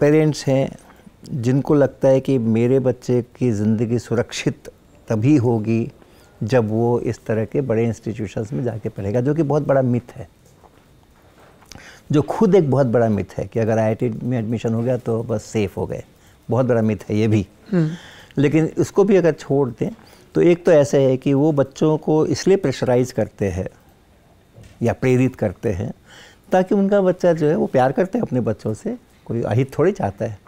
पेरेंट्स हैं जिनको लगता है कि मेरे बच्चे की ज़िंदगी सुरक्षित तभी होगी जब वो इस तरह के बड़े इंस्टीट्यूशंस में जाके पढ़ेगा जो कि बहुत बड़ा मिथ है जो खुद एक बहुत बड़ा मिथ है कि अगर आई में एडमिशन हो गया तो बस सेफ़ हो गए बहुत बड़ा मिथ है ये भी हम्म। लेकिन इसको भी अगर छोड़ दें तो एक तो ऐसा है कि वो बच्चों को इसलिए प्रेशराइज करते हैं या प्रेरित करते हैं ताकि उनका बच्चा जो है वो प्यार करते हैं अपने बच्चों से कोई अहित थोड़ी चाहता है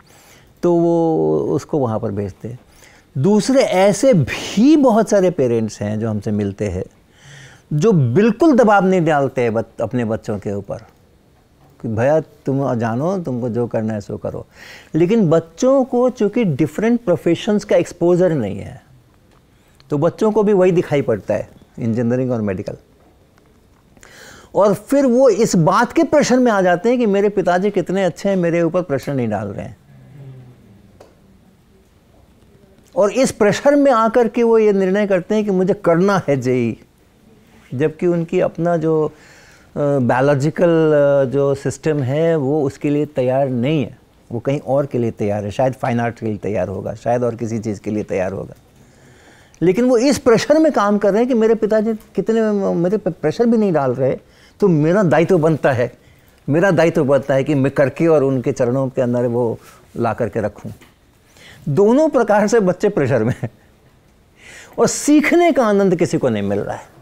तो वो उसको वहाँ पर भेजते हैं दूसरे ऐसे भी बहुत सारे पेरेंट्स हैं जो हमसे मिलते हैं जो बिल्कुल दबाव नहीं डालते बत, अपने बच्चों के ऊपर कि भैया तुम जानो तुमको जो करना है सो करो लेकिन बच्चों को चूँकि डिफरेंट प्रोफेशंस का एक्सपोजर नहीं है तो बच्चों को भी वही दिखाई पड़ता है इंजीनियरिंग और मेडिकल और फिर वो इस बात के प्रश्न में आ जाते हैं कि मेरे पिताजी कितने अच्छे हैं मेरे ऊपर प्रश्न नहीं डाल रहे हैं और इस प्रेशर में आकर के वो ये निर्णय करते हैं कि मुझे करना है जेई जबकि उनकी अपना जो बायोलॉजिकल जो सिस्टम है वो उसके लिए तैयार नहीं है वो कहीं और के लिए तैयार है शायद फाइन आर्ट के लिए तैयार होगा शायद और किसी चीज़ के लिए तैयार होगा लेकिन वो इस प्रेशर में काम कर रहे हैं कि मेरे पिताजी कितने मेरे प्रेशर भी नहीं डाल रहे तो मेरा दायित्व बनता है मेरा दायित्व बनता है कि मैं करके और उनके चरणों के अंदर वो ला करके रखूँ दोनों प्रकार से बच्चे प्रेशर में हैं और सीखने का आनंद किसी को नहीं मिल रहा है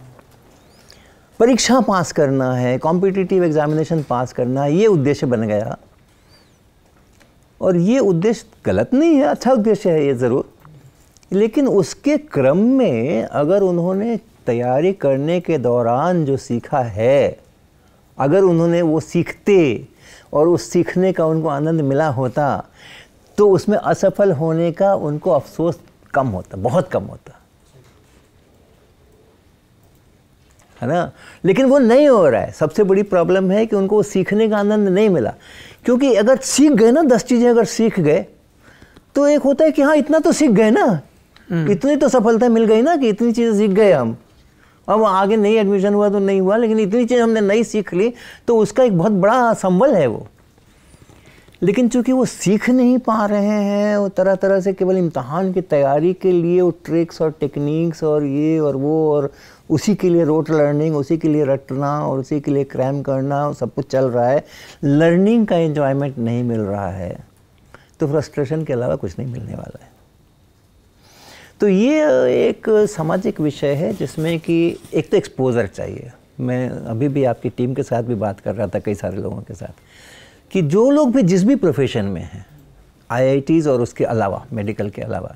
परीक्षा पास करना है कॉम्पिटिटिव एग्जामिनेशन पास करना है ये उद्देश्य बन गया और ये उद्देश्य गलत नहीं है अच्छा उद्देश्य है ये ज़रूर लेकिन उसके क्रम में अगर उन्होंने तैयारी करने के दौरान जो सीखा है अगर उन्होंने वो सीखते और उस सीखने का उनको आनंद मिला होता तो उसमें असफल होने का उनको अफसोस कम होता बहुत कम होता है ना लेकिन वो नहीं हो रहा है सबसे बड़ी प्रॉब्लम है कि उनको सीखने का आनंद नहीं मिला क्योंकि अगर सीख गए ना दस चीज़ें अगर सीख गए तो एक होता है कि हाँ इतना तो सीख गए ना हम्म। इतनी तो सफलता मिल गई ना कि इतनी चीज़ें सीख गए हम अब आगे नहीं एडमिशन हुआ तो नहीं हुआ लेकिन इतनी चीज़ हमने नहीं सीख ली तो उसका एक बहुत बड़ा संबल है वो लेकिन चूंकि वो सीख नहीं पा रहे हैं वो तरह तरह से केवल इम्तहान की तैयारी के लिए वो ट्रिक्स और टेक्निक्स और ये और वो और उसी के लिए रोट लर्निंग उसी के लिए रटना और उसी के लिए क्रैम करना सब कुछ चल रहा है लर्निंग का इन्जॉयमेंट नहीं मिल रहा है तो फ्रस्ट्रेशन के अलावा कुछ नहीं मिलने वाला है तो ये एक सामाजिक विषय है जिसमें कि एक तो एक्सपोज़र चाहिए मैं अभी भी आपकी टीम के साथ भी बात कर रहा था कई सारे लोगों के साथ कि जो लोग भी जिस भी प्रोफेशन में हैं आई और उसके अलावा मेडिकल के अलावा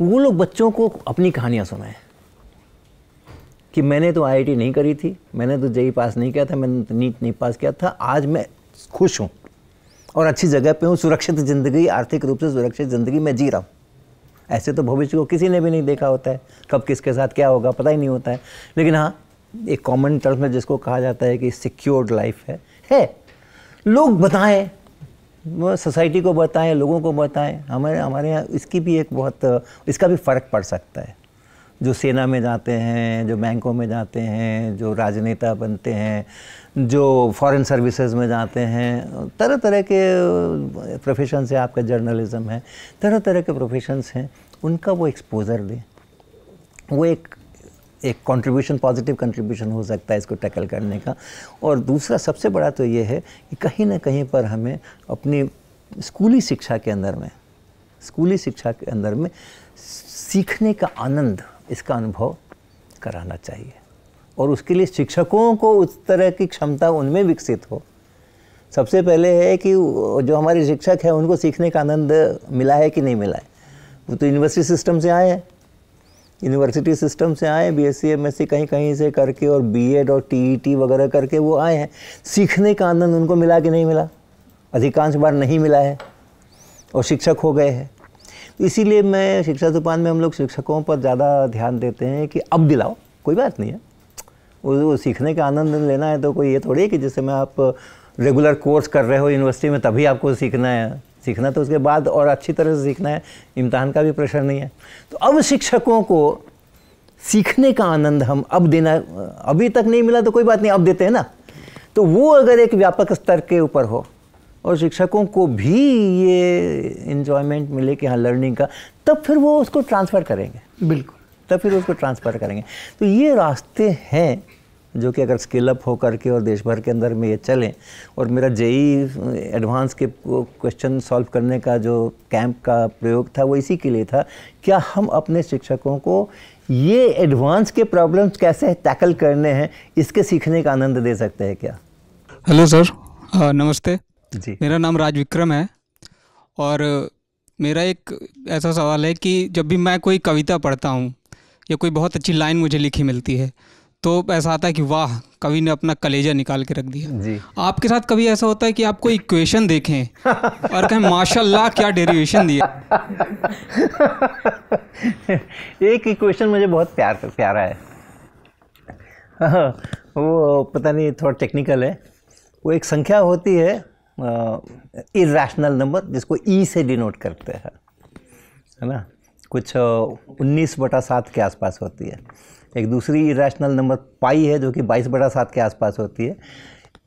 वो लोग बच्चों को अपनी कहानियाँ सुनाएं कि मैंने तो आईआईटी नहीं करी थी मैंने तो जेई पास e नहीं किया था मैंने तो नीट नहीं पास किया था आज मैं खुश हूँ और अच्छी जगह पे हूँ सुरक्षित ज़िंदगी आर्थिक रूप से सुरक्षित ज़िंदगी मैं जी रहा हूँ ऐसे तो भविष्य को किसी ने भी नहीं देखा होता है कब किसके साथ क्या होगा पता ही नहीं होता है लेकिन हाँ एक कॉमन टर्म में जिसको कहा जाता है कि सिक्योर्ड लाइफ है है लोग बताएं सोसाइटी को बताएं लोगों को बताएं हमारे हमारे यहाँ इसकी भी एक बहुत इसका भी फ़र्क पड़ सकता है जो सेना में जाते हैं जो बैंकों में जाते हैं जो राजनेता बनते हैं जो फॉरेन सर्विसेज में जाते हैं तरह तरह के प्रोफेशन से आपका जर्नलिज़्म है तरह तरह के प्रोफेशंस हैं उनका वो एक्सपोज़र दें वो एक एक कंट्रीब्यूशन पॉजिटिव कंट्रीब्यूशन हो सकता है इसको टैकल करने का और दूसरा सबसे बड़ा तो ये है कि कहीं ना कहीं पर हमें अपनी स्कूली शिक्षा के अंदर में स्कूली शिक्षा के अंदर में सीखने का आनंद इसका अनुभव कराना चाहिए और उसके लिए शिक्षकों को उस तरह की क्षमता उनमें विकसित हो सबसे पहले है कि जो हमारे शिक्षक हैं उनको सीखने का आनंद मिला है कि नहीं मिला है वो तो यूनिवर्सिटी सिस्टम से आए हैं यूनिवर्सिटी सिस्टम से आए बी एस सी कहीं कहीं से करके और बी एड और टी टी e वगैरह करके वो आए हैं सीखने का आनंद उनको मिला कि नहीं मिला अधिकांश बार नहीं मिला है और शिक्षक हो गए हैं तो इसीलिए मैं शिक्षा दुकान में हम लोग शिक्षकों पर ज़्यादा ध्यान देते हैं कि अब दिलाओ कोई बात नहीं है वो सीखने का आनंद लेना है तो कोई ये थोड़ी है कि जैसे मैं आप रेगुलर कोर्स कर रहे हो यूनिवर्सिटी में तभी आपको सीखना है सीखना तो उसके बाद और अच्छी तरह से सीखना है इम्तहान का भी प्रेशर नहीं है तो अब शिक्षकों को सीखने का आनंद हम अब देना अभी तक नहीं मिला तो कोई बात नहीं अब देते हैं ना तो वो अगर एक व्यापक स्तर के ऊपर हो और शिक्षकों को भी ये इन्जॉयमेंट मिले कि हाँ लर्निंग का तब फिर वो उसको ट्रांसफ़र करेंगे बिल्कुल तब फिर उसको ट्रांसफ़र करेंगे तो ये रास्ते हैं जो कि अगर स्किल अप हो करके और देश भर के अंदर में ये चलें और मेरा जेई एडवांस e के क्वेश्चन सॉल्व करने का जो कैंप का प्रयोग था वो इसी के लिए था क्या हम अपने शिक्षकों को ये एडवांस के प्रॉब्लम्स कैसे टैकल करने हैं इसके सीखने का आनंद दे सकते हैं क्या हेलो सर नमस्ते जी मेरा नाम राज विक्रम है और मेरा एक ऐसा सवाल है कि जब भी मैं कोई कविता पढ़ता हूँ या कोई बहुत अच्छी लाइन मुझे लिखी मिलती है तो ऐसा आता है कि वाह कवि ने अपना कलेजा निकाल के रख दिया जी। आपके साथ कभी ऐसा होता है कि आप कोई इक्वेशन देखें और कहें माशाल्लाह क्या डेरिवेशन दिया एक इक्वेशन मुझे बहुत प्यार प्यारा है वो पता नहीं थोड़ा टेक्निकल है वो एक संख्या होती है इरेशनल नंबर जिसको ई e से डिनोट करते हैं है ना कुछ उन्नीस बटा सात के आसपास होती है एक दूसरी इरेशनल नंबर पाई है जो कि बाईस बटा सात के आसपास होती है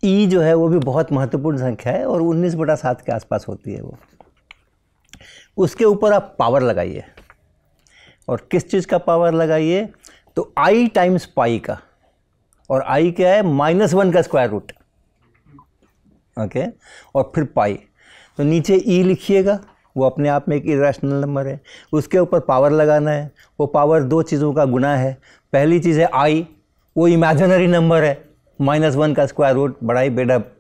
ई e जो है वो भी बहुत महत्वपूर्ण संख्या है और उन्नीस बटा सात के आसपास होती है वो उसके ऊपर आप पावर लगाइए और किस चीज़ का पावर लगाइए तो आई टाइम्स पाई का और आई क्या है माइनस वन का स्क्वायर रूट ओके और फिर पाई तो नीचे ई e लिखिएगा वो अपने आप में एक इरेशनल नंबर है उसके ऊपर पावर लगाना है वो पावर दो चीज़ों का गुना है पहली चीज़ है आई वो इमेजनरी नंबर है माइनस वन का स्क्वायर रूट बड़ा ही बेडअप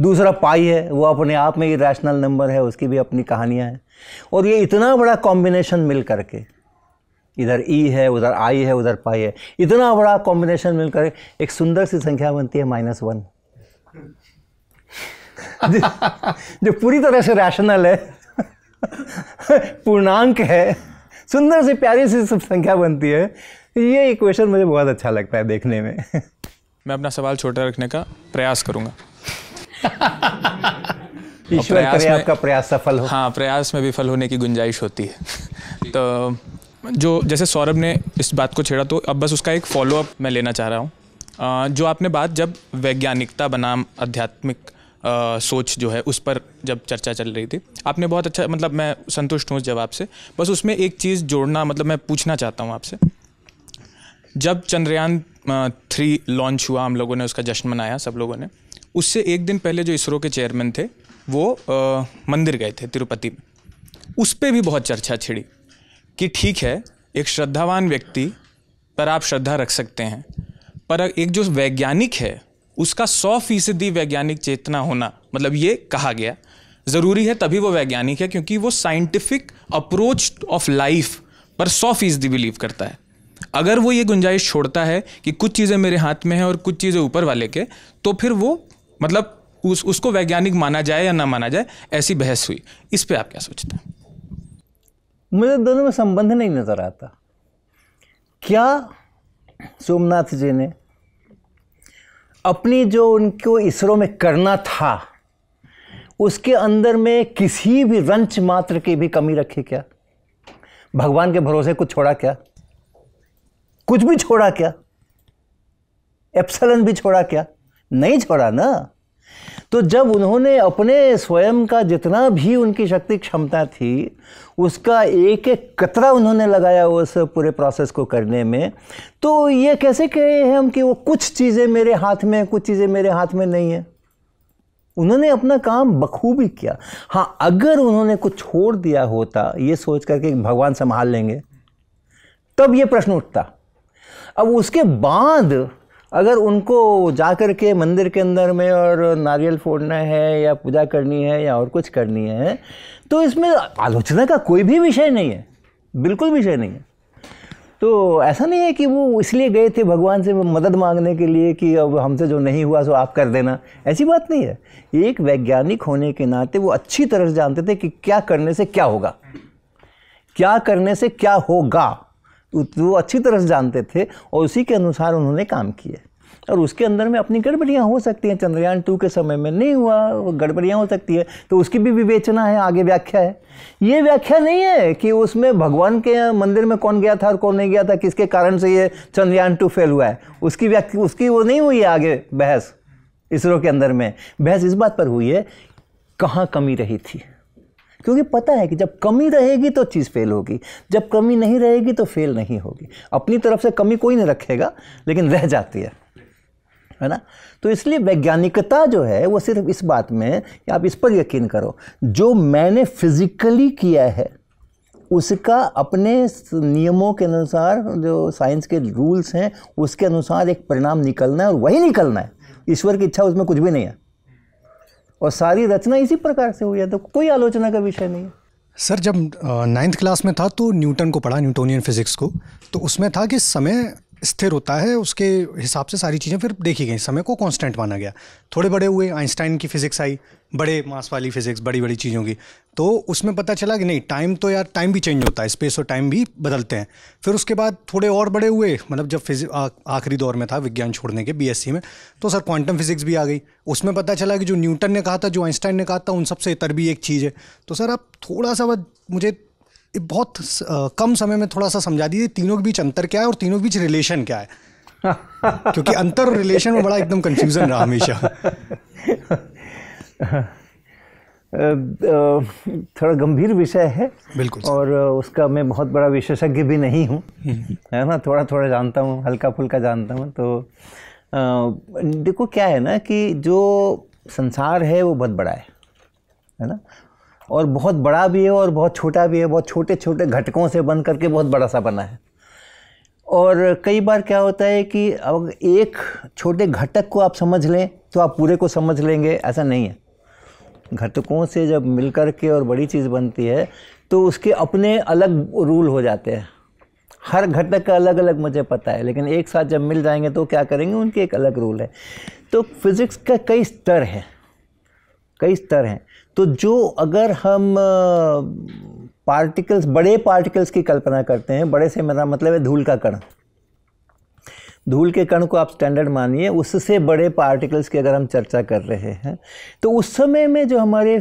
दूसरा पाई है वो अपने आप में ही रैशनल नंबर है उसकी भी अपनी कहानियाँ हैं और ये इतना बड़ा कॉम्बिनेशन मिल करके इधर ई e है उधर आई है उधर पाई है इतना बड़ा कॉम्बिनेशन मिलकर एक सुंदर सी संख्या बनती है माइनस वन जो, जो पूरी तरह से रैशनल है पूर्णांक है सुंदर सी प्यारी सी संख्या बनती है ये इक्वेशन मुझे बहुत अच्छा लगता है देखने में मैं अपना सवाल छोटा रखने का प्रयास करूँगा ईश्वर करे आपका प्रयास सफल हो हाँ प्रयास में विफल होने की गुंजाइश होती है तो जो जैसे सौरभ ने इस बात को छेड़ा तो अब बस उसका एक फॉलोअप मैं लेना चाह रहा हूँ जो आपने बात जब वैज्ञानिकता बनाम आध्यात्मिक सोच जो है उस पर जब चर्चा चल रही थी आपने बहुत अच्छा मतलब मैं संतुष्ट हूँ उस जवाब से बस उसमें एक चीज़ जोड़ना मतलब मैं पूछना चाहता हूँ आपसे जब चंद्रयान थ्री लॉन्च हुआ हम लोगों ने उसका जश्न मनाया सब लोगों ने उससे एक दिन पहले जो इसरो के चेयरमैन थे वो आ, मंदिर गए थे तिरुपति में उस पर भी बहुत चर्चा छिड़ी कि ठीक है एक श्रद्धावान व्यक्ति पर आप श्रद्धा रख सकते हैं पर एक जो वैज्ञानिक है उसका सौ फीसदी वैज्ञानिक चेतना होना मतलब ये कहा गया ज़रूरी है तभी वो वैज्ञानिक है क्योंकि वो साइंटिफिक अप्रोच ऑफ लाइफ पर सौ फीसदी बिलीव करता है अगर वो ये गुंजाइश छोड़ता है कि कुछ चीज़ें मेरे हाथ में हैं और कुछ चीज़ें ऊपर वाले के तो फिर वो मतलब उस उसको वैज्ञानिक माना जाए या ना माना जाए ऐसी बहस हुई इस पर आप क्या सोचते हैं मुझे दोनों में संबंध नहीं नज़र आता क्या सोमनाथ जी ने अपनी जो उनको इसरो में करना था उसके अंदर में किसी भी रंच मात्र की भी कमी रखी क्या भगवान के भरोसे कुछ छोड़ा क्या कुछ भी छोड़ा क्या एप्सलन भी छोड़ा क्या नहीं छोड़ा ना तो जब उन्होंने अपने स्वयं का जितना भी उनकी शक्ति क्षमता थी उसका एक एक कतरा उन्होंने लगाया उस पूरे प्रोसेस को करने में तो ये कैसे कह रहे हैं हम कि वो कुछ चीज़ें मेरे हाथ में कुछ चीज़ें मेरे हाथ में नहीं है उन्होंने अपना काम बखूबी किया हाँ अगर उन्होंने कुछ छोड़ दिया होता ये सोच करके भगवान संभाल लेंगे तब ये प्रश्न उठता अब उसके बाद अगर उनको जा कर के मंदिर के अंदर में और नारियल फोड़ना है या पूजा करनी है या और कुछ करनी है तो इसमें आलोचना का कोई भी विषय नहीं है बिल्कुल विषय नहीं है तो ऐसा नहीं है कि वो इसलिए गए थे भगवान से मदद मांगने के लिए कि अब हमसे जो नहीं हुआ सो आप कर देना ऐसी बात नहीं है एक वैज्ञानिक होने के नाते वो अच्छी तरह से जानते थे कि क्या करने से क्या होगा क्या करने से क्या होगा वो अच्छी तरह से जानते थे और उसी के अनुसार उन्होंने काम किए और उसके अंदर में अपनी गड़बड़ियाँ हो सकती हैं चंद्रयान टू के समय में नहीं हुआ गड़बड़ियाँ हो सकती है तो उसकी भी विवेचना है आगे व्याख्या है ये व्याख्या नहीं है कि उसमें भगवान के मंदिर में कौन गया था और कौन नहीं गया था किसके कारण से ये चंद्रयान टू फेल हुआ है उसकी व्याख्या उसकी वो नहीं हुई है आगे बहस इसरो के अंदर में बहस इस बात पर हुई है कहाँ कमी रही थी क्योंकि पता है कि जब कमी रहेगी तो चीज़ फेल होगी जब कमी नहीं रहेगी तो फेल नहीं होगी अपनी तरफ से कमी कोई नहीं रखेगा लेकिन रह जाती है है ना तो इसलिए वैज्ञानिकता जो है वो सिर्फ इस बात में कि आप इस पर यकीन करो जो मैंने फिज़िकली किया है उसका अपने नियमों के अनुसार जो साइंस के रूल्स हैं उसके अनुसार एक परिणाम निकलना है और वही निकलना है ईश्वर की इच्छा उसमें कुछ भी नहीं है और सारी रचना इसी प्रकार से हुई है तो कोई आलोचना का विषय नहीं है सर जब नाइन्थ क्लास में था तो न्यूटन को पढ़ा न्यूटोनियन फिजिक्स को तो उसमें था कि समय स्थिर होता है उसके हिसाब से सारी चीज़ें फिर देखी गई समय को कांस्टेंट माना गया थोड़े बड़े हुए आइंस्टाइन की फिज़िक्स आई बड़े मास वाली फिज़िक्स बड़ी बड़ी चीज़ों की तो उसमें पता चला कि नहीं टाइम तो यार टाइम भी चेंज होता है स्पेस और टाइम भी बदलते हैं फिर उसके बाद थोड़े और बड़े हुए मतलब जब फिजिक आखिरी दौर में था विज्ञान छोड़ने के बी में तो सर क्वांटम फिजिक्स भी आ गई उसमें पता चला कि जो न्यूटन ने कहा था जो आइंस्टाइन ने कहा था उन सबसे इतर भी एक चीज़ है तो सर आप थोड़ा सा मुझे बहुत कम समय में थोड़ा सा समझा दीजिए तीनों के बीच अंतर क्या है और तीनों के बीच रिलेशन क्या है क्योंकि अंतर और रिलेशन में बड़ा एकदम कंफ्यूजन रहा हमेशा थोड़ा गंभीर विषय है बिल्कुल और उसका मैं बहुत बड़ा विशेषज्ञ भी नहीं हूँ हम्म। है ना थोड़ा थोड़ा जानता हूँ हल्का फुल्का जानता हूँ तो देखो क्या है ना कि जो संसार है वो बहुत बड़ा है है ना और बहुत बड़ा भी है और बहुत छोटा भी है बहुत छोटे छोटे घटकों से बन करके बहुत बड़ा सा बना है और कई बार क्या होता है कि अब एक छोटे घटक को आप समझ लें तो आप पूरे को समझ लेंगे ऐसा नहीं है घटकों से जब मिल कर के और बड़ी चीज़ बनती है तो उसके अपने अलग रूल हो जाते हैं हर घटक का अलग अलग मुझे पता है लेकिन एक साथ जब मिल जाएंगे तो क्या करेंगे उनके एक अलग रूल है तो फिज़िक्स का कई स्तर हैं कई स्तर हैं तो जो अगर हम पार्टिकल्स बड़े पार्टिकल्स की कल्पना करते हैं बड़े से मेरा मतलब है धूल का कण धूल के कण को आप स्टैंडर्ड मानिए उससे बड़े पार्टिकल्स की अगर हम चर्चा कर रहे हैं तो उस समय में जो हमारे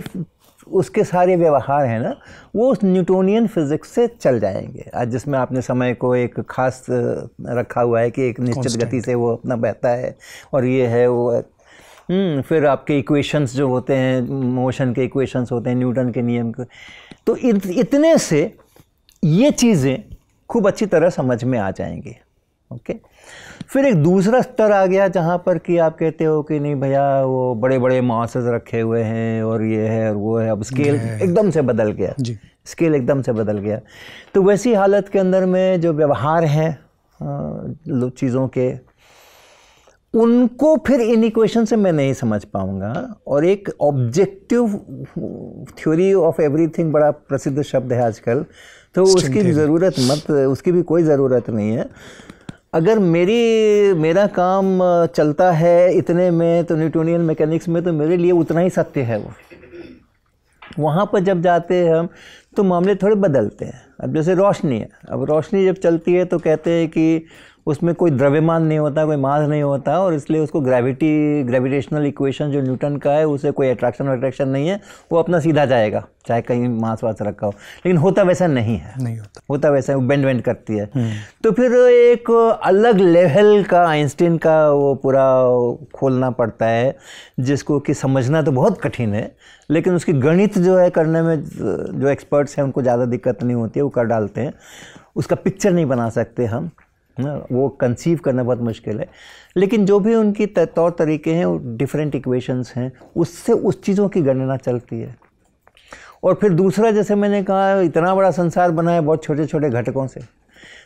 उसके सारे व्यवहार हैं ना वो उस न्यूटोनियन फिज़िक्स से चल जाएंगे आज जिसमें आपने समय को एक खास रखा हुआ है कि एक निश्चित गति से वो अपना बहता है और ये है वो हम्म, फिर आपके इक्वेशंस जो होते हैं मोशन के इक्वेशंस होते हैं न्यूटन के नियम के तो इत, इतने से ये चीज़ें खूब अच्छी तरह समझ में आ जाएंगी ओके फिर एक दूसरा स्तर आ गया जहाँ पर कि आप कहते हो कि नहीं भैया वो बड़े बड़े मासेज रखे हुए हैं और ये है और वो है अब स्केल एकदम से बदल गया जी स्केल एकदम से बदल गया तो वैसी हालत के अंदर में जो व्यवहार हैं चीज़ों के उनको फिर इन इक्वेशन से मैं नहीं समझ पाऊंगा और एक ऑब्जेक्टिव थ्योरी ऑफ एवरीथिंग बड़ा प्रसिद्ध शब्द है आजकल तो उसकी ज़रूरत मत उसकी भी कोई ज़रूरत नहीं है अगर मेरी मेरा काम चलता है इतने में तो न्यूटोनियन मैकेनिक्स में तो मेरे लिए उतना ही सत्य है वो वहाँ पर जब जाते हैं हम तो मामले थोड़े बदलते हैं अब जैसे रोशनी है अब रोशनी जब चलती है तो कहते हैं कि उसमें कोई द्रव्यमान नहीं होता कोई मास नहीं होता और इसलिए उसको ग्रेविटी ग्रेविटेशनल इक्वेशन जो न्यूटन का है उसे कोई अट्रैक्शन अट्रैक्शन नहीं है वो अपना सीधा जाएगा चाहे कहीं मास वास रखा हो लेकिन होता वैसा नहीं है नहीं होता होता वैसा वो बेंड वेंड करती है हम्म। तो फिर एक अलग लेवल का आइंस्टीन का वो पूरा खोलना पड़ता है जिसको कि समझना तो बहुत कठिन है लेकिन उसकी गणित जो है करने में जो एक्सपर्ट्स हैं उनको ज़्यादा दिक्कत नहीं होती है वो कर डालते हैं उसका पिक्चर नहीं बना सकते हम वो कंसीव करना बहुत मुश्किल है लेकिन जो भी उनकी तौर तरीके हैं डिफरेंट इक्वेशंस हैं उससे उस चीज़ों की गणना चलती है और फिर दूसरा जैसे मैंने कहा इतना बड़ा संसार बना है बहुत छोटे छोटे घटकों से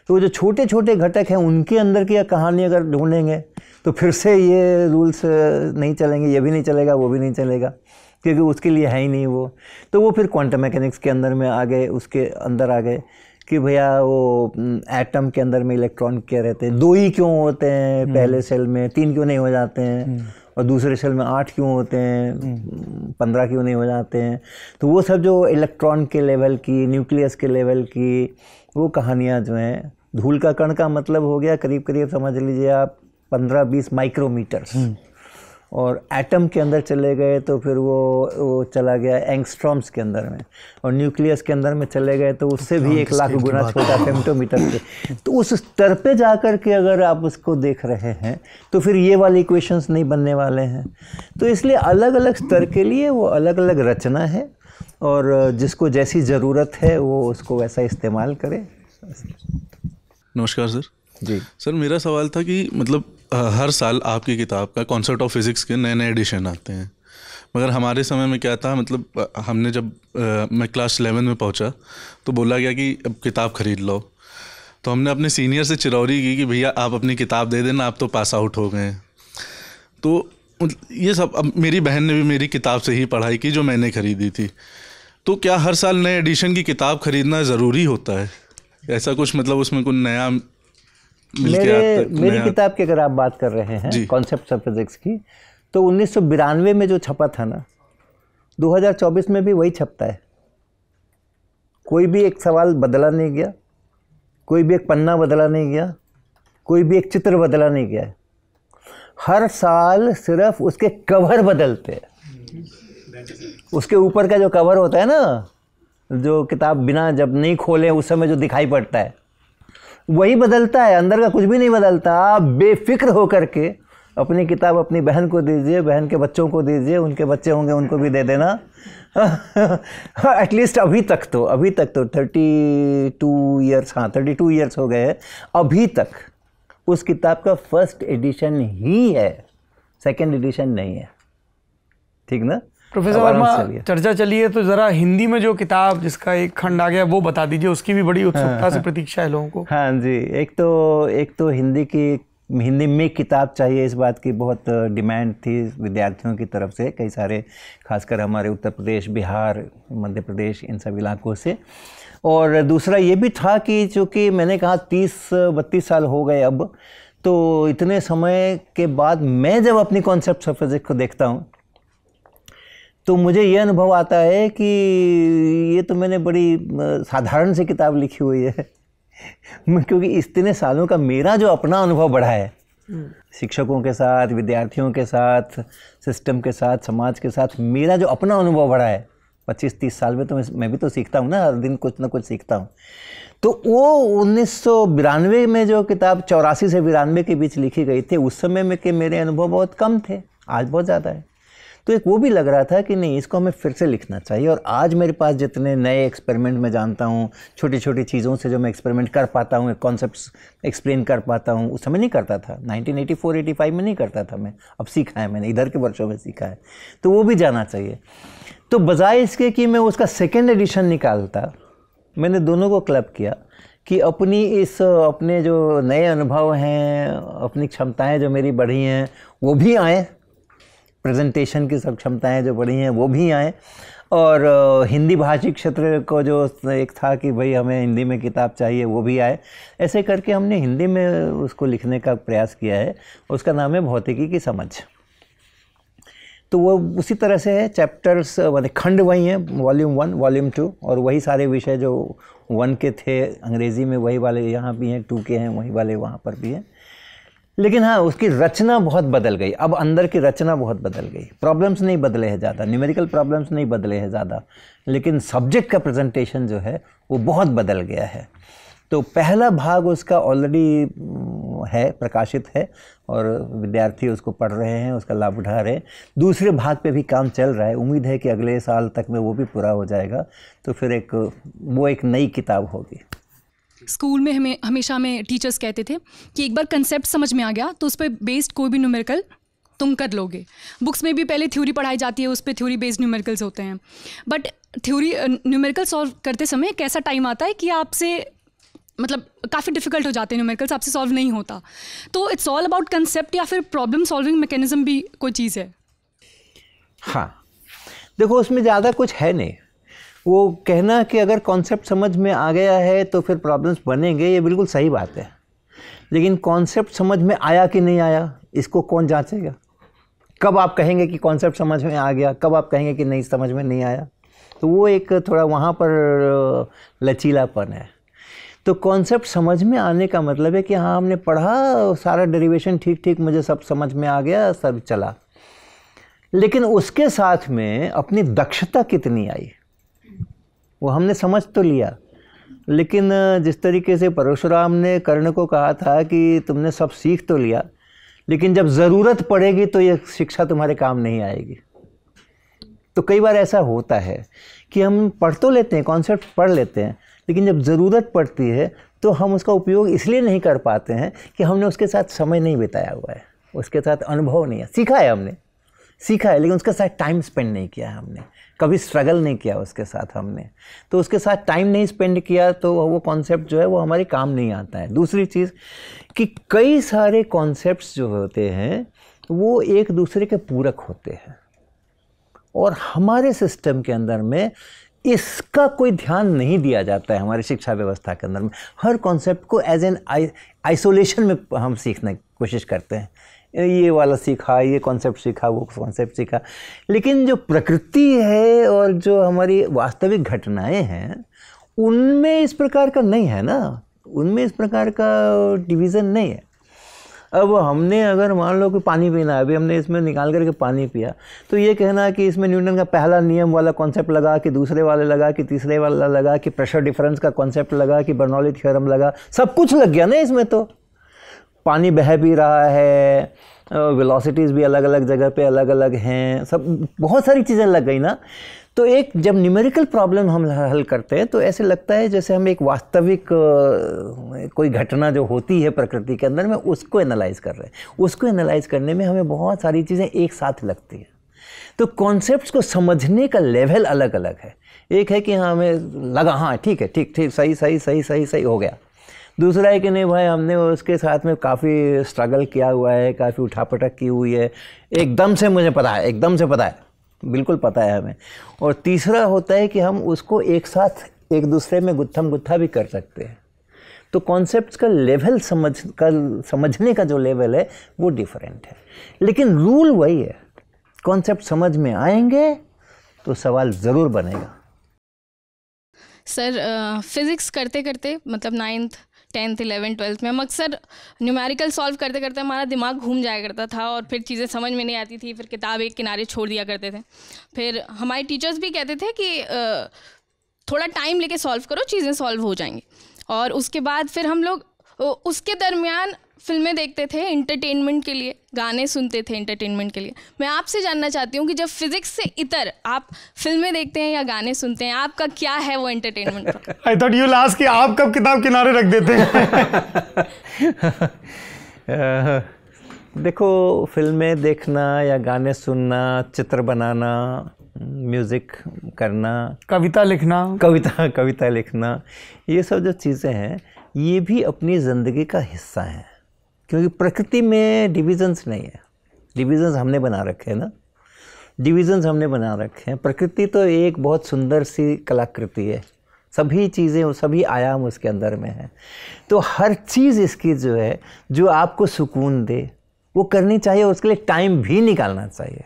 तो जो छोटे छोटे घटक हैं उनके अंदर की कहानी अगर ढूंढेंगे तो फिर से ये रूल्स नहीं चलेंगे ये भी नहीं चलेगा वो भी नहीं चलेगा क्योंकि उसके लिए है ही नहीं वो तो वो फिर क्वांटम मैकेनिक्स के अंदर में आ गए उसके अंदर आ गए कि भैया वो एटम के अंदर में इलेक्ट्रॉन क्या रहते हैं दो ही क्यों होते हैं हम्म। पहले सेल में तीन क्यों नहीं हो जाते हैं हम्म। और दूसरे सेल में आठ क्यों होते हैं हम्म। पंद्रह क्यों नहीं हो जाते हैं तो वो सब जो इलेक्ट्रॉन के लेवल की न्यूक्लियस के लेवल की वो कहानियाँ जो हैं धूल का कण का मतलब हो गया करीब करीब समझ लीजिए आप पंद्रह बीस माइक्रोमीटर्स और एटम के अंदर चले गए तो फिर वो वो चला गया एंगस्ट्रॉम्स के अंदर में और न्यूक्लियस के अंदर में चले गए तो उससे भी तो एक लाख गुना छोटा फेमटोमीटर के तो उस स्तर पे जा कर के अगर आप उसको देख रहे हैं तो फिर ये वाले इक्वेशंस नहीं बनने वाले हैं तो इसलिए अलग अलग स्तर के लिए वो अलग अलग रचना है और जिसको जैसी ज़रूरत है वो उसको वैसा इस्तेमाल करें नमस्कार सर जी सर मेरा सवाल था कि मतलब हर साल आपकी किताब का कॉन्सेप्ट ऑफ फिज़िक्स के नए नए एडिशन आते हैं मगर हमारे समय में क्या था मतलब हमने जब आ, मैं क्लास एलेवन में पहुंचा तो बोला गया कि अब किताब ख़रीद लो तो हमने अपने सीनियर से चिरौरी की कि भैया आप अपनी किताब दे देना आप तो पास आउट हो गए तो ये सब अब मेरी बहन ने भी मेरी किताब से ही पढ़ाई की जो मैंने ख़रीदी थी तो क्या हर साल नए एडिशन की किताब ख़रीदना ज़रूरी होता है ऐसा कुछ मतलब उसमें कुछ नया मेरे तो मेरी किताब की अगर आप बात कर रहे हैं कॉन्सेप्ट ऑफ फिजिक्स की तो उन्नीस में जो छपा था ना 2024 में भी वही छपता है कोई भी एक सवाल बदला नहीं गया कोई भी एक पन्ना बदला नहीं गया कोई भी एक चित्र बदला नहीं गया है हर साल सिर्फ उसके कवर बदलते हैं उसके ऊपर का जो कवर होता है ना जो किताब बिना जब नहीं खोले उस समय जो दिखाई पड़ता है वही बदलता है अंदर का कुछ भी नहीं बदलता आप बेफिक्र होकर के अपनी किताब अपनी बहन को दीजिए बहन के बच्चों को दीजिए उनके बच्चे होंगे उनको भी दे देना एटलीस्ट हाँ, अभी तक तो अभी तक तो थर्टी टू ईयर्स हाँ थर्टी टू ईयर्स हो गए हैं अभी तक उस किताब का फर्स्ट एडिशन ही है सेकेंड एडिशन नहीं है ठीक ना प्रोफेसर वर्मा चर्चा चली है तो ज़रा हिंदी में जो किताब जिसका एक खंड आ गया वो बता दीजिए उसकी भी बड़ी उत्सुकता हाँ, से प्रतीक्षा है लोगों को हाँ जी एक तो एक तो हिंदी की हिंदी में किताब चाहिए इस बात की बहुत डिमांड थी विद्यार्थियों की तरफ से कई सारे खासकर हमारे उत्तर प्रदेश बिहार मध्य प्रदेश इन सब इलाकों से और दूसरा ये भी था कि चूँकि मैंने कहा तीस बत्तीस साल हो गए अब तो इतने समय के बाद मैं जब अपनी कॉन्सेप्ट ऑफ फिज़िक्स को देखता हूँ तो मुझे ये अनुभव आता है कि ये तो मैंने बड़ी साधारण सी किताब लिखी हुई है क्योंकि इतने सालों का मेरा जो अपना अनुभव बढ़ा है हम्म। शिक्षकों के साथ विद्यार्थियों के साथ सिस्टम के साथ समाज के साथ मेरा जो अपना अनुभव बढ़ा है पच्चीस तीस साल में तो मैं भी तो सीखता हूँ ना हर दिन कुछ ना कुछ सीखता हूँ तो वो उन्नीस में जो किताब चौरासी से बिरानवे के बीच लिखी गई थी उस समय में के मेरे अनुभव बहुत कम थे आज बहुत ज़्यादा है तो एक वो भी लग रहा था कि नहीं इसको हमें फिर से लिखना चाहिए और आज मेरे पास जितने नए एक्सपेरिमेंट मैं जानता हूँ छोटी छोटी चीज़ों से जो मैं एक्सपेरिमेंट कर पाता हूँ एक कॉन्सेप्ट एक्सप्लेन कर पाता हूँ उस समय नहीं करता था एटी फाइव में नहीं करता था मैं अब सीखा है मैंने इधर के वर्षों में सीखा है तो वो भी जाना चाहिए तो बजाय इसके कि मैं उसका सेकेंड एडिशन निकालता मैंने दोनों को क्लब किया कि अपनी इस अपने जो नए अनुभव हैं अपनी क्षमताएं जो मेरी बढ़ी हैं वो भी आएँ प्रेजेंटेशन की सब क्षमताएँ जो बढ़ी हैं वो भी आएँ और हिंदी भाषी क्षेत्र को जो एक था कि भाई हमें हिंदी में किताब चाहिए वो भी आए ऐसे करके हमने हिंदी में उसको लिखने का प्रयास किया है उसका नाम है भौतिकी की समझ तो वो उसी तरह से है चैप्टर्स मतलब खंड वही हैं वॉल्यूम वन वॉल्यूम टू और वही सारे विषय जो वन के थे अंग्रेज़ी में वही वाले यहाँ भी हैं टू के हैं वही वाले वहाँ पर भी हैं लेकिन हाँ उसकी रचना बहुत बदल गई अब अंदर की रचना बहुत बदल गई प्रॉब्लम्स नहीं बदले हैं ज़्यादा न्यूमेरिकल प्रॉब्लम्स नहीं बदले हैं ज़्यादा लेकिन सब्जेक्ट का प्रेजेंटेशन जो है वो बहुत बदल गया है तो पहला भाग उसका ऑलरेडी है प्रकाशित है और विद्यार्थी उसको पढ़ रहे हैं उसका लाभ उठा रहे हैं दूसरे भाग पे भी काम चल रहा है उम्मीद है कि अगले साल तक में वो भी पूरा हो जाएगा तो फिर एक वो एक नई किताब होगी स्कूल में हमें हमेशा हमें टीचर्स कहते थे कि एक बार कंसेप्ट समझ में आ गया तो उस पर बेस्ड कोई भी न्यूमेरिकल तुम कर लोगे बुक्स में भी पहले थ्योरी पढ़ाई जाती है उस पर थ्योरी बेस्ड न्यूमेरिकल्स होते हैं बट थ्योरी न्यूमेरिकल सॉल्व करते समय एक ऐसा टाइम आता है कि आपसे मतलब काफ़ी डिफिकल्ट हो जाते हैं न्यूमेरिकल्स आपसे सॉल्व नहीं होता तो इट्स ऑल अबाउट कंसेप्ट या फिर प्रॉब्लम सॉल्विंग मैकेनिज्म भी कोई चीज़ है हाँ देखो उसमें ज़्यादा कुछ है नहीं वो कहना कि अगर कॉन्सेप्ट समझ में आ गया है तो फिर प्रॉब्लम्स बनेंगे ये बिल्कुल सही बात है लेकिन कॉन्सेप्ट समझ में आया कि नहीं आया इसको कौन जांचेगा कब आप कहेंगे कि कॉन्सेप्ट समझ में आ गया कब आप कहेंगे कि नहीं समझ में नहीं आया तो वो एक थोड़ा वहाँ पर लचीलापन है तो कॉन्सेप्ट समझ में आने का मतलब है कि हाँ हमने पढ़ा सारा डेरिवेशन ठीक ठीक मुझे सब समझ में आ गया सब चला लेकिन उसके साथ में अपनी दक्षता कितनी आई वो हमने समझ तो लिया लेकिन जिस तरीके से परशुराम ने कर्ण को कहा था कि तुमने सब सीख तो लिया लेकिन जब ज़रूरत पड़ेगी तो ये शिक्षा तुम्हारे काम नहीं आएगी तो कई बार ऐसा होता है कि हम पढ़ तो लेते हैं कॉन्सेप्ट पढ़ लेते हैं लेकिन जब ज़रूरत पड़ती है तो हम उसका उपयोग इसलिए नहीं कर पाते हैं कि हमने उसके साथ समय नहीं बिताया हुआ है उसके साथ अनुभव नहीं है सीखा है हमने सीखा है लेकिन उसके साथ टाइम स्पेंड नहीं किया है हमने कभी स्ट्रगल नहीं किया उसके साथ हमने तो उसके साथ टाइम नहीं स्पेंड किया तो वो कॉन्सेप्ट जो है वो हमारे काम नहीं आता है दूसरी चीज़ कि कई सारे कॉन्सेप्ट्स जो होते हैं वो एक दूसरे के पूरक होते हैं और हमारे सिस्टम के अंदर में इसका कोई ध्यान नहीं दिया जाता है हमारी शिक्षा व्यवस्था के अंदर में हर कॉन्सेप्ट को एज एन आइसोलेशन में हम सीखने की कोशिश करते हैं ये वाला सीखा ये कॉन्सेप्ट सीखा वो कॉन्सेप्ट सीखा लेकिन जो प्रकृति है और जो हमारी वास्तविक घटनाएं हैं उनमें इस प्रकार का नहीं है ना उनमें इस प्रकार का डिवीज़न नहीं है अब हमने अगर मान लो कि पानी पीना है अभी हमने इसमें निकाल करके पानी पिया तो ये कहना कि इसमें न्यूटन का पहला नियम वाला कॉन्सेप्ट लगा कि दूसरे वाले लगा कि तीसरे वाला लगा कि प्रेशर डिफरेंस का कॉन्सेप्ट लगा कि बर्नौली थ्योरम लगा सब कुछ लग गया ना इसमें तो पानी बह भी रहा है वेलोसिटीज़ भी अलग अलग जगह पे अलग अलग हैं सब बहुत सारी चीज़ें लग गई ना तो एक जब न्यूमेरिकल प्रॉब्लम हम हल करते हैं तो ऐसे लगता है जैसे हम एक वास्तविक कोई घटना जो होती है प्रकृति के अंदर में उसको एनालाइज कर रहे हैं उसको एनालाइज करने में हमें बहुत सारी चीज़ें एक साथ लगती हैं तो कॉन्सेप्ट को समझने का लेवल अलग अलग है एक है कि हाँ हमें लगा हाँ ठीक है ठीक ठीक सही सही सही सही सही हो गया दूसरा है कि नहीं भाई हमने उसके साथ में काफ़ी स्ट्रगल किया हुआ है काफ़ी उठापटक की हुई है एकदम से मुझे पता है एकदम से पता है बिल्कुल पता है हमें और तीसरा होता है कि हम उसको एक साथ एक दूसरे में गुत्थम गुत्था भी कर सकते हैं तो कॉन्सेप्ट का लेवल समझ का समझने का जो लेवल है वो डिफरेंट है लेकिन रूल वही है कॉन्सेप्ट समझ में आएंगे तो सवाल ज़रूर बनेगा सर फिज़िक्स करते करते मतलब नाइन्थ टेंथ इलेवन ट्वेल्थ में हम अक्सर न्यूमेरिकल सॉल्व करते करते हमारा दिमाग घूम जाया करता था और फिर चीज़ें समझ में नहीं आती थी फिर किताब एक किनारे छोड़ दिया करते थे फिर हमारे टीचर्स भी कहते थे कि थोड़ा टाइम लेके सॉल्व करो चीज़ें सॉल्व हो जाएंगी और उसके बाद फिर हम लोग उसके दरमियान फिल्में देखते थे इंटरटेनमेंट के लिए गाने सुनते थे इंटरटेनमेंट के लिए मैं आपसे जानना चाहती हूँ कि जब फिजिक्स से इतर आप फिल्में देखते हैं या गाने सुनते हैं आपका क्या है वो entertainment I thought you last कि आप कब किताब किनारे रख देते हैं देखो फिल्में देखना या गाने सुनना चित्र बनाना म्यूज़िक करना कविता लिखना कविता कविता लिखना ये सब जो चीज़ें हैं ये भी अपनी ज़िंदगी का हिस्सा हैं क्योंकि प्रकृति में डिविजन्स नहीं है डिविजन्स हमने बना रखे हैं ना डिविजन्स हमने बना रखे हैं प्रकृति तो एक बहुत सुंदर सी कलाकृति है सभी चीज़ें सभी आयाम उसके अंदर में हैं तो हर चीज़ इसकी जो है जो आपको सुकून दे वो करनी चाहिए और उसके लिए टाइम भी निकालना चाहिए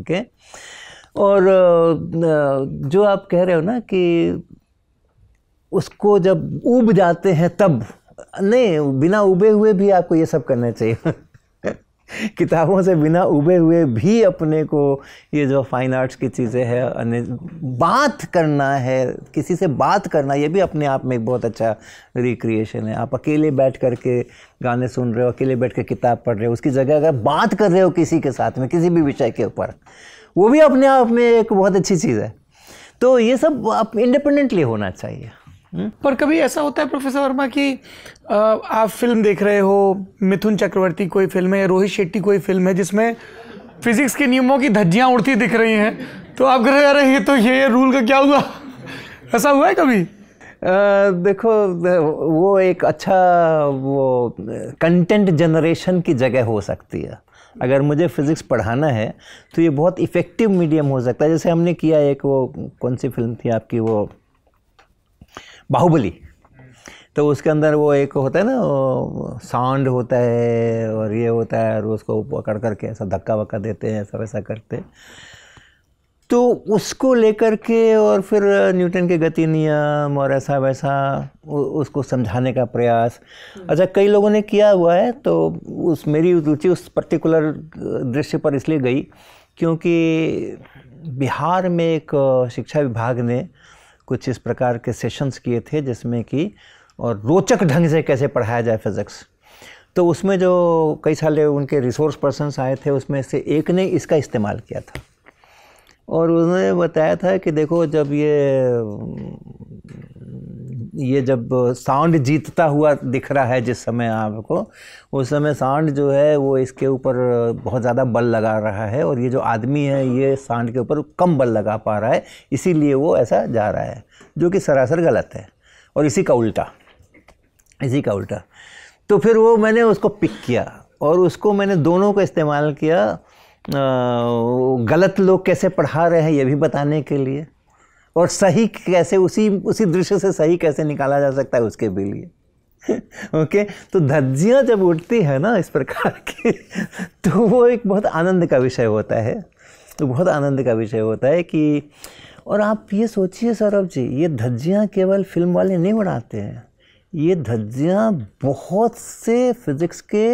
ओके और जो आप कह रहे हो ना कि उसको जब उब जाते हैं तब नहीं बिना उबे हुए भी आपको ये सब करना चाहिए किताबों से बिना उबे हुए भी अपने को ये जो फाइन आर्ट्स की चीज़ें हैं बात करना है किसी से बात करना ये भी अपने आप में एक बहुत अच्छा रिक्रिएशन है आप अकेले बैठ कर के गाने सुन रहे हो अकेले बैठ कर किताब पढ़ रहे हो उसकी जगह अगर बात कर रहे हो किसी के साथ में किसी भी विषय के ऊपर वो भी अपने आप में एक बहुत अच्छी चीज़ है तो ये सब आप इंडिपेंडेंटली होना चाहिए हम्म? पर कभी ऐसा होता है प्रोफेसर वर्मा कि आप फिल्म देख रहे हो मिथुन चक्रवर्ती कोई फिल्म है या रोहित शेट्टी कोई फिल्म है जिसमें फिजिक्स के नियमों की धज्जियाँ उड़ती दिख रही हैं तो आप कह रहे हैं ये तो ये रूल का क्या हुआ ऐसा हुआ है कभी देखो वो एक अच्छा वो कंटेंट जनरेशन की जगह हो सकती है अगर मुझे फिज़िक्स पढ़ाना है तो ये बहुत इफ़ेक्टिव मीडियम हो सकता है जैसे हमने किया एक वो कौन सी फिल्म थी आपकी वो बाहुबली हम्म। तो उसके अंदर वो एक होता है ना सांड होता है और ये होता है और उसको पकड़ करके ऐसा धक्का वक्का देते हैं ऐसा वैसा करते तो उसको लेकर के और फिर न्यूटन के गति नियम और ऐसा वैसा उसको समझाने का प्रयास हम्म। अच्छा कई लोगों ने किया हुआ है तो उस मेरी रुचि उस पर्टिकुलर दृश्य पर इसलिए गई क्योंकि बिहार में एक शिक्षा विभाग ने कुछ इस प्रकार के सेशंस किए थे जिसमें कि और रोचक ढंग से कैसे पढ़ाया जाए फिज़िक्स तो उसमें जो कई सारे उनके रिसोर्स पर्सनस आए थे उसमें से एक ने इसका इस्तेमाल किया था और उन्होंने बताया था कि देखो जब ये ये जब साउंड जीतता हुआ दिख रहा है जिस समय आपको उस समय साउंड जो है वो इसके ऊपर बहुत ज़्यादा बल लगा रहा है और ये जो आदमी है ये साउंड के ऊपर कम बल लगा पा रहा है इसीलिए वो ऐसा जा रहा है जो कि सरासर गलत है और इसी का उल्टा इसी का उल्टा तो फिर वो मैंने उसको पिक किया और उसको मैंने दोनों का इस्तेमाल किया गलत लोग कैसे पढ़ा रहे हैं ये भी बताने के लिए और सही कैसे उसी उसी दृश्य से सही कैसे निकाला जा सकता है उसके भी लिए ओके तो धज्जियाँ जब उठती है ना इस प्रकार की तो वो एक बहुत आनंद का विषय होता है तो बहुत आनंद का विषय होता है कि और आप ये सोचिए सौरभ जी ये धज्जियाँ केवल फिल्म वाले नहीं उड़ाते हैं ये धज्जियाँ बहुत से फिज़िक्स के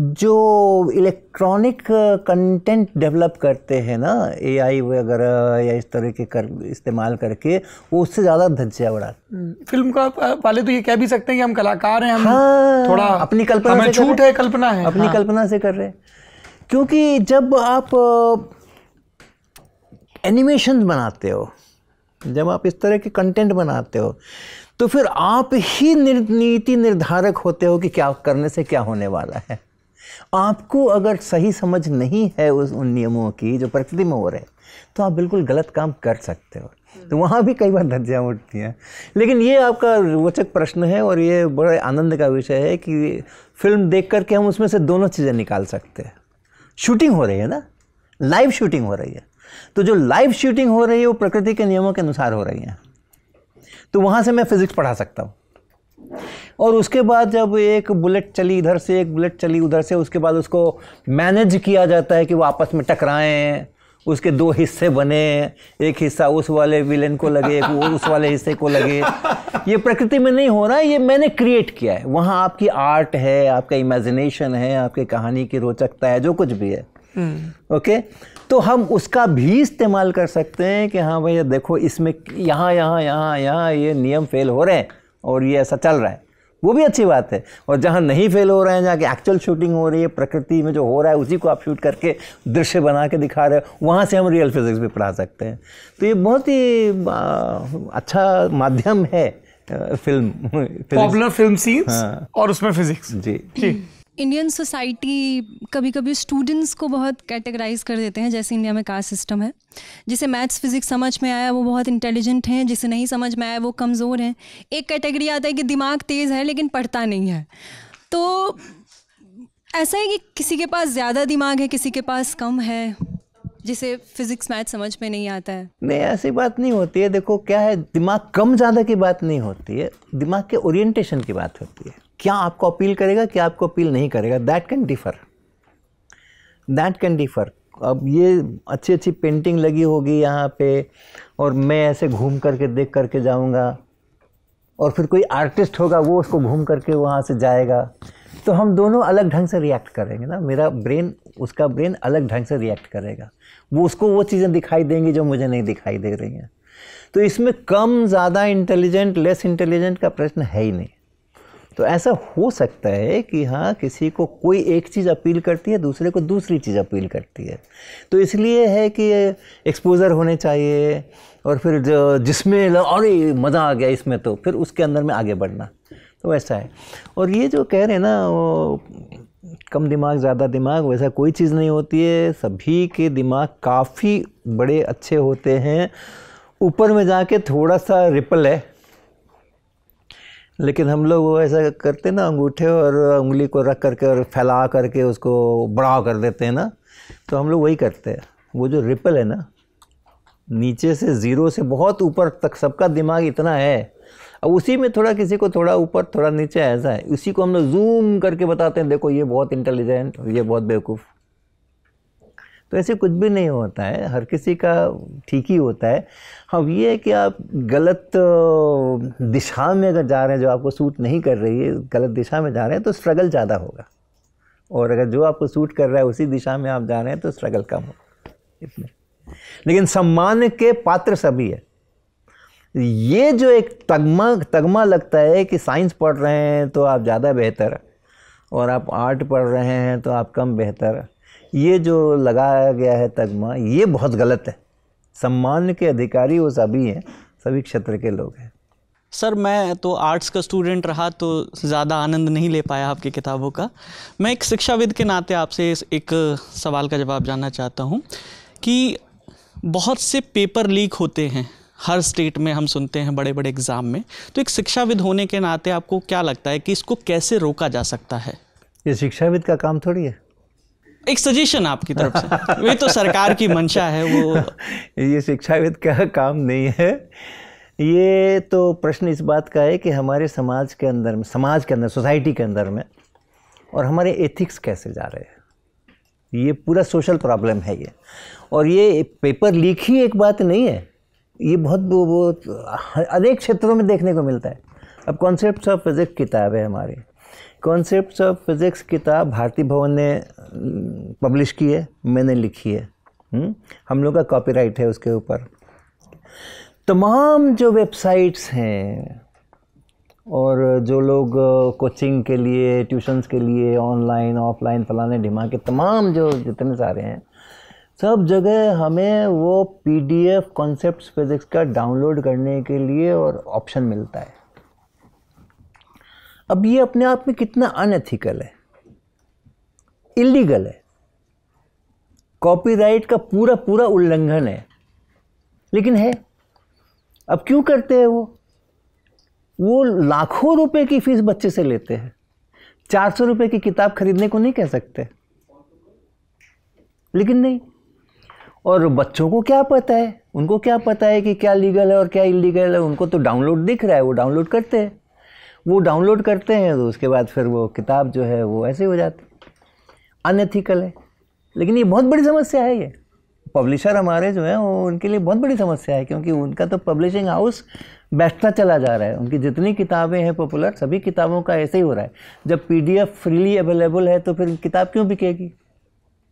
जो इलेक्ट्रॉनिक कंटेंट डेवलप करते हैं ना एआई वगैरह या इस तरह के कर इस्तेमाल करके वो उससे ज़्यादा धज्जिया उड़ा हम्म, फिल्म का पहले तो ये कह भी सकते हैं कि हम कलाकार हैं हम हाँ, थोड़ा अपनी कल्पना हमें छूट है कल्पना है अपनी हाँ। कल्पना से कर रहे हैं क्योंकि जब आप एनिमेशन uh, बनाते हो जब आप इस तरह के कंटेंट बनाते हो तो फिर आप ही नीति निर्धारक होते हो कि क्या करने से क्या होने वाला है आपको अगर सही समझ नहीं है उस उन नियमों की जो प्रकृति में हो रहे हैं तो आप बिल्कुल गलत काम कर सकते हो तो वहाँ भी कई बार धज्जियाँ उठती हैं लेकिन ये आपका रोचक प्रश्न है और ये बड़े आनंद का विषय है कि फिल्म देख करके हम उसमें से दोनों चीज़ें निकाल सकते हैं शूटिंग हो रही है ना लाइव शूटिंग हो रही है तो जो लाइव शूटिंग हो रही है वो प्रकृति के नियमों के अनुसार हो रही है तो वहाँ से मैं फिज़िक्स पढ़ा सकता हूँ और उसके बाद जब एक बुलेट चली इधर से एक बुलेट चली उधर से उसके बाद उसको मैनेज किया जाता है कि वो आपस में टकराएं उसके दो हिस्से बने एक हिस्सा उस वाले विलेन को लगे एक उस वाले हिस्से को लगे ये प्रकृति में नहीं हो रहा है ये मैंने क्रिएट किया है वहाँ आपकी आर्ट है आपका इमेजिनेशन है आपकी कहानी की रोचकता है जो कुछ भी है ओके हम्म। okay? तो हम उसका भी इस्तेमाल कर सकते हैं कि हाँ भैया देखो इसमें यहाँ यहाँ यहाँ यहाँ ये नियम फेल हो रहे हैं और ये ऐसा चल रहा है वो भी अच्छी बात है और जहाँ नहीं फेल हो रहे हैं जहाँ की एक्चुअल शूटिंग हो रही है प्रकृति में जो हो रहा है उसी को आप शूट करके दृश्य बना के दिखा रहे हो वहाँ से हम रियल फिज़िक्स भी पढ़ा सकते हैं तो ये बहुत ही अच्छा माध्यम है फिल्म पॉपुलर फिल्म सीन्स हाँ। और उसमें फिजिक्स जी ठीक इंडियन सोसाइटी कभी कभी स्टूडेंट्स को बहुत कैटेगराइज कर देते हैं जैसे इंडिया में कास्ट सिस्टम है जिसे मैथ्स फिजिक्स समझ में आया वो बहुत इंटेलिजेंट हैं जिसे नहीं समझ में आया वो कमज़ोर हैं एक कैटेगरी आता है कि दिमाग तेज़ है लेकिन पढ़ता नहीं है तो ऐसा है कि किसी के पास ज़्यादा दिमाग है किसी के पास कम है जिसे फिजिक्स मैथ समझ में नहीं आता है नहीं ऐसी बात नहीं होती है देखो क्या है दिमाग कम ज़्यादा की बात नहीं होती है दिमाग के ओरिएंटेशन की बात होती है क्या आपको अपील करेगा क्या आपको अपील नहीं करेगा that can differ that can differ अब ये अच्छी अच्छी पेंटिंग लगी होगी यहाँ पे और मैं ऐसे घूम करके देख करके जाऊँगा और फिर कोई आर्टिस्ट होगा वो उसको घूम करके वहाँ से जाएगा तो हम दोनों अलग ढंग से रिएक्ट करेंगे ना मेरा ब्रेन उसका ब्रेन अलग ढंग से रिएक्ट करेगा वो उसको वो चीज़ें दिखाई देंगी जो मुझे नहीं दिखाई दे रही हैं तो इसमें कम ज़्यादा इंटेलिजेंट लेस इंटेलिजेंट का प्रश्न है ही नहीं तो ऐसा हो सकता है कि हाँ किसी को कोई एक चीज़ अपील करती है दूसरे को दूसरी चीज़ अपील करती है तो इसलिए है कि एक्सपोज़र होने चाहिए और फिर जो जिसमें अरे मज़ा आ गया इसमें तो फिर उसके अंदर में आगे बढ़ना तो वैसा है और ये जो कह रहे हैं ना वो कम दिमाग ज़्यादा दिमाग वैसा कोई चीज़ नहीं होती है सभी के दिमाग काफ़ी बड़े अच्छे होते हैं ऊपर में जाके थोड़ा सा रिपल है लेकिन हम लोग वो ऐसा करते ना अंगूठे और उंगली को रख करके और फैला करके उसको बड़ा कर देते हैं ना तो हम लोग वही करते हैं वो जो रिपल है ना नीचे से ज़ीरो से बहुत ऊपर तक सबका दिमाग इतना है अब उसी में थोड़ा किसी को थोड़ा ऊपर थोड़ा नीचे ऐसा है उसी को हम लोग जूम करके बताते हैं देखो ये बहुत इंटेलिजेंट ये बहुत बेवकूफ़ तो ऐसे कुछ भी नहीं होता है हर किसी का ठीक ही होता है अब ये है कि आप गलत दिशा में अगर जा रहे हैं जो आपको सूट नहीं कर रही है गलत दिशा में जा रहे हैं तो स्ट्रगल ज़्यादा होगा और अगर जो आपको सूट कर रहा है उसी दिशा में आप जा रहे हैं तो स्ट्रगल कम होगा इतने लेकिन सम्मान के पात्र सभी है ये जो एक तगमा तगमा लगता है कि साइंस पढ़ रहे हैं तो आप ज़्यादा बेहतर और आप आर्ट पढ़ रहे हैं तो आप कम बेहतर ये जो लगाया गया है तगमा ये बहुत गलत है सम्मान के अधिकारी वो सभी हैं सभी क्षेत्र के लोग हैं सर मैं तो आर्ट्स का स्टूडेंट रहा तो ज़्यादा आनंद नहीं ले पाया आपकी किताबों का मैं एक शिक्षाविद के नाते आपसे एक सवाल का जवाब जानना चाहता हूँ कि बहुत से पेपर लीक होते हैं हर स्टेट में हम सुनते हैं बड़े बड़े एग्ज़ाम में तो एक शिक्षाविद होने के नाते आपको क्या लगता है कि इसको कैसे रोका जा सकता है ये शिक्षाविद का काम थोड़ी है एक सजेशन आपकी तरफ से ये तो सरकार की मंशा है वो ये शिक्षाविद का काम नहीं है ये तो प्रश्न इस बात का है कि हमारे समाज के अंदर में समाज के अंदर सोसाइटी के अंदर में और हमारे एथिक्स कैसे जा रहे हैं ये पूरा सोशल प्रॉब्लम है ये और ये पेपर लीक ही एक बात नहीं है ये बहुत वो, वो अनेक क्षेत्रों में देखने को मिलता है अब कॉन्सेप्ट ऑफ फिज़िक्स किताब है हमारी कॉन्सेप्ट ऑफ फिज़िक्स किताब भारती भवन ने पब्लिश की है मैंने लिखी है हुँ? हम्म? हम लोग का कॉपीराइट है उसके ऊपर तमाम जो वेबसाइट्स हैं और जो लोग कोचिंग के लिए ट्यूशन्स के लिए ऑनलाइन ऑफलाइन फलाने ढिमा के तमाम जो जितने सारे हैं सब जगह हमें वो P D F concept physics का डाउनलोड करने के लिए और ऑप्शन मिलता है अब ये अपने आप में कितना अनएथिकल है इलीगल है कॉपीराइट का पूरा पूरा उल्लंघन है लेकिन है अब क्यों करते हैं वो वो लाखों रुपए की फीस बच्चे से लेते हैं चार सौ रुपये की किताब खरीदने को नहीं कह सकते लेकिन नहीं और बच्चों को क्या पता है उनको क्या पता है कि क्या लीगल है और क्या इलीगल है उनको तो डाउनलोड दिख रहा है वो डाउनलोड करते हैं वो डाउनलोड करते हैं तो उसके बाद फिर वो किताब जो है वो ऐसे हो जाती अनएथिकल है लेकिन ये बहुत बड़ी समस्या है ये पब्लिशर हमारे जो है वो उनके लिए बहुत बड़ी समस्या है क्योंकि उनका तो पब्लिशिंग हाउस बैठता चला जा रहा है उनकी जितनी किताबें हैं पॉपुलर सभी किताबों का ऐसे ही हो रहा है जब पीडीएफ फ्रीली अवेलेबल है तो फिर किताब क्यों बिकेगी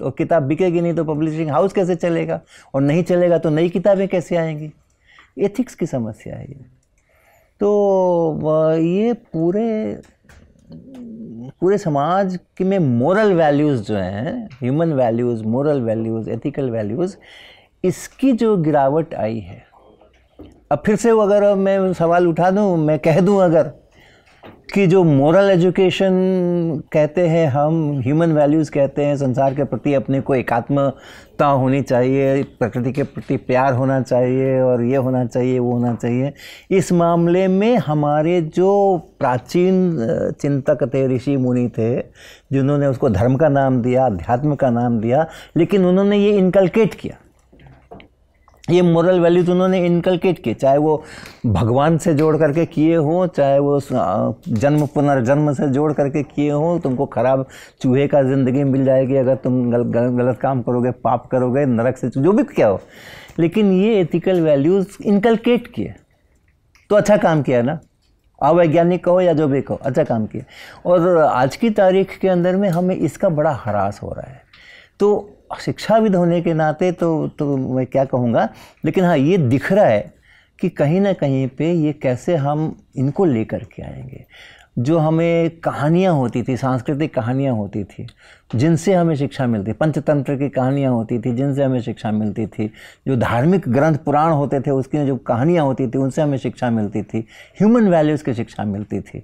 तो किताब बिकेगी नहीं तो पब्लिशिंग हाउस कैसे चलेगा और नहीं चलेगा तो नई किताबें कैसे आएंगी एथिक्स की समस्या है ये तो ये पूरे पूरे समाज के में मॉरल वैल्यूज़ जो हैं human values moral values ethical values इसकी जो गिरावट आई है अब फिर से वो अगर मैं सवाल उठा दूँ मैं कह दूँ अगर कि जो मॉरल एजुकेशन कहते हैं हम ह्यूमन वैल्यूज़ कहते हैं संसार के प्रति अपने को एकात्मता होनी चाहिए प्रकृति के प्रति प्यार होना चाहिए और ये होना चाहिए वो होना चाहिए इस मामले में हमारे जो प्राचीन चिंतक थे ऋषि मुनि थे जिन्होंने उसको धर्म का नाम दिया अध्यात्म का नाम दिया लेकिन उन्होंने ये इनकलकेट किया ये मॉरल वैल्यूज तो उन्होंने इनकलकेट किए चाहे वो भगवान से जोड़ करके किए हों चाहे वो जन्म पुनर्जन्म से जोड़ करके किए हों तुमको खराब चूहे का ज़िंदगी मिल जाएगी अगर तुम गल, गल, गलत काम करोगे पाप करोगे नरक से जो भी क्या हो लेकिन ये एथिकल वैल्यूज़ इनकलकेट किए तो अच्छा काम किया ना अवैज्ञानिक कहो या जो भी कहो अच्छा काम किया और आज की तारीख के अंदर में हमें इसका बड़ा हरास हो रहा है तो शिक्षाविद होने के नाते तो तो मैं क्या कहूँगा लेकिन हाँ ये दिख रहा है कि कहीं ना कहीं पे ये कैसे हम इनको लेकर के आएंगे जो हमें कहानियाँ होती थी सांस्कृतिक कहानियाँ होती थी जिनसे हमें शिक्षा मिलती पंचतंत्र की कहानियाँ होती थी जिनसे हमें शिक्षा मिलती थी जो धार्मिक ग्रंथ पुराण होते थे उसकी जो कहानियाँ होती थी उनसे हमें शिक्षा मिलती थी ह्यूमन वैल्यूज़ की शिक्षा मिलती थी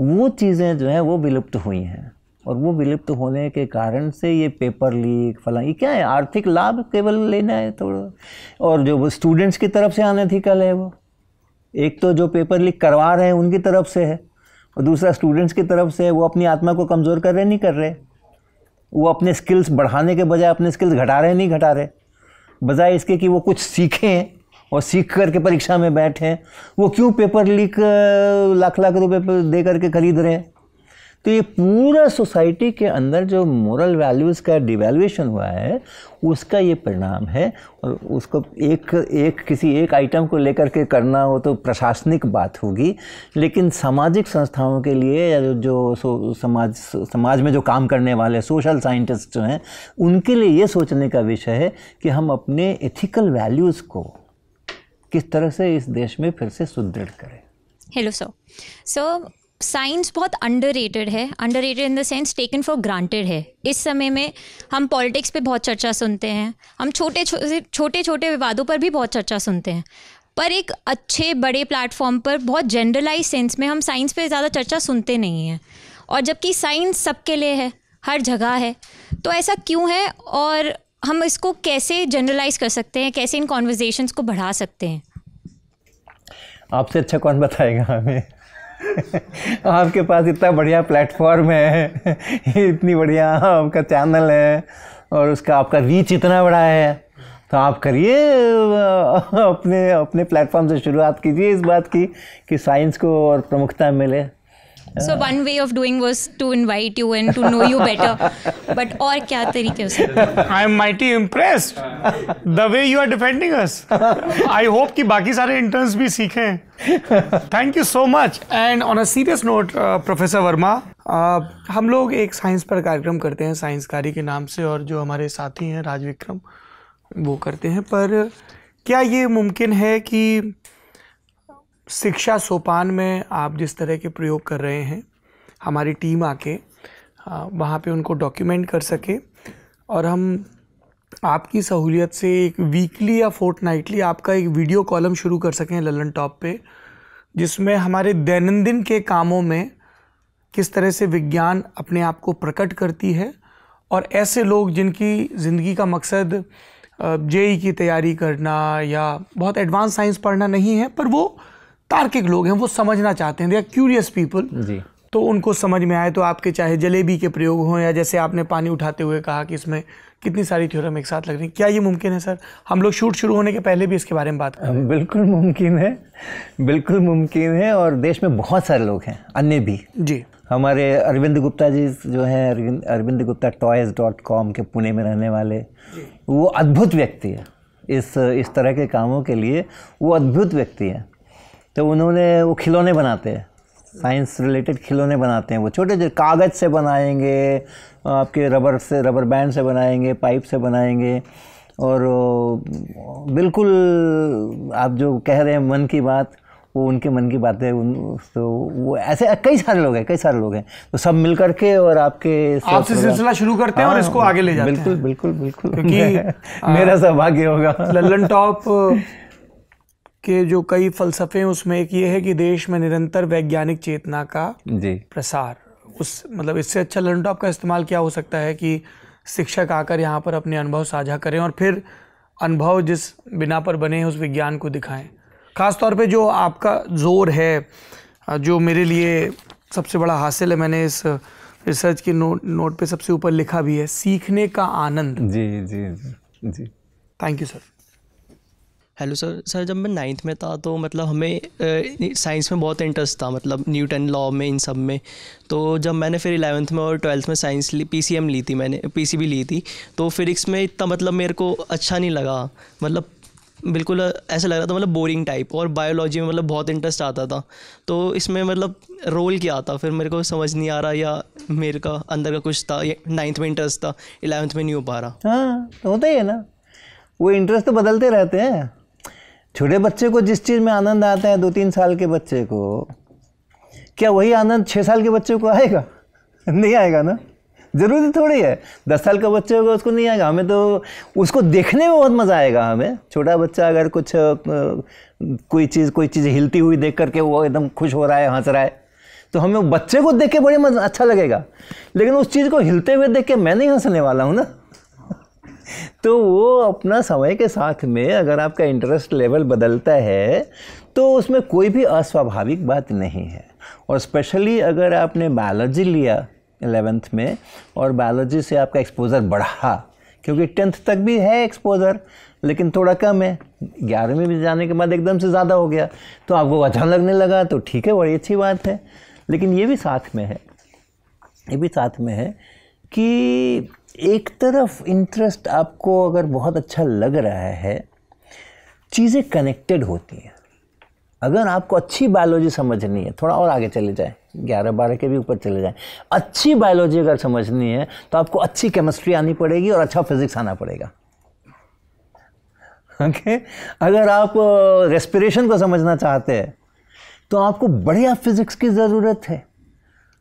वो चीज़ें जो हैं वो विलुप्त हुई हैं और वो विलुप्त होने के कारण से ये पेपर लीक फला ये क्या है आर्थिक लाभ केवल लेना है थोड़ा और जो स्टूडेंट्स की तरफ से अनएथिकल है वो एक तो जो पेपर लीक करवा रहे हैं उनकी तरफ से है और दूसरा स्टूडेंट्स की तरफ से है वो अपनी आत्मा को कमज़ोर कर रहे नहीं कर रहे वो अपने स्किल्स बढ़ाने के बजाय अपने स्किल्स घटा रहे नहीं घटा रहे बजाय इसके कि वो कुछ सीखें और सीख करके परीक्षा में बैठें वो क्यों पेपर लीक लाख लाख रुपये दे करके खरीद रहे हैं तो ये पूरा सोसाइटी के अंदर जो मॉरल वैल्यूज़ का डिवेल्यूशन हुआ है उसका ये परिणाम है और उसको एक एक किसी एक आइटम को लेकर के करना हो तो प्रशासनिक बात होगी लेकिन सामाजिक संस्थाओं के लिए या जो सो, समाज समाज में जो काम करने वाले सोशल साइंटिस्ट जो हैं उनके लिए ये सोचने का विषय है कि हम अपने एथिकल वैल्यूज़ को किस तरह से इस देश में फिर से सुदृढ़ करें हेलो सर सर साइंस बहुत अंडर है under in the sense taken for granted है इस समय में हम पॉलिटिक्स पे बहुत चर्चा सुनते हैं हम छोटे छोटे छोटे विवादों पर भी बहुत चर्चा सुनते हैं पर एक अच्छे बड़े प्लेटफॉर्म पर बहुत जनरलाइज सेंस में हम साइंस पे ज़्यादा चर्चा सुनते नहीं हैं और जबकि साइंस सबके लिए है हर जगह है तो ऐसा क्यों है और हम इसको कैसे जनरलाइज कर सकते हैं कैसे इन कॉन्वर्जेशन को बढ़ा सकते हैं आपसे अच्छा कौन बताएगा हमें आपके पास इतना बढ़िया प्लेटफॉर्म है इतनी बढ़िया आपका चैनल है और उसका आपका रीच इतना बड़ा है तो आप करिए अपने अपने प्लेटफॉर्म से शुरुआत कीजिए इस बात की कि साइंस को और प्रमुखता मिले so one way of doing was to invite you and to know you better but और क्या तरीके से I am mighty impressed the way you are defending us I hope कि बाकी सारे इंटर्न्स भी सीखें thank you so much and on a serious note professor Verma Uh, हम लोग एक साइंस पर कार्यक्रम करते हैं साइंसकारी के नाम से और जो हमारे साथी हैं राज विक्रम वो करते हैं पर क्या ये मुमकिन है कि शिक्षा सोपान में आप जिस तरह के प्रयोग कर रहे हैं हमारी टीम आके वहाँ पे उनको डॉक्यूमेंट कर सके और हम आपकी सहूलियत से एक वीकली या फोर्थ नाइटली आपका एक वीडियो कॉलम शुरू कर सकें ललन टॉप पे जिसमें हमारे दैनंदिन के कामों में किस तरह से विज्ञान अपने आप को प्रकट करती है और ऐसे लोग जिनकी ज़िंदगी का मकसद जेई की तैयारी करना या बहुत एडवांस साइंस पढ़ना नहीं है पर वो तार्किक लोग हैं वो समझना चाहते हैं दे आर क्यूरियस पीपल जी तो उनको समझ में आए तो आपके चाहे जलेबी के प्रयोग हों या जैसे आपने पानी उठाते हुए कहा कि इसमें कितनी सारी थ्योरम एक साथ लग रही क्या ये मुमकिन है सर हम लोग शूट शुरू होने के पहले भी इसके बारे में बात करें बिल्कुल मुमकिन है बिल्कुल मुमकिन है और देश में बहुत सारे लोग हैं अन्य भी जी हमारे अरविंद गुप्ता जी जो हैं Arvind Gupta toys dot com के पुणे में रहने वाले वो अद्भुत व्यक्ति है इस इस तरह के कामों के लिए वो अद्भुत व्यक्ति है तो उन्होंने वो खिलौने बनाते हैं साइंस रिलेटेड खिलौने बनाते हैं वो छोटे छोटे कागज़ से बनाएंगे आपके रबर से रबर बैंड से बनाएंगे पाइप से बनाएंगे और बिल्कुल आप जो कह रहे हैं मन की बात वो उनके मन की बात है उन तो वो ऐसे कई सारे लोग हैं कई सारे लोग हैं तो सब मिल करके और आपके आपसे सिलसिला शुरू करते हैं और हाँ, इसको आगे ले जाते बिल्कुल, हैं बिल्कुल बिल्कुल बिल्कुल क्योंकि मेरा सौभाग्य होगा लल्लन टॉप के जो कई फलसफे हैं उसमें एक ये है कि देश में निरंतर वैज्ञानिक चेतना का जी प्रसार उस मतलब इससे अच्छा लैपटॉप का इस्तेमाल क्या हो सकता है कि शिक्षक आकर यहाँ पर अपने अनुभव साझा करें और फिर अनुभव जिस बिना पर बने उस विज्ञान को दिखाएं ख़ासतौर पे जो आपका जोर है जो मेरे लिए सबसे बड़ा हासिल है मैंने इस रिसर्च के नोट नोट पे सबसे ऊपर लिखा भी है सीखने का आनंद जी जी जी जी thank you sir hello sir sir जब मैं नाइन्थ में था तो मतलब हमें साइंस में बहुत इंटरेस्ट था मतलब न्यूटन लॉ में इन सब में तो जब मैंने फिर इलेवंथ में और ट्वेल्थ में साइंस ली पी ली थी मैंने पी ली थी तो फिजिक्स में इतना मतलब मेरे को अच्छा नहीं लगा मतलब बिल्कुल ऐसा लग रहा था मतलब बोरिंग टाइप और बायोलॉजी में मतलब बहुत इंटरेस्ट आता था तो इसमें मतलब रोल क्या था फिर मेरे को समझ नहीं आ रहा या मेरे का अंदर का कुछ था नाइन्थ में इंटरेस्ट था इलेवंथ में नहीं हो पा रहा हाँ होता ही है ना वो इंटरेस्ट तो बदलते रहते हैं छोटे बच्चे को जिस चीज़ में आनंद आता है दो तीन साल के बच्चे को क्या वही आनंद छः साल के बच्चे को आएगा नहीं आएगा ना ज़रूरी थोड़ी है दस साल का बच्चा होगा उसको नहीं आएगा हमें तो उसको देखने में बहुत मज़ा आएगा हमें छोटा बच्चा अगर कुछ कोई चीज़ कोई चीज़ हिलती हुई देख करके वो एकदम खुश हो रहा है हंस रहा है तो हमें बच्चे को देख के बड़े मज़ा अच्छा लगेगा लेकिन उस चीज़ को हिलते हुए देख के मैं नहीं हंसने वाला हूँ ना तो वो अपना समय के साथ में अगर आपका इंटरेस्ट लेवल बदलता है तो उसमें कोई भी अस्वाभाविक बात नहीं है और स्पेशली अगर आपने बायोलॉजी लिया एलेवेंथ में और बायोलॉजी से आपका एक्सपोज़र बढ़ा क्योंकि टेंथ तक भी है एक्सपोज़र लेकिन थोड़ा कम है ग्यारहवीं में जाने के बाद एकदम से ज़्यादा हो गया तो आपको अच्छा लगने लगा तो ठीक है बड़ी अच्छी बात है लेकिन ये भी साथ में है ये भी साथ में है कि एक तरफ इंटरेस्ट आपको अगर बहुत अच्छा लग रहा है चीज़ें कनेक्टेड होती हैं अगर आपको अच्छी बायोलॉजी समझनी है थोड़ा और आगे चले जाए ग्यारह बारह के भी ऊपर चले जाए अच्छी बायोलॉजी अगर समझनी है तो आपको अच्छी केमिस्ट्री आनी पड़ेगी और अच्छा फिजिक्स आना पड़ेगा ओके okay? अगर आप रेस्पिरेशन को समझना चाहते हैं तो आपको बढ़िया फिजिक्स की ज़रूरत है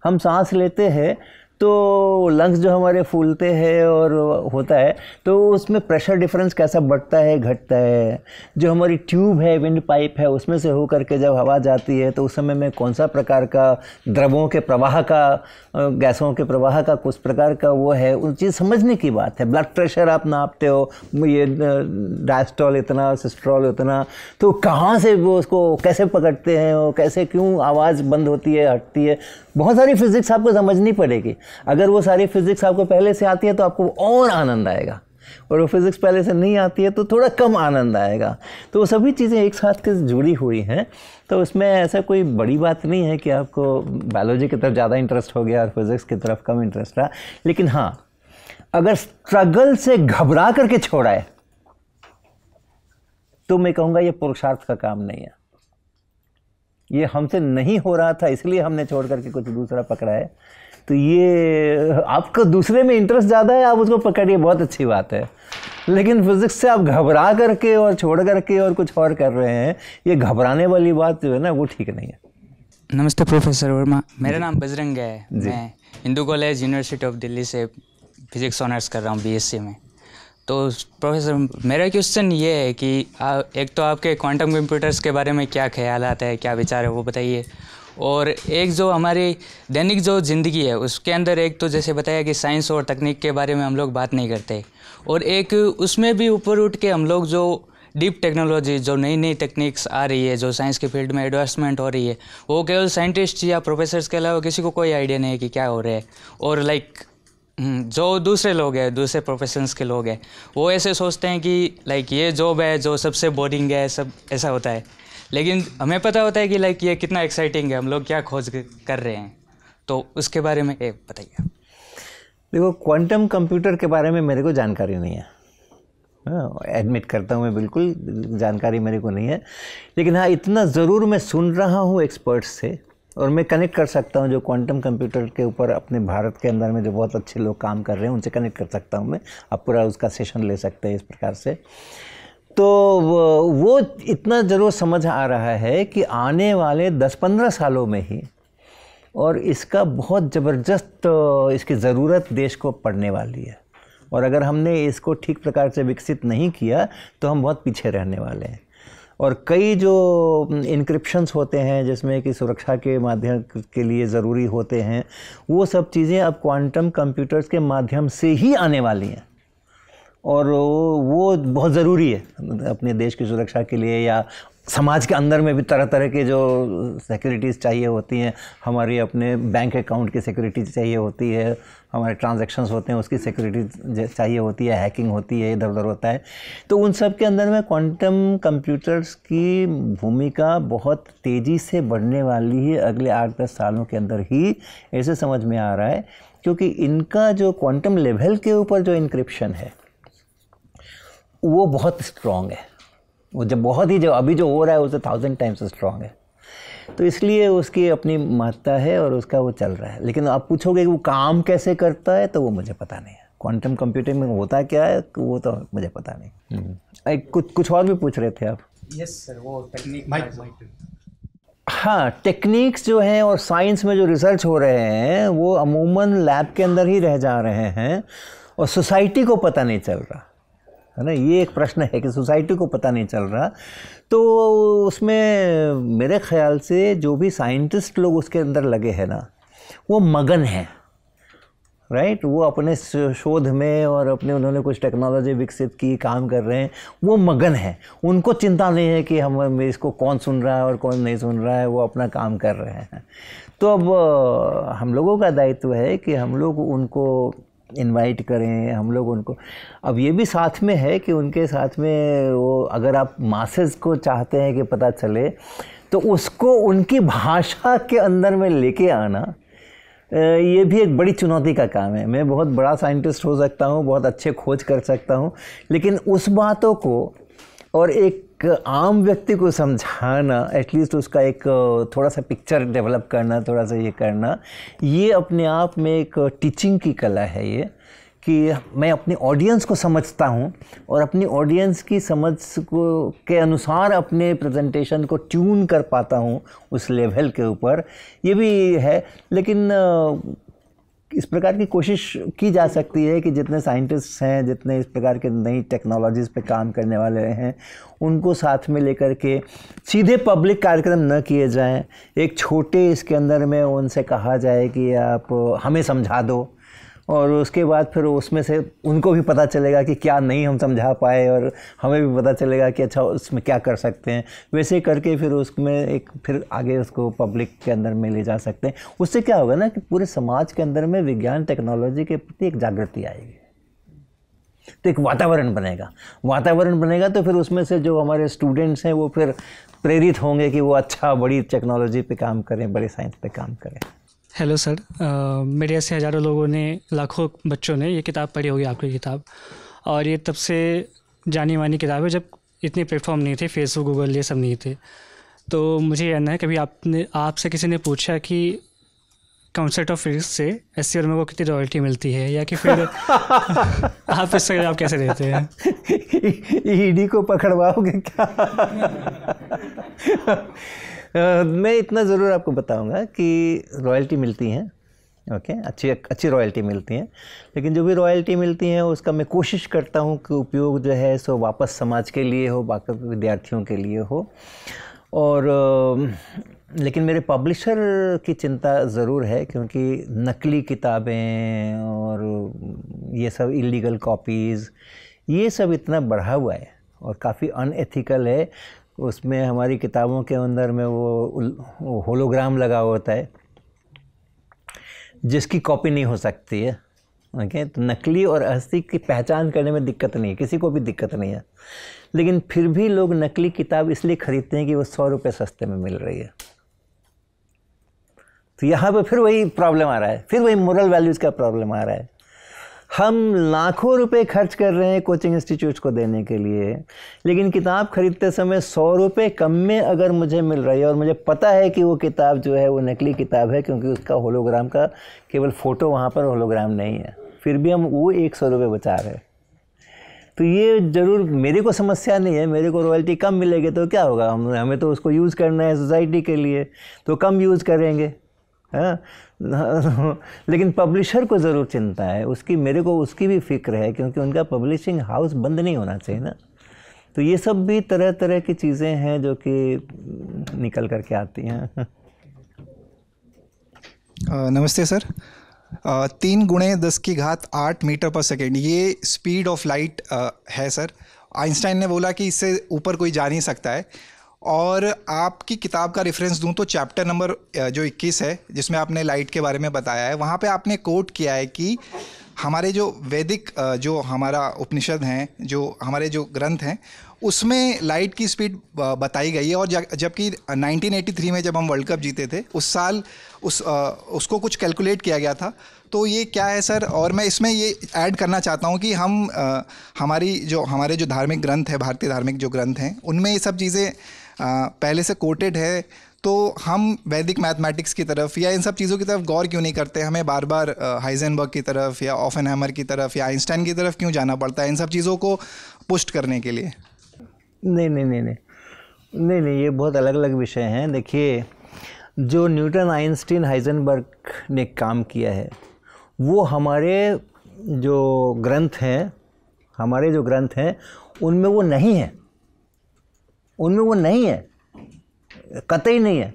हम सांस लेते हैं तो लंग्स जो हमारे फूलते हैं और होता है तो उसमें प्रेशर डिफरेंस कैसा बढ़ता है घटता है जो हमारी ट्यूब है विंड पाइप है उसमें से होकर के जब हवा जाती है तो उस समय में कौन सा प्रकार का द्रवों के प्रवाह का गैसों के प्रवाह का कुछ प्रकार का वो है उन चीज़ समझने की बात है ब्लड प्रेशर आप नापते हो ये डायस्ट्रॉल इतना सिस्ट्रॉल इतना तो कहाँ से वो उसको कैसे पकड़ते हैं और कैसे क्यों आवाज़ बंद होती है हटती है बहुत सारी फिज़िक्स आपको समझनी पड़ेगी अगर वो सारी फिज़िक्स आपको पहले से आती है तो आपको और आनंद आएगा और वो फिज़िक्स पहले से नहीं आती है तो थोड़ा कम आनंद आएगा तो वो सभी चीज़ें एक साथ के जुड़ी हुई हैं तो उसमें ऐसा कोई बड़ी बात नहीं है कि आपको बायोलॉजी की तरफ ज़्यादा इंटरेस्ट हो गया और फिज़िक्स की तरफ कम इंटरेस्ट रहा लेकिन हाँ अगर स्ट्रगल से घबरा करके छोड़ा है तो मैं कहूँगा ये पुरुषार्थ का काम नहीं है ये हमसे नहीं हो रहा था इसलिए हमने छोड़ करके कुछ दूसरा पकड़ा है तो ये आपका दूसरे में इंटरेस्ट ज़्यादा है आप उसको पकड़िए बहुत अच्छी बात है लेकिन फिज़िक्स से आप घबरा करके और छोड़ करके और कुछ और कर रहे हैं ये घबराने वाली बात जो है ना वो ठीक नहीं है नमस्ते प्रोफेसर वर्मा मेरा नाम बजरंग है मैं Hindu college university of Delhi से फिजिक्स ऑनर्स कर रहा हूँ बी में तो प्रोफेसर मेरा क्वेश्चन ये है कि आ, एक तो आपके क्वांटम कंप्यूटर्स के बारे में क्या ख्याल आता है क्या विचार है वो बताइए और एक जो हमारी दैनिक जो ज़िंदगी है उसके अंदर एक तो जैसे बताया कि साइंस और तकनीक के बारे में हम लोग बात नहीं करते और एक उसमें भी ऊपर उठ के हम लोग जो डीप टेक्नोलॉजी जो नई नई टेक्निक्स आ रही है जो साइंस के फील्ड में एडवांसमेंट हो रही है वो केवल साइंटिस्ट या प्रोफेसर्स के अलावा किसी को कोई आइडिया नहीं है कि क्या हो रहा है और लाइक हम्म, जो दूसरे लोग हैं दूसरे प्रोफेशंस के लोग हैं वो ऐसे सोचते हैं कि लाइक ये जॉब है जो सबसे बोरिंग है सब ऐसा होता है लेकिन हमें पता होता है कि लाइक ये कितना एक्साइटिंग है हम लोग क्या खोज कर रहे हैं तो उसके बारे में एक बताइए देखो क्वांटम कंप्यूटर के बारे में मेरे को जानकारी नहीं है एडमिट हाँ, करता हूँ मैं बिल्कुल जानकारी मेरे को नहीं है लेकिन हाँ इतना ज़रूर मैं सुन रहा हूँ एक्सपर्ट्स से और मैं कनेक्ट कर सकता हूँ जो क्वांटम कंप्यूटर के ऊपर अपने भारत के अंदर में जो बहुत अच्छे लोग काम कर रहे हैं उनसे कनेक्ट कर सकता हूँ मैं आप पूरा उसका सेशन ले सकते हैं इस प्रकार से तो वो इतना ज़रूर समझ आ रहा है कि आने वाले 10-15 सालों में ही और इसका बहुत ज़बरदस्त इसकी ज़रूरत देश को पड़ने वाली है और अगर हमने इसको ठीक प्रकार से विकसित नहीं किया तो हम बहुत पीछे रहने वाले हैं और कई जो इंक्रिप्शंस होते हैं जिसमें कि सुरक्षा के माध्यम के लिए ज़रूरी होते हैं वो सब चीज़ें अब क्वांटम कंप्यूटर्स के माध्यम से ही आने वाली हैं और वो बहुत ज़रूरी है अपने देश की सुरक्षा के लिए या समाज के अंदर में भी तरह तरह के जो सिक्योरिटीज़ चाहिए होती हैं हमारी अपने बैंक अकाउंट की सिक्योरिटी चाहिए होती है हमारे ट्रांजैक्शंस होते हैं उसकी सिक्योरिटी चाहिए होती है हैकिंग होती है इधर उधर होता है तो उन सब के अंदर में क्वांटम कंप्यूटर्स की भूमिका बहुत तेज़ी से बढ़ने वाली है अगले आठ दस सालों के अंदर ही ऐसे समझ में आ रहा है क्योंकि इनका जो क्वांटम लेवल के ऊपर जो इंक्रिप्शन है वो बहुत स्ट्रांग है वो जब बहुत ही जो अभी जो हो रहा है उससे थाउजेंड टाइम्स स्ट्रांग है तो इसलिए उसकी अपनी महत्ता है और उसका वो चल रहा है लेकिन आप पूछोगे कि वो काम कैसे करता है तो वो मुझे पता नहीं है क्वांटम कंप्यूटिंग में होता क्या है वो तो मुझे पता नहीं हम्म। एक कुछ कुछ और भी पूछ रहे थे आप यस सर वो टेक्निक हाँ टेक्निक्स जो हैं और साइंस में जो रिसर्च हो रहे हैं वो अमूमन लैब के अंदर ही रह जा रहे हैं और सोसाइटी को पता नहीं चल रहा है ना ये एक प्रश्न है कि सोसाइटी को पता नहीं चल रहा तो उसमें मेरे ख्याल से जो भी साइंटिस्ट लोग उसके अंदर लगे हैं ना वो मगन हैं राइट वो अपने शोध में और अपने उन्होंने कुछ टेक्नोलॉजी विकसित की काम कर रहे हैं वो मगन है उनको चिंता नहीं है कि हम इसको कौन सुन रहा है और कौन नहीं सुन रहा है वो अपना काम कर रहे हैं तो अब हम लोगों का दायित्व है कि हम लोग उनको इनवाइट करें हम लोग उनको अब ये भी साथ में है कि उनके साथ में वो अगर आप मासेस को चाहते हैं कि पता चले तो उसको उनकी भाषा के अंदर में लेके आना ये भी एक बड़ी चुनौती का काम है मैं बहुत बड़ा साइंटिस्ट हो सकता हूँ बहुत अच्छे खोज कर सकता हूँ लेकिन उस बातों को और एक एक आम व्यक्ति को समझाना एटलीस्ट उसका एक थोड़ा सा पिक्चर डेवलप करना थोड़ा सा ये करना ये अपने आप में एक टीचिंग की कला है ये कि मैं अपने ऑडियंस को समझता हूँ और अपनी ऑडियंस की समझ को के अनुसार अपने प्रेजेंटेशन को ट्यून कर पाता हूँ उस लेवल के ऊपर ये भी है लेकिन इस प्रकार की कोशिश की जा सकती है कि जितने साइंटिस्ट हैं जितने इस प्रकार के नई टेक्नोलॉजीज़ पे काम करने वाले हैं उनको साथ में लेकर के सीधे पब्लिक कार्यक्रम न किए जाएं एक छोटे इसके अंदर में उनसे कहा जाए कि आप हमें समझा दो और उसके बाद फिर उसमें से उनको भी पता चलेगा कि क्या नहीं हम समझा पाए और हमें भी पता चलेगा कि अच्छा उसमें क्या कर सकते हैं वैसे करके फिर उसमें एक फिर आगे उसको पब्लिक के अंदर में ले जा सकते हैं उससे क्या होगा ना कि पूरे समाज के अंदर में विज्ञान टेक्नोलॉजी के प्रति एक जागृति आएगी तो एक वातावरण बनेगा वातावरण बनेगा तो फिर उसमें से जो हमारे स्टूडेंट्स हैं वो फिर प्रेरित होंगे कि वो अच्छा बड़ी टेक्नोलॉजी पे काम करें बड़े साइंस पे काम करें हेलो सर uh, मेरे ऐसे हज़ारों लोगों ने लाखों बच्चों ने ये किताब पढ़ी होगी आपकी किताब और ये तब से जानी मानी किताब है जब इतने प्लेटफॉर्म नहीं थे फेसबुक गूगल ये सब नहीं थे तो मुझे जानना है कभी आपने आपसे किसी ने पूछा कि कॉन्सर्ट ऑफ फिजिक्स से एस सी को कितनी रॉयल्टी मिलती है या कि फिर आप इससे आप कैसे देते हैं ईडी को पकड़वाओगे क्या मैं इतना ज़रूर आपको बताऊंगा कि रॉयल्टी मिलती हैं ओके okay, अच्छी अच्छी रॉयल्टी मिलती हैं लेकिन जो भी रॉयल्टी मिलती हैं उसका मैं कोशिश करता हूँ कि उपयोग जो है सो वापस समाज के लिए हो बाकी विद्यार्थियों के लिए हो और लेकिन मेरे पब्लिशर की चिंता ज़रूर है क्योंकि नकली किताबें और ये सब इलीगल कॉपीज़ ये सब इतना बढ़ा हुआ है और काफ़ी अनएथिकल है उसमें हमारी किताबों के अंदर में वो होलोग्राम लगा होता है जिसकी कॉपी नहीं हो सकती है ओके तो नकली और असली की पहचान करने में दिक्कत नहीं है किसी को भी दिक्कत नहीं है लेकिन फिर भी लोग नकली किताब इसलिए ख़रीदते हैं कि वो सौ रुपये सस्ते में मिल रही है तो यहाँ पर फिर वही प्रॉब्लम आ रहा है फिर वही मॉरल वैल्यूज़ का प्रॉब्लम आ रहा है हम लाखों रुपए खर्च कर रहे हैं कोचिंग इंस्टीट्यूट को देने के लिए लेकिन किताब खरीदते समय सौ रुपये कम में अगर मुझे मिल रही है और मुझे पता है कि वो किताब जो है वो नकली किताब है क्योंकि उसका होलोग्राम का केवल फ़ोटो वहाँ पर होलोग्राम नहीं है फिर भी हम वो एक सौ रुपये बचा रहे तो ये ज़रूर मेरे को समस्या नहीं है मेरे को रॉयल्टी कम मिलेगी तो क्या होगा हम हमें तो उसको यूज़ करना है सोसाइटी के लिए तो कम यूज़ करेंगे है लेकिन पब्लिशर को ज़रूर चिंता है उसकी मेरे को उसकी भी फिक्र है क्योंकि उनका पब्लिशिंग हाउस बंद नहीं होना चाहिए ना तो ये सब भी तरह तरह की चीज़ें हैं जो कि निकल कर के आती हैं नमस्ते सर तीन गुणे दस की घात आठ मीटर पर सेकेंड ये स्पीड ऑफ लाइट है सर आइंस्टाइन ने बोला कि इससे ऊपर कोई जा नहीं सकता है और आपकी किताब का रेफरेंस दूं तो चैप्टर नंबर जो 21 है जिसमें आपने लाइट के बारे में बताया है वहाँ पे आपने कोट किया है कि हमारे जो वैदिक जो हमारा उपनिषद हैं जो हमारे जो ग्रंथ हैं उसमें लाइट की स्पीड बताई गई है और जबकि 1983 में जब हम वर्ल्ड कप जीते थे उस साल उस उसको कुछ कैलकुलेट किया गया था तो ये क्या है सर और मैं इसमें ये ऐड करना चाहता हूँ कि हम हमारी जो हमारे जो धार्मिक ग्रंथ है भारतीय धार्मिक जो ग्रंथ हैं उनमें ये सब चीज़ें पहले से कोटेड है तो हम वैदिक मैथमेटिक्स की तरफ या इन सब चीज़ों की तरफ गौर क्यों नहीं करते हमें बार बार हाइजेनबर्ग की तरफ या ऑफन हैमर की तरफ या आइंस्टाइन की तरफ क्यों जाना पड़ता है इन सब चीज़ों को पुष्ट करने के लिए नहीं नहीं नहीं नहीं नहीं नहीं ये बहुत अलग अलग विषय हैं देखिए जो न्यूटन आइंस्टीन हाइजनबर्ग ने काम किया है वो हमारे जो ग्रंथ हैं हमारे जो ग्रंथ हैं उनमें वो नहीं है उनमें वो नहीं है कतई नहीं है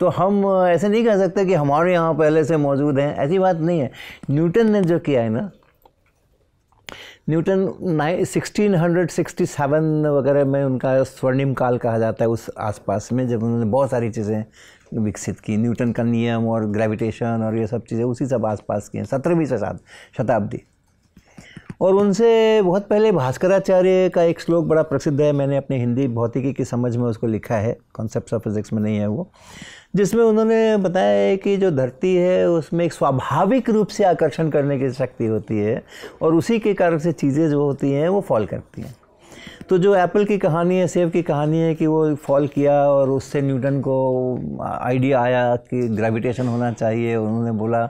तो हम ऐसे नहीं कह सकते कि हमारे यहाँ पहले से मौजूद हैं ऐसी बात नहीं है न्यूटन ने जो किया है ना Newton sixteen hundred sixty seven वगैरह में उनका स्वर्णिम काल कहा जाता है उस आसपास में जब उन्होंने बहुत सारी चीज़ें विकसित की न्यूटन का नियम और ग्रेविटेशन और ये सब चीज़ें उसी सब आसपास की हैं सत्रहवीं शताब्दी और उनसे बहुत पहले भास्कराचार्य का एक श्लोक बड़ा प्रसिद्ध है मैंने अपने हिंदी भौतिकी की समझ में उसको लिखा है कॉन्सेप्ट ऑफ फिज़िक्स में नहीं है वो जिसमें उन्होंने बताया है कि जो धरती है उसमें एक स्वाभाविक रूप से आकर्षण करने की शक्ति होती है और उसी के कारण से चीज़ें जो होती हैं वो फॉल करती हैं तो जो एप्पल की कहानी है सेब की कहानी है कि वो फॉल किया और उससे न्यूटन को आइडिया आया कि ग्रेविटेशन होना चाहिए उन्होंने बोला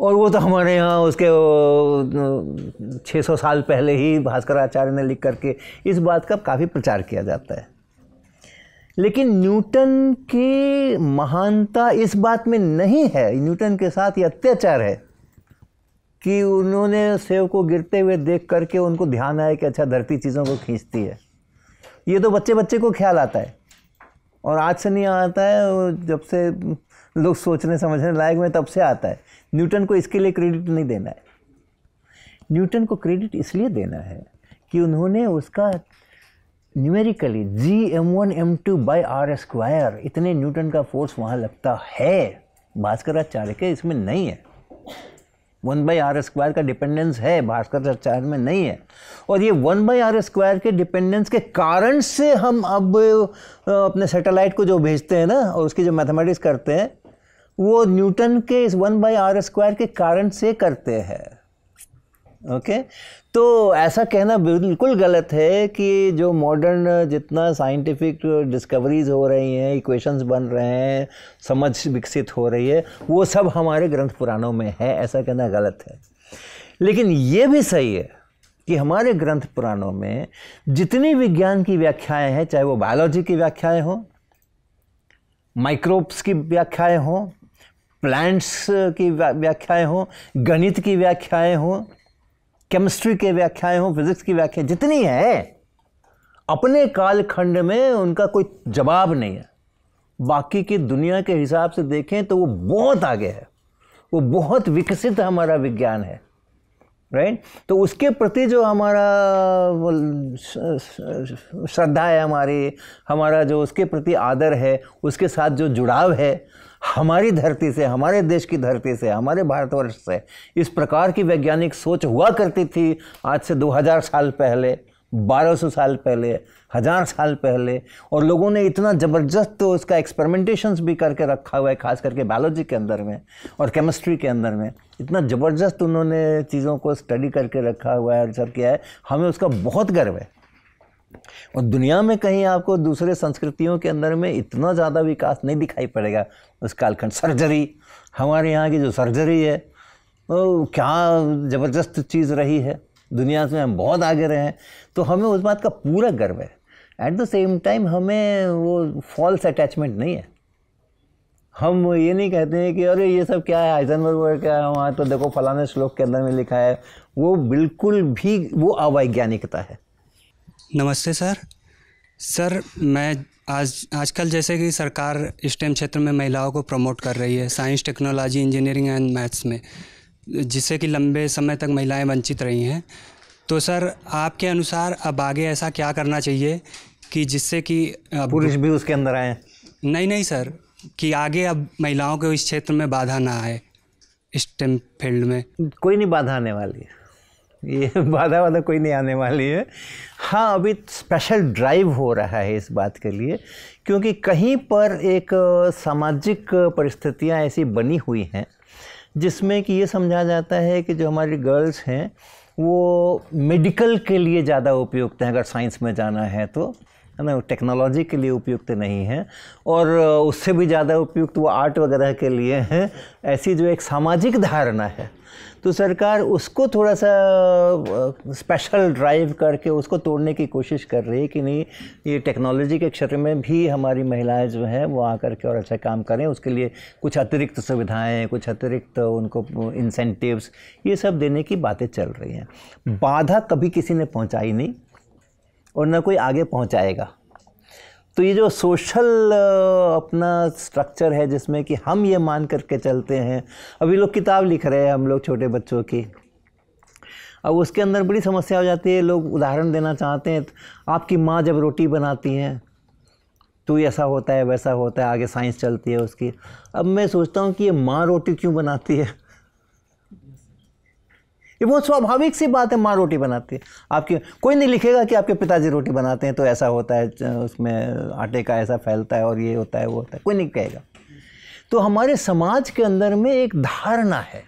और वो तो हमारे यहाँ उसके छः सौ साल पहले ही भास्कराचार्य ने लिख करके इस बात का काफ़ी प्रचार किया जाता है लेकिन न्यूटन की महानता इस बात में नहीं है न्यूटन के साथ ये अत्याचार है कि उन्होंने सेव को गिरते हुए देख करके उनको ध्यान आया कि अच्छा धरती चीज़ों को खींचती है ये तो बच्चे बच्चे को ख्याल आता है और आज से नहीं आता है जब से लोग सोचने समझने लायक में तब से आता है न्यूटन को इसके लिए क्रेडिट नहीं देना है न्यूटन को क्रेडिट इसलिए देना है कि उन्होंने उसका numerically G M one M two by R square इतने न्यूटन का फोर्स वहाँ लगता है भास्कराचार्य के इसमें नहीं है वन बाई आर स्क्वायर का डिपेंडेंस है भास्कराचार्य में नहीं है और ये वन बाई आर स्क्वायर के डिपेंडेंस के कारण से हम अब अपने सेटेलाइट को जो भेजते हैं ना और उसकी जो मैथमेटिक्स करते हैं वो न्यूटन के इस वन बाई आर स्क्वायर के कारण से करते हैं ओके okay? तो ऐसा कहना बिल्कुल गलत है कि जो मॉडर्न जितना साइंटिफिक डिस्कवरीज हो रही हैं इक्वेशंस बन रहे हैं समझ विकसित हो रही है वो सब हमारे ग्रंथ पुराणों में है ऐसा कहना गलत है लेकिन ये भी सही है कि हमारे ग्रंथ पुराणों में जितनी विज्ञान की व्याख्याएं हैं चाहे वो बायोलॉजी की व्याख्याएं हों माइक्रोब्स की व्याख्याएं हों प्लांट्स की व्याख्याएं हों गणित की व्याख्याएं हों केमिस्ट्री के व्याख्याएं हों फिजिक्स की व्याख्या जितनी है अपने कालखंड में उनका कोई जवाब नहीं है बाकी की दुनिया के हिसाब से देखें तो वो बहुत आगे है वो बहुत विकसित हमारा विज्ञान है राइट तो उसके प्रति जो हमारा श्रद्धा है हमारी हमारा जो उसके प्रति आदर है उसके साथ जो जुड़ाव है हमारी धरती से हमारे देश की धरती से हमारे भारतवर्ष से इस प्रकार की वैज्ञानिक सोच हुआ करती थी आज से 2000 साल पहले 1200 साल पहले हज़ार साल पहले और लोगों ने इतना ज़बरदस्त तो उसका एक्सपेरिमेंटेशंस भी करके रखा हुआ है खास करके बायोलॉजी के अंदर में और केमिस्ट्री के अंदर में इतना ज़बरदस्त उन्होंने चीज़ों को स्टडी करके रखा हुआ है और सब किया है हमें उसका बहुत गर्व है और दुनिया में कहीं आपको दूसरे संस्कृतियों के अंदर में इतना ज़्यादा विकास नहीं दिखाई पड़ेगा उस कालखंड सर्जरी हमारे यहाँ की जो सर्जरी है वो क्या ज़बरदस्त चीज़ रही है दुनिया में हम बहुत आगे रहे हैं तो हमें उस बात का पूरा गर्व है एट द सेम टाइम हमें वो फॉल्स अटैचमेंट नहीं है हम ये नहीं कहते हैं कि अरे ये सब क्या है वर्ग क्या है वहाँ तो देखो फलाने श्लोक के अंदर में लिखा है वो बिल्कुल भी वो अवैज्ञानिकता है नमस्ते सर सर मैं आज आजकल जैसे कि सरकार स्टेम क्षेत्र में महिलाओं को प्रमोट कर रही है science technology engineering and maths में जिससे कि लंबे समय तक महिलाएं वंचित रही हैं तो सर आपके अनुसार अब आगे ऐसा क्या करना चाहिए कि जिससे कि पुरुष भी उसके अंदर आए नहीं नहीं सर कि आगे अब महिलाओं को इस क्षेत्र में बाधा ना आए स्टेम फील्ड में कोई नहीं बाधा आने वाली है ये बाधा वाला कोई नहीं आने वाली है हाँ अभी स्पेशल ड्राइव हो रहा है इस बात के लिए क्योंकि कहीं पर एक सामाजिक परिस्थितियाँ ऐसी बनी हुई हैं जिसमें कि ये समझा जाता है कि जो हमारी गर्ल्स हैं वो मेडिकल के लिए ज़्यादा उपयुक्त हैं अगर साइंस में जाना है तो है ना टेक्नोलॉजी के लिए उपयुक्त नहीं है और उससे भी ज़्यादा उपयुक्त वो आर्ट वगैरह के लिए हैं ऐसी जो एक सामाजिक धारणा है तो सरकार उसको थोड़ा सा स्पेशल ड्राइव करके उसको तोड़ने की कोशिश कर रही है कि नहीं ये टेक्नोलॉजी के क्षेत्र में भी हमारी महिलाएं जो हैं वो आकर के और अच्छा काम करें उसके लिए कुछ अतिरिक्त सुविधाएं कुछ अतिरिक्त उनको इंसेंटिव्स ये सब देने की बातें चल रही हैं हम्म। बाधा कभी किसी ने पहुंचाई नहीं और ना कोई आगे पहुंचाएगा तो ये जो सोशल अपना स्ट्रक्चर है जिसमें कि हम ये मान करके चलते हैं अभी लोग किताब लिख रहे हैं हम लोग छोटे बच्चों की अब उसके अंदर बड़ी समस्या हो जाती है लोग उदाहरण देना चाहते हैं आपकी माँ जब रोटी बनाती हैं तो ये ऐसा होता है वैसा होता है आगे साइंस चलती है उसकी अब मैं सोचता हूँ कि ये माँ रोटी क्यों बनाती है ये बहुत स्वाभाविक सी बात है माँ रोटी बनाती है आपकी कोई नहीं लिखेगा कि आपके पिताजी रोटी बनाते हैं तो ऐसा होता है उसमें आटे का ऐसा फैलता है और ये होता है वो होता है कोई नहीं कहेगा तो हमारे समाज के अंदर में एक धारणा है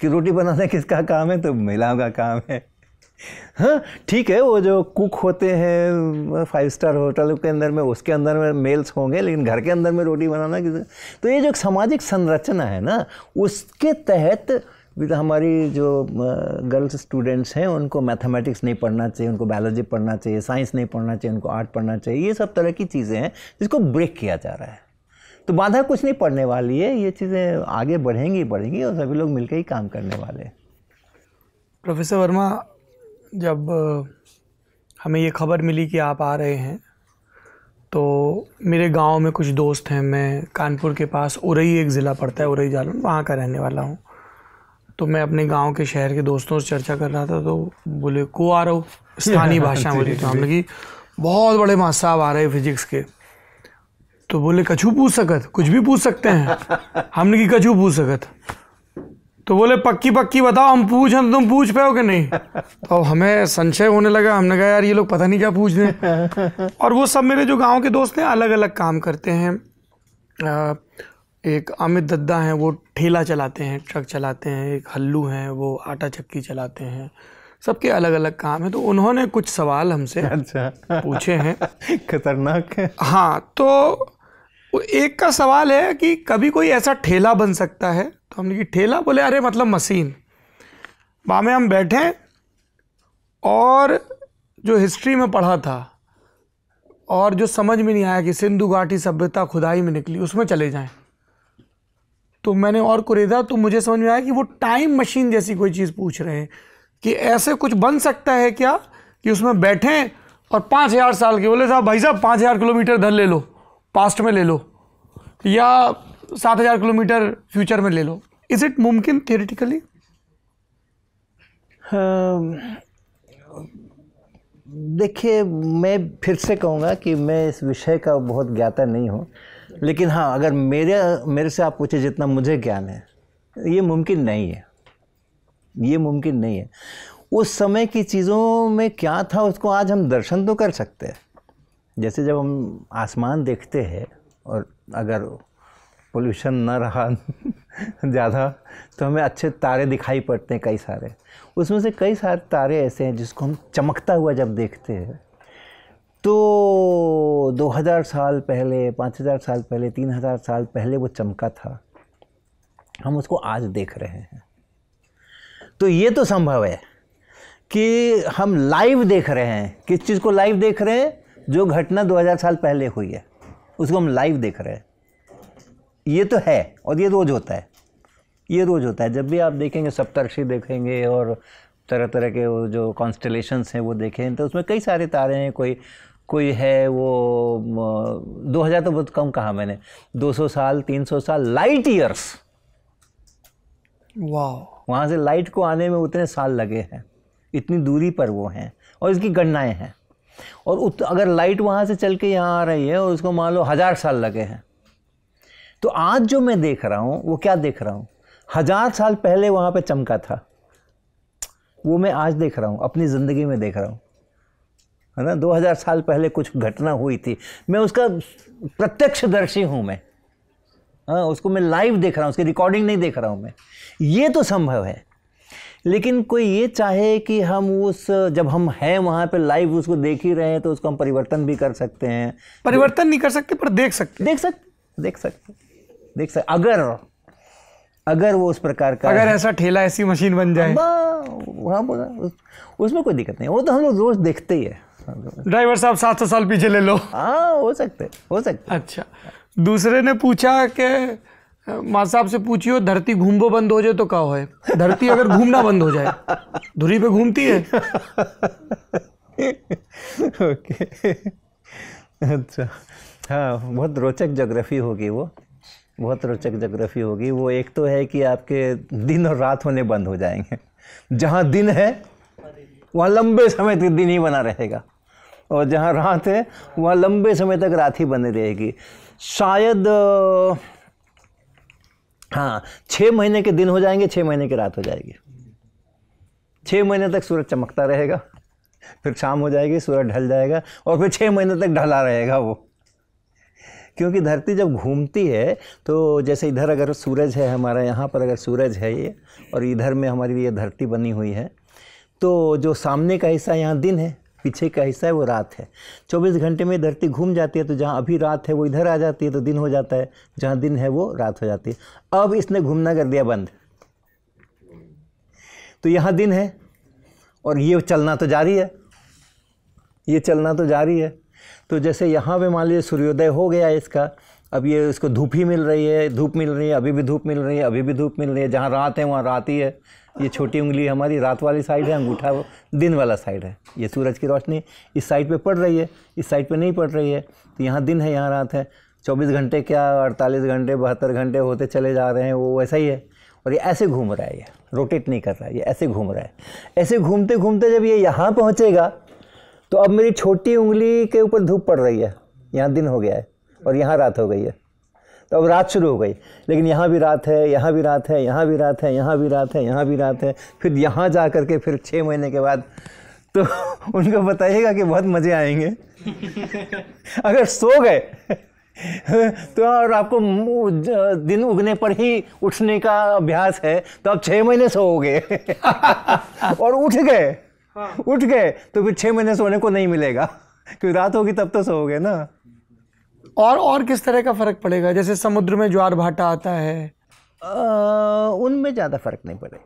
कि रोटी बनाना किसका काम है तो महिलाओं का काम है हाँ ठीक है वो जो कुक होते हैं फाइव स्टार होटलों के अंदर में उसके अंदर में मेल्स होंगे लेकिन घर के अंदर में रोटी बनाना किसी तो ये जो सामाजिक संरचना है ना उसके तहत तो हमारी जो गर्ल्स स्टूडेंट्स हैं उनको मैथमेटिक्स नहीं पढ़ना चाहिए उनको बायोलॉजी पढ़ना चाहिए साइंस नहीं पढ़ना चाहिए उनको आर्ट पढ़ना चाहिए ये सब तरह की चीज़ें हैं जिसको ब्रेक किया जा रहा है तो बाधा कुछ नहीं पढ़ने वाली है ये चीज़ें आगे बढ़ेंगी बढ़ेंगी और सभी लोग मिलकर ही काम करने वाले हैं प्रोफेसर वर्मा जब हमें ये खबर मिली कि आप आ रहे हैं तो मेरे गांव में कुछ दोस्त हैं मैं कानपुर के पास उरई एक ज़िला पड़ता है उरई जालौन वहाँ का रहने वाला हूँ तो मैं अपने गांव के शहर के दोस्तों से चर्चा कर रहा था तो बोले को आ रहा हो स्थानीय भाषा बोली तो हमने की बहुत बड़े मास्टर साहब आ रहे हैं फिजिक्स के तो बोले कछू पूछ सकत कुछ भी पूछ सकते हैं हमने की कछू पूछ सकत तो बोले पक्की पक्की बताओ हम पूछ हम तुम पूछ पाओ कि नहीं तो हमें संशय होने लगा हमने कहा यार ये लोग पता नहीं क्या पूछ रहे और वो सब मेरे जो गांव के दोस्त हैं अलग अलग काम करते हैं एक आमिर दद्दा हैं वो ठेला चलाते हैं ट्रक चलाते हैं एक हल्लू हैं वो आटा चक्की चलाते हैं सबके अलग अलग काम है तो उन्होंने कुछ सवाल हमसे अच्छा पूछे हैं खतरनाक है हाँ तो एक का सवाल है कि कभी कोई ऐसा ठेला बन सकता है तो हमने कि ठेला बोले अरे मतलब मशीन वहाँ में हम बैठे और जो हिस्ट्री में पढ़ा था और जो समझ में नहीं आया कि सिंधु घाटी सभ्यता खुदाई में निकली उसमें चले जाएं तो मैंने और कुरेदा तो मुझे समझ में आया कि वो टाइम मशीन जैसी कोई चीज़ पूछ रहे हैं कि ऐसे कुछ बन सकता है क्या कि उसमें बैठें और पाँच हज़ार साल के बोले साहब भाई साहब पाँच हज़ार किलोमीटर धर ले लो पास्ट में ले लो या सात हज़ार किलोमीटर फ्यूचर में ले लो इज़ इट मुमकिन थियोरिटिकली हाँ, देखिए मैं फिर से कहूँगा कि मैं इस विषय का बहुत ज्ञाता नहीं हूँ लेकिन हाँ अगर मेरे मेरे से आप पूछे जितना मुझे ज्ञान है ये मुमकिन नहीं है ये मुमकिन नहीं है उस समय की चीज़ों में क्या था उसको आज हम दर्शन तो कर सकते हैं जैसे जब हम आसमान देखते हैं और अगर पोल्यूशन ना रहा ज़्यादा तो हमें अच्छे तारे दिखाई पड़ते हैं कई सारे उसमें से कई सारे तारे ऐसे हैं जिसको हम चमकता हुआ जब देखते हैं तो 2000 साल पहले 5000 साल पहले 3000 साल पहले वो चमका था हम उसको आज देख रहे हैं तो ये तो संभव है कि हम लाइव देख रहे हैं किस चीज़ को लाइव देख रहे हैं जो घटना 2000 साल पहले हुई है उसको हम लाइव देख रहे हैं ये तो है और ये रोज़ होता है ये रोज़ होता है जब भी आप देखेंगे सप्तर्षि देखेंगे और तरह तरह के वो जो कॉन्स्टलेशंस हैं वो देखें तो उसमें कई सारे तारे हैं कोई कोई है वो दो हज़ार तो बहुत कम कहा मैंने दो सौ साल तीन सौ साल लाइट ईयर्स वाह वहाँ से लाइट को आने में उतने साल लगे हैं इतनी दूरी पर वो हैं और इसकी गणनाएं हैं और उत, अगर लाइट वहाँ से चल के यहाँ आ रही है और उसको मान लो हज़ार साल लगे हैं तो आज जो मैं देख रहा हूँ वो क्या देख रहा हूँ हज़ार साल पहले वहाँ पे चमका था वो मैं आज देख रहा हूँ अपनी ज़िंदगी में देख रहा हूँ है ना 2000 साल पहले कुछ घटना हुई थी मैं उसका प्रत्यक्षदर्शी हूँ मैं हाँ उसको मैं लाइव देख रहा हूँ उसकी रिकॉर्डिंग नहीं देख रहा हूँ मैं ये तो संभव है लेकिन कोई ये चाहे कि हम उस जब हम हैं वहाँ पे लाइव उसको देख ही रहे हैं तो उसको हम परिवर्तन भी कर सकते हैं परिवर्तन नहीं कर सकते पर देख सकते देख सकते देख सकते देख सकते अगर अगर वो उस प्रकार का अगर ऐसा ठेला ऐसी मशीन बन जाए हाँ बोला उसमें कोई दिक्कत नहीं वो तो हम लोग रोज़ देखते ही है ड्राइवर साहब सात सौ साल पीछे ले लो हाँ हो सकते हो सकते अच्छा दूसरे ने पूछा कि माँ साहब से पूछियो धरती घूमबो बंद हो जाए तो क्या है धरती अगर घूमना बंद हो जाए धुरी पे घूमती है ओके अच्छा हाँ बहुत रोचक जोग्राफी होगी वो बहुत रोचक जोग्राफी होगी वो एक तो है कि आपके दिन और रात होने बंद हो जाएंगे जहाँ दिन है वहाँ लंबे समय तक दिन ही बना रहेगा और जहाँ रात है वहाँ लंबे समय तक रात ही बनी रहेगी शायद हाँ छः महीने के दिन हो जाएंगे छः महीने की रात हो जाएगी छः महीने तक सूरज चमकता रहेगा फिर शाम हो जाएगी सूरज ढल जाएगा और फिर छः महीने तक ढला रहेगा वो क्योंकि धरती जब घूमती है तो जैसे इधर अगर सूरज है हमारा यहाँ पर अगर सूरज है ये और इधर में हमारी ये धरती बनी हुई है तो जो सामने का हिस्सा यहाँ दिन है पीछे का हिस्सा है वो रात है 24 घंटे में धरती घूम जाती है तो जहाँ अभी रात है वो इधर आ जाती है तो दिन हो जाता है जहाँ दिन है वो रात हो जाती है अब इसने घूमना कर दिया बंद तो यहाँ दिन है और ये चलना तो जारी है ये चलना तो जारी है तो जैसे यहाँ पर मान लीजिए सूर्योदय हो गया इसका अब ये इसको धूप ही मिल रही है धूप मिल रही है अभी भी धूप मिल रही है अभी भी धूप मिल रही है जहाँ रात है वहाँ रात ही है ये छोटी उंगली हमारी रात वाली साइड है अंगूठा दिन वाला साइड है ये सूरज की रोशनी इस साइड पे पड़ रही है इस साइड पे नहीं पड़ रही है तो यहाँ दिन है यहाँ रात है चौबीस घंटे क्या अड़तालीस घंटे बहत्तर घंटे होते चले जा रहे हैं वो वैसा ही है और ये ऐसे घूम रहा है ये रोटेट नहीं कर रहा है ये ऐसे घूम रहा है ऐसे घूमते घूमते जब ये यहाँ पहुँचेगा तो अब मेरी छोटी उंगली के ऊपर धूप पड़ रही है यहाँ दिन हो गया है और यहाँ रात हो गई है तो अब रात शुरू हो गई लेकिन यहाँ भी रात है यहाँ भी रात है यहाँ भी रात है यहाँ भी रात है यहाँ भी रात है फिर यहाँ जा कर के फिर छः महीने के बाद तो उनको बताइएगा कि बहुत मज़े आएंगे अगर सो गए तो और आपको दिन उगने पर ही उठने का अभ्यास है तो आप छः महीने सोओगे और उठ गए हाँ। उठ गए तो फिर छः महीने सोने को नहीं मिलेगा क्योंकि रात होगी तब तो सोओगे ना और और किस तरह का फ़र्क पड़ेगा जैसे समुद्र में ज्वार भाटा आता है उनमें ज़्यादा फ़र्क नहीं पड़ेगा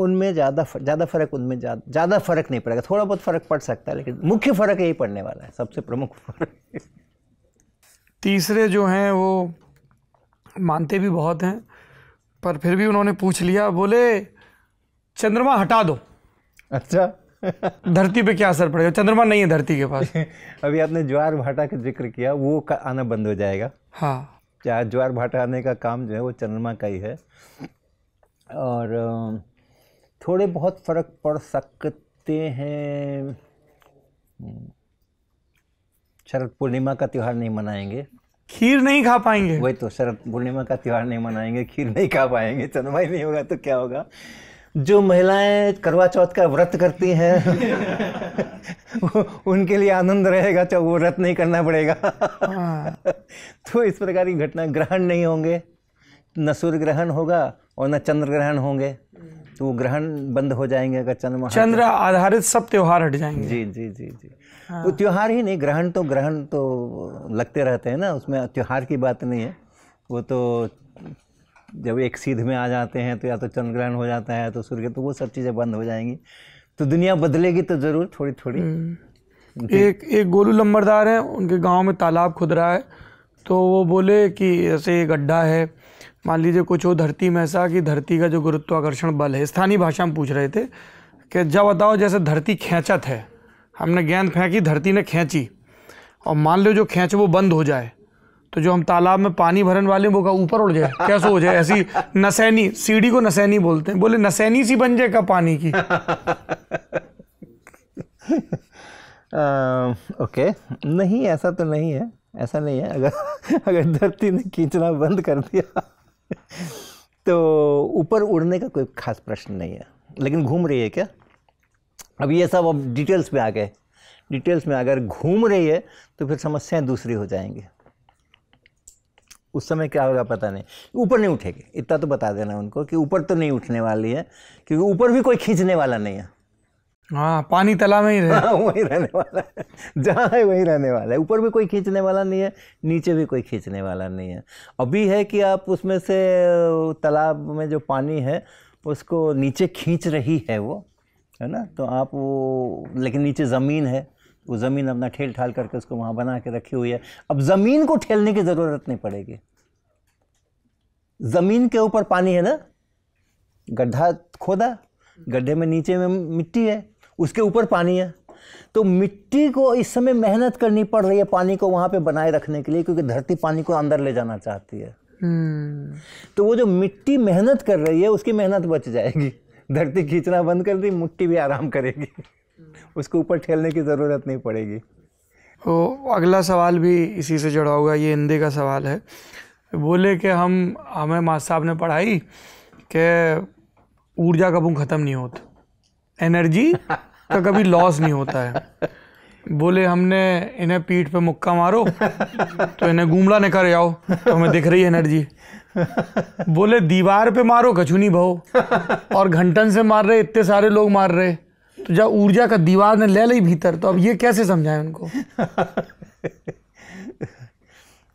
उनमें ज़्यादा ज़्यादा फ़र्क उनमें ज़्यादा फ़र्क नहीं पड़ेगा थोड़ा बहुत फ़र्क पड़ सकता है लेकिन मुख्य फ़र्क यही पड़ने वाला है सबसे प्रमुख फ़र्क तीसरे जो हैं वो मानते भी बहुत हैं पर फिर भी उन्होंने पूछ लिया बोले चंद्रमा हटा दो अच्छा धरती पे क्या असर पड़ेगा चंद्रमा नहीं है धरती के पास अभी आपने ज्वार भाटा का जिक्र किया वो का आना बंद हो जाएगा हाँ चाहे ज्वार भाटा आने का काम जो है वो चंद्रमा का ही है और थोड़े बहुत फर्क पड़ सकते हैं हम्म। शरद पूर्णिमा का त्यौहार नहीं मनाएंगे खीर नहीं खा पाएंगे वही तो शरद पूर्णिमा का त्यौहार नहीं मनाएंगे खीर नहीं खा पाएंगे चंद्रमा ही नहीं होगा तो क्या होगा जो महिलाएं करवा चौथ का व्रत करती हैं उनके लिए आनंद रहेगा चाहे तो वो व्रत नहीं करना पड़ेगा हाँ। तो इस प्रकार की घटना ग्रहण नहीं होंगे न सूर्य ग्रहण होगा और न चंद्र ग्रहण होंगे तो वो ग्रहण बंद हो जाएंगे अगर चंद्रमा चंद्र आधारित सब त्यौहार हट जाएंगे जी जी जी जी हाँ। वो त्यौहार ही नहीं ग्रहण तो ग्रहण तो लगते रहते हैं ना उसमें त्यौहार की बात नहीं है वो तो जब एक सीध में आ जाते हैं तो या तो चंद्र ग्रहण हो जाता है तो सूर्य तो वो सब चीज़ें बंद हो जाएंगी तो दुनिया बदलेगी तो ज़रूर थोड़ी थोड़ी हम्म। एक एक गोलू लंबरदार है उनके गांव में तालाब खुद रहा है तो वो बोले कि ऐसे एक गड्ढा है मान लीजिए कुछ हो धरती में ऐसा कि धरती का जो गुरुत्वाकर्षण बल है स्थानीय भाषा में पूछ रहे थे कि जब बताओ जैसे धरती खेचत है हमने गेंद फेंकी धरती ने खींची और मान लो जो खींच वो बंद हो जाए तो जो हम तालाब में पानी भरने वाले हैं वो का ऊपर उड़ जाए कैसे हो जाए ऐसी नसैनी सीढ़ी को नसैनी बोलते हैं बोले नसैनी सी बन जाए का पानी की आ, ओके नहीं ऐसा तो नहीं है ऐसा नहीं है अगर अगर धरती ने खींचना बंद कर दिया तो ऊपर उड़ने का कोई खास प्रश्न नहीं है लेकिन घूम रही है क्या अब ये सब अब डिटेल्स में आ गए डिटेल्स में अगर घूम रही है तो फिर समस्याएं दूसरी हो जाएंगी उस समय क्या होगा पता नहीं ऊपर नहीं उठेगी इतना तो बता देना उनको कि ऊपर तो नहीं उठने वाली है क्योंकि ऊपर भी कोई खींचने वाला नहीं है हाँ पानी तला में ही रहे हाँ वही रहने वाला है जहाँ है वहीं रहने वाला है ऊपर भी कोई खींचने वाला नहीं है नीचे भी कोई खींचने वाला नहीं है अभी है कि आप उसमें से तालाब में जो पानी है उसको नीचे खींच रही है वो है ना तो आप वो लेकिन नीचे ज़मीन है वो ज़मीन अपना ठेल ठाल करके उसको वहाँ बना के रखी हुई है अब ज़मीन को ठेलने की ज़रूरत नहीं पड़ेगी ज़मीन के ऊपर पानी है ना गड्ढा खोदा गड्ढे में नीचे में मिट्टी है उसके ऊपर पानी है तो मिट्टी को इस समय मेहनत करनी पड़ रही है पानी को वहाँ पे बनाए रखने के लिए क्योंकि धरती पानी को अंदर ले जाना चाहती है हम्म। तो वो जो मिट्टी मेहनत कर रही है उसकी मेहनत बच जाएगी धरती खींचना बंद कर दी मिट्टी भी आराम करेगी उसको ऊपर ठेलने की ज़रूरत नहीं पड़ेगी तो अगला सवाल भी इसी से जुड़ा हुआ ये हिंदी का सवाल है बोले कि हम हमें मास्टर साहब ने पढ़ाई कि ऊर्जा कभी ख़त्म नहीं होता एनर्जी का कभी लॉस नहीं होता है बोले हमने इन्हें पीठ पे मुक्का मारो तो इन्हें गुमला कर जाओ तो हमें दिख रही है एनर्जी बोले दीवार पे मारो नहीं भाओ और घंटन से मार रहे इतने सारे लोग मार रहे तो जब ऊर्जा का दीवार ने ले ली भीतर तो अब ये कैसे समझाएं उनको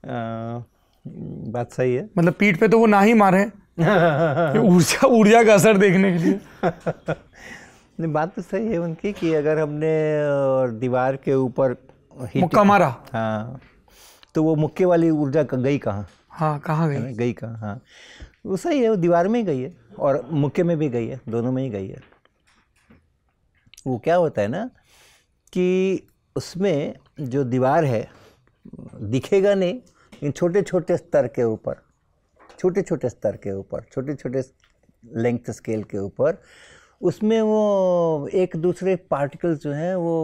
आ, बात सही है मतलब पीठ पे तो वो ना ही मारे ऊर्जा ऊर्जा का असर देखने के लिए नहीं बात तो सही है उनकी कि अगर हमने दीवार के ऊपर मुक्का मारा हाँ तो वो मुक्के वाली ऊर्जा गई कहाँ हाँ कहाँ गई गई कहाँ हाँ वो सही है वो दीवार में ही गई है और मुक्के में भी गई है दोनों में ही गई है वो क्या होता है ना कि उसमें जो दीवार है दिखेगा नहीं लेकिन छोटे छोटे स्तर के ऊपर छोटे छोटे स्तर के ऊपर छोटे छोटे लेंथ स्केल के ऊपर उसमें वो एक दूसरे पार्टिकल्स जो हैं वो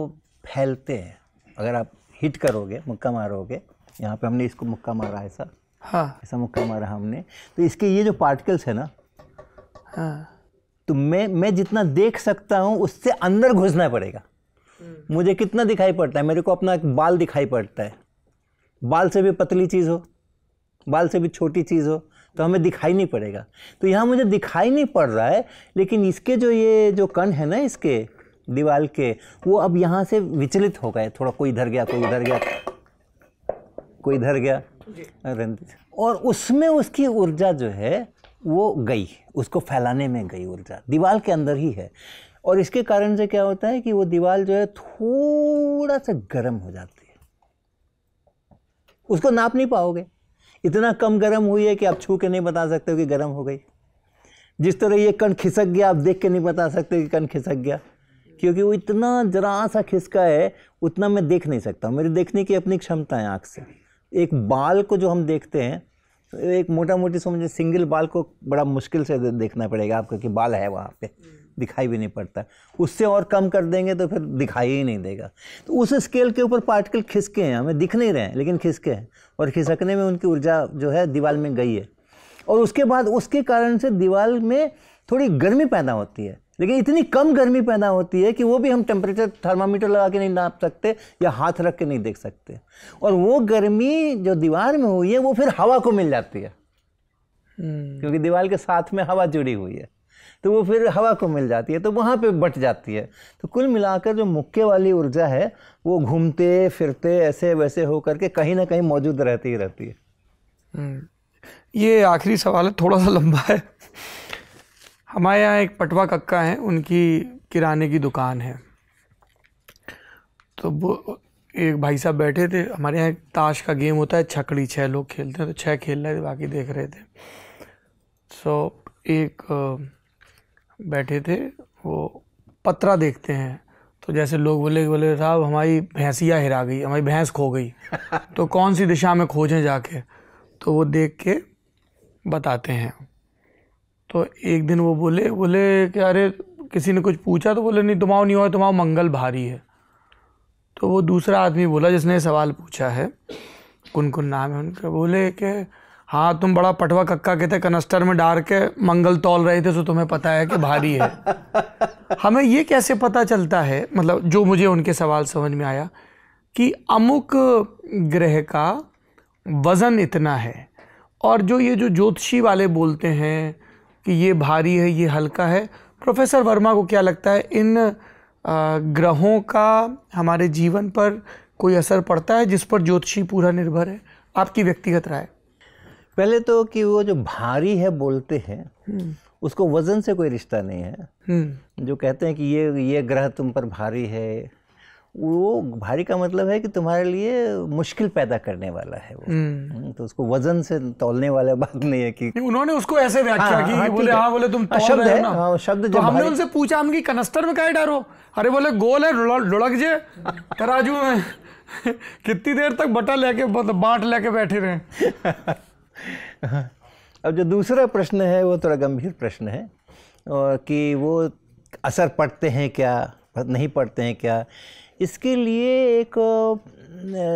फैलते हैं अगर आप हिट करोगे मुक्का मारोगे यहाँ पे हमने इसको मुक्का मारा ऐसा हाँ ऐसा मुक्का मारा हमने तो इसके ये जो पार्टिकल्स है ना हाँ तो मैं मैं जितना देख सकता हूँ उससे अंदर घुसना पड़ेगा मुझे कितना दिखाई पड़ता है मेरे को अपना बाल दिखाई पड़ता है बाल से भी पतली चीज़ हो बाल से भी छोटी चीज़ हो तो हमें दिखाई नहीं पड़ेगा तो यहाँ मुझे दिखाई नहीं पड़ रहा है लेकिन इसके जो ये जो कण है ना इसके दीवाल के वो अब यहाँ से विचलित हो गए थोड़ा कोई इधर गया कोई उधर गया कोई इधर गया और उसमें उसकी ऊर्जा जो है वो गई उसको फैलाने में गई ऊर्जा दीवार के अंदर ही है और इसके कारण से क्या होता है कि वो दीवार जो है थोड़ा सा गर्म हो जाती है उसको नाप नहीं पाओगे इतना कम गर्म हुई है कि आप छू के नहीं बता सकते हो कि गर्म हो गई जिस तरह ये कण खिसक गया आप देख के नहीं बता सकते कि कण खिसक गया क्योंकि वो इतना जरा सा खिसका है उतना मैं देख नहीं सकता मेरी देखने की अपनी क्षमता है आँख से एक बाल को जो हम देखते हैं एक मोटा मोटी समझे सिंगल बाल को बड़ा मुश्किल से देखना पड़ेगा आपको कि बाल है वहाँ पे हम्म। दिखाई भी नहीं पड़ता उससे और कम कर देंगे तो फिर दिखाई ही नहीं देगा तो उस स्केल के ऊपर पार्टिकल खिसके हैं हमें दिख नहीं रहे हैं लेकिन खिसके हैं और खिसकने में उनकी ऊर्जा जो है दीवार में गई है और उसके बाद उसके कारण से दीवार में थोड़ी गर्मी पैदा होती है लेकिन इतनी कम गर्मी पैदा होती है कि वो भी हम टेम्परेचर थर्मामीटर लगा के नहीं नाप सकते या हाथ रख के नहीं देख सकते और वो गर्मी जो दीवार में हुई है वो फिर हवा को मिल जाती है हम्म। क्योंकि दीवार के साथ में हवा जुड़ी हुई है तो वो फिर हवा को मिल जाती है तो वहाँ पे बट जाती है तो कुल मिलाकर जो मुक्के वाली ऊर्जा है वो घूमते फिरते ऐसे वैसे होकर के कहीं ना कहीं मौजूद रहती ही रहती है हम्म। ये आखिरी सवाल है थोड़ा सा लंबा है हमारे यहाँ एक पटवा कक्का है उनकी किराने की दुकान है तो वो एक भाई साहब बैठे थे हमारे यहाँ एक ताश का गेम होता है छकड़ी छः लोग खेलते हैं तो छः खेल रहे थे बाकी देख रहे थे सो तो एक बैठे थे वो पत्रा देखते हैं तो जैसे लोग बोले बोले साहब हमारी भैंसिया हिरा गई हमारी भैंस खो गई तो कौन सी दिशा में खोजें जाके तो वो देख के बताते हैं तो एक दिन वो बोले बोले कि अरे किसी ने कुछ पूछा तो बोले नहीं तुम्हारा नहीं हुआ तुम्हारा मंगल भारी है तो वो दूसरा आदमी बोला जिसने सवाल पूछा है कुन कुन नाम है उनका बोले कि हाँ तुम बड़ा पटवा कक्का के थे कनस्टर में डाल के मंगल तोल रहे थे तो तुम्हें पता है कि भारी है हमें ये कैसे पता चलता है मतलब जो मुझे उनके सवाल समझ में आया कि अमुक ग्रह का वज़न इतना है और जो ये जो ज्योतिषी वाले बोलते हैं कि ये भारी है ये हल्का है प्रोफेसर वर्मा को क्या लगता है इन ग्रहों का हमारे जीवन पर कोई असर पड़ता है जिस पर ज्योतिषी पूरा निर्भर है आपकी व्यक्तिगत राय पहले तो कि वो जो भारी है बोलते हैं हम्म। उसको वजन से कोई रिश्ता नहीं है हम्म। जो कहते हैं कि ये ये ग्रह तुम पर भारी है वो भारी का मतलब है कि तुम्हारे लिए मुश्किल पैदा करने वाला है वो हम्म। हम्म, तो उसको वजन से तोलने वाला बात नहीं है कि उन्होंने उसको ऐसे व्याख्या हाँ, की हाँ, बोले हाँ बोले तुम हाँ, तोल शब्द है हाँ, शब्द तो हमने उनसे पूछा हम कि कनस्तर में क्या डारो अरे बोले गोल है लुढ़क जे तराजू में कितनी देर तक बटा लेके मतलब बांट लेके बैठे रहे अब जो दूसरा प्रश्न है वो थोड़ा गंभीर प्रश्न है कि वो असर पड़ते हैं क्या नहीं पड़ते हैं क्या इसके लिए एक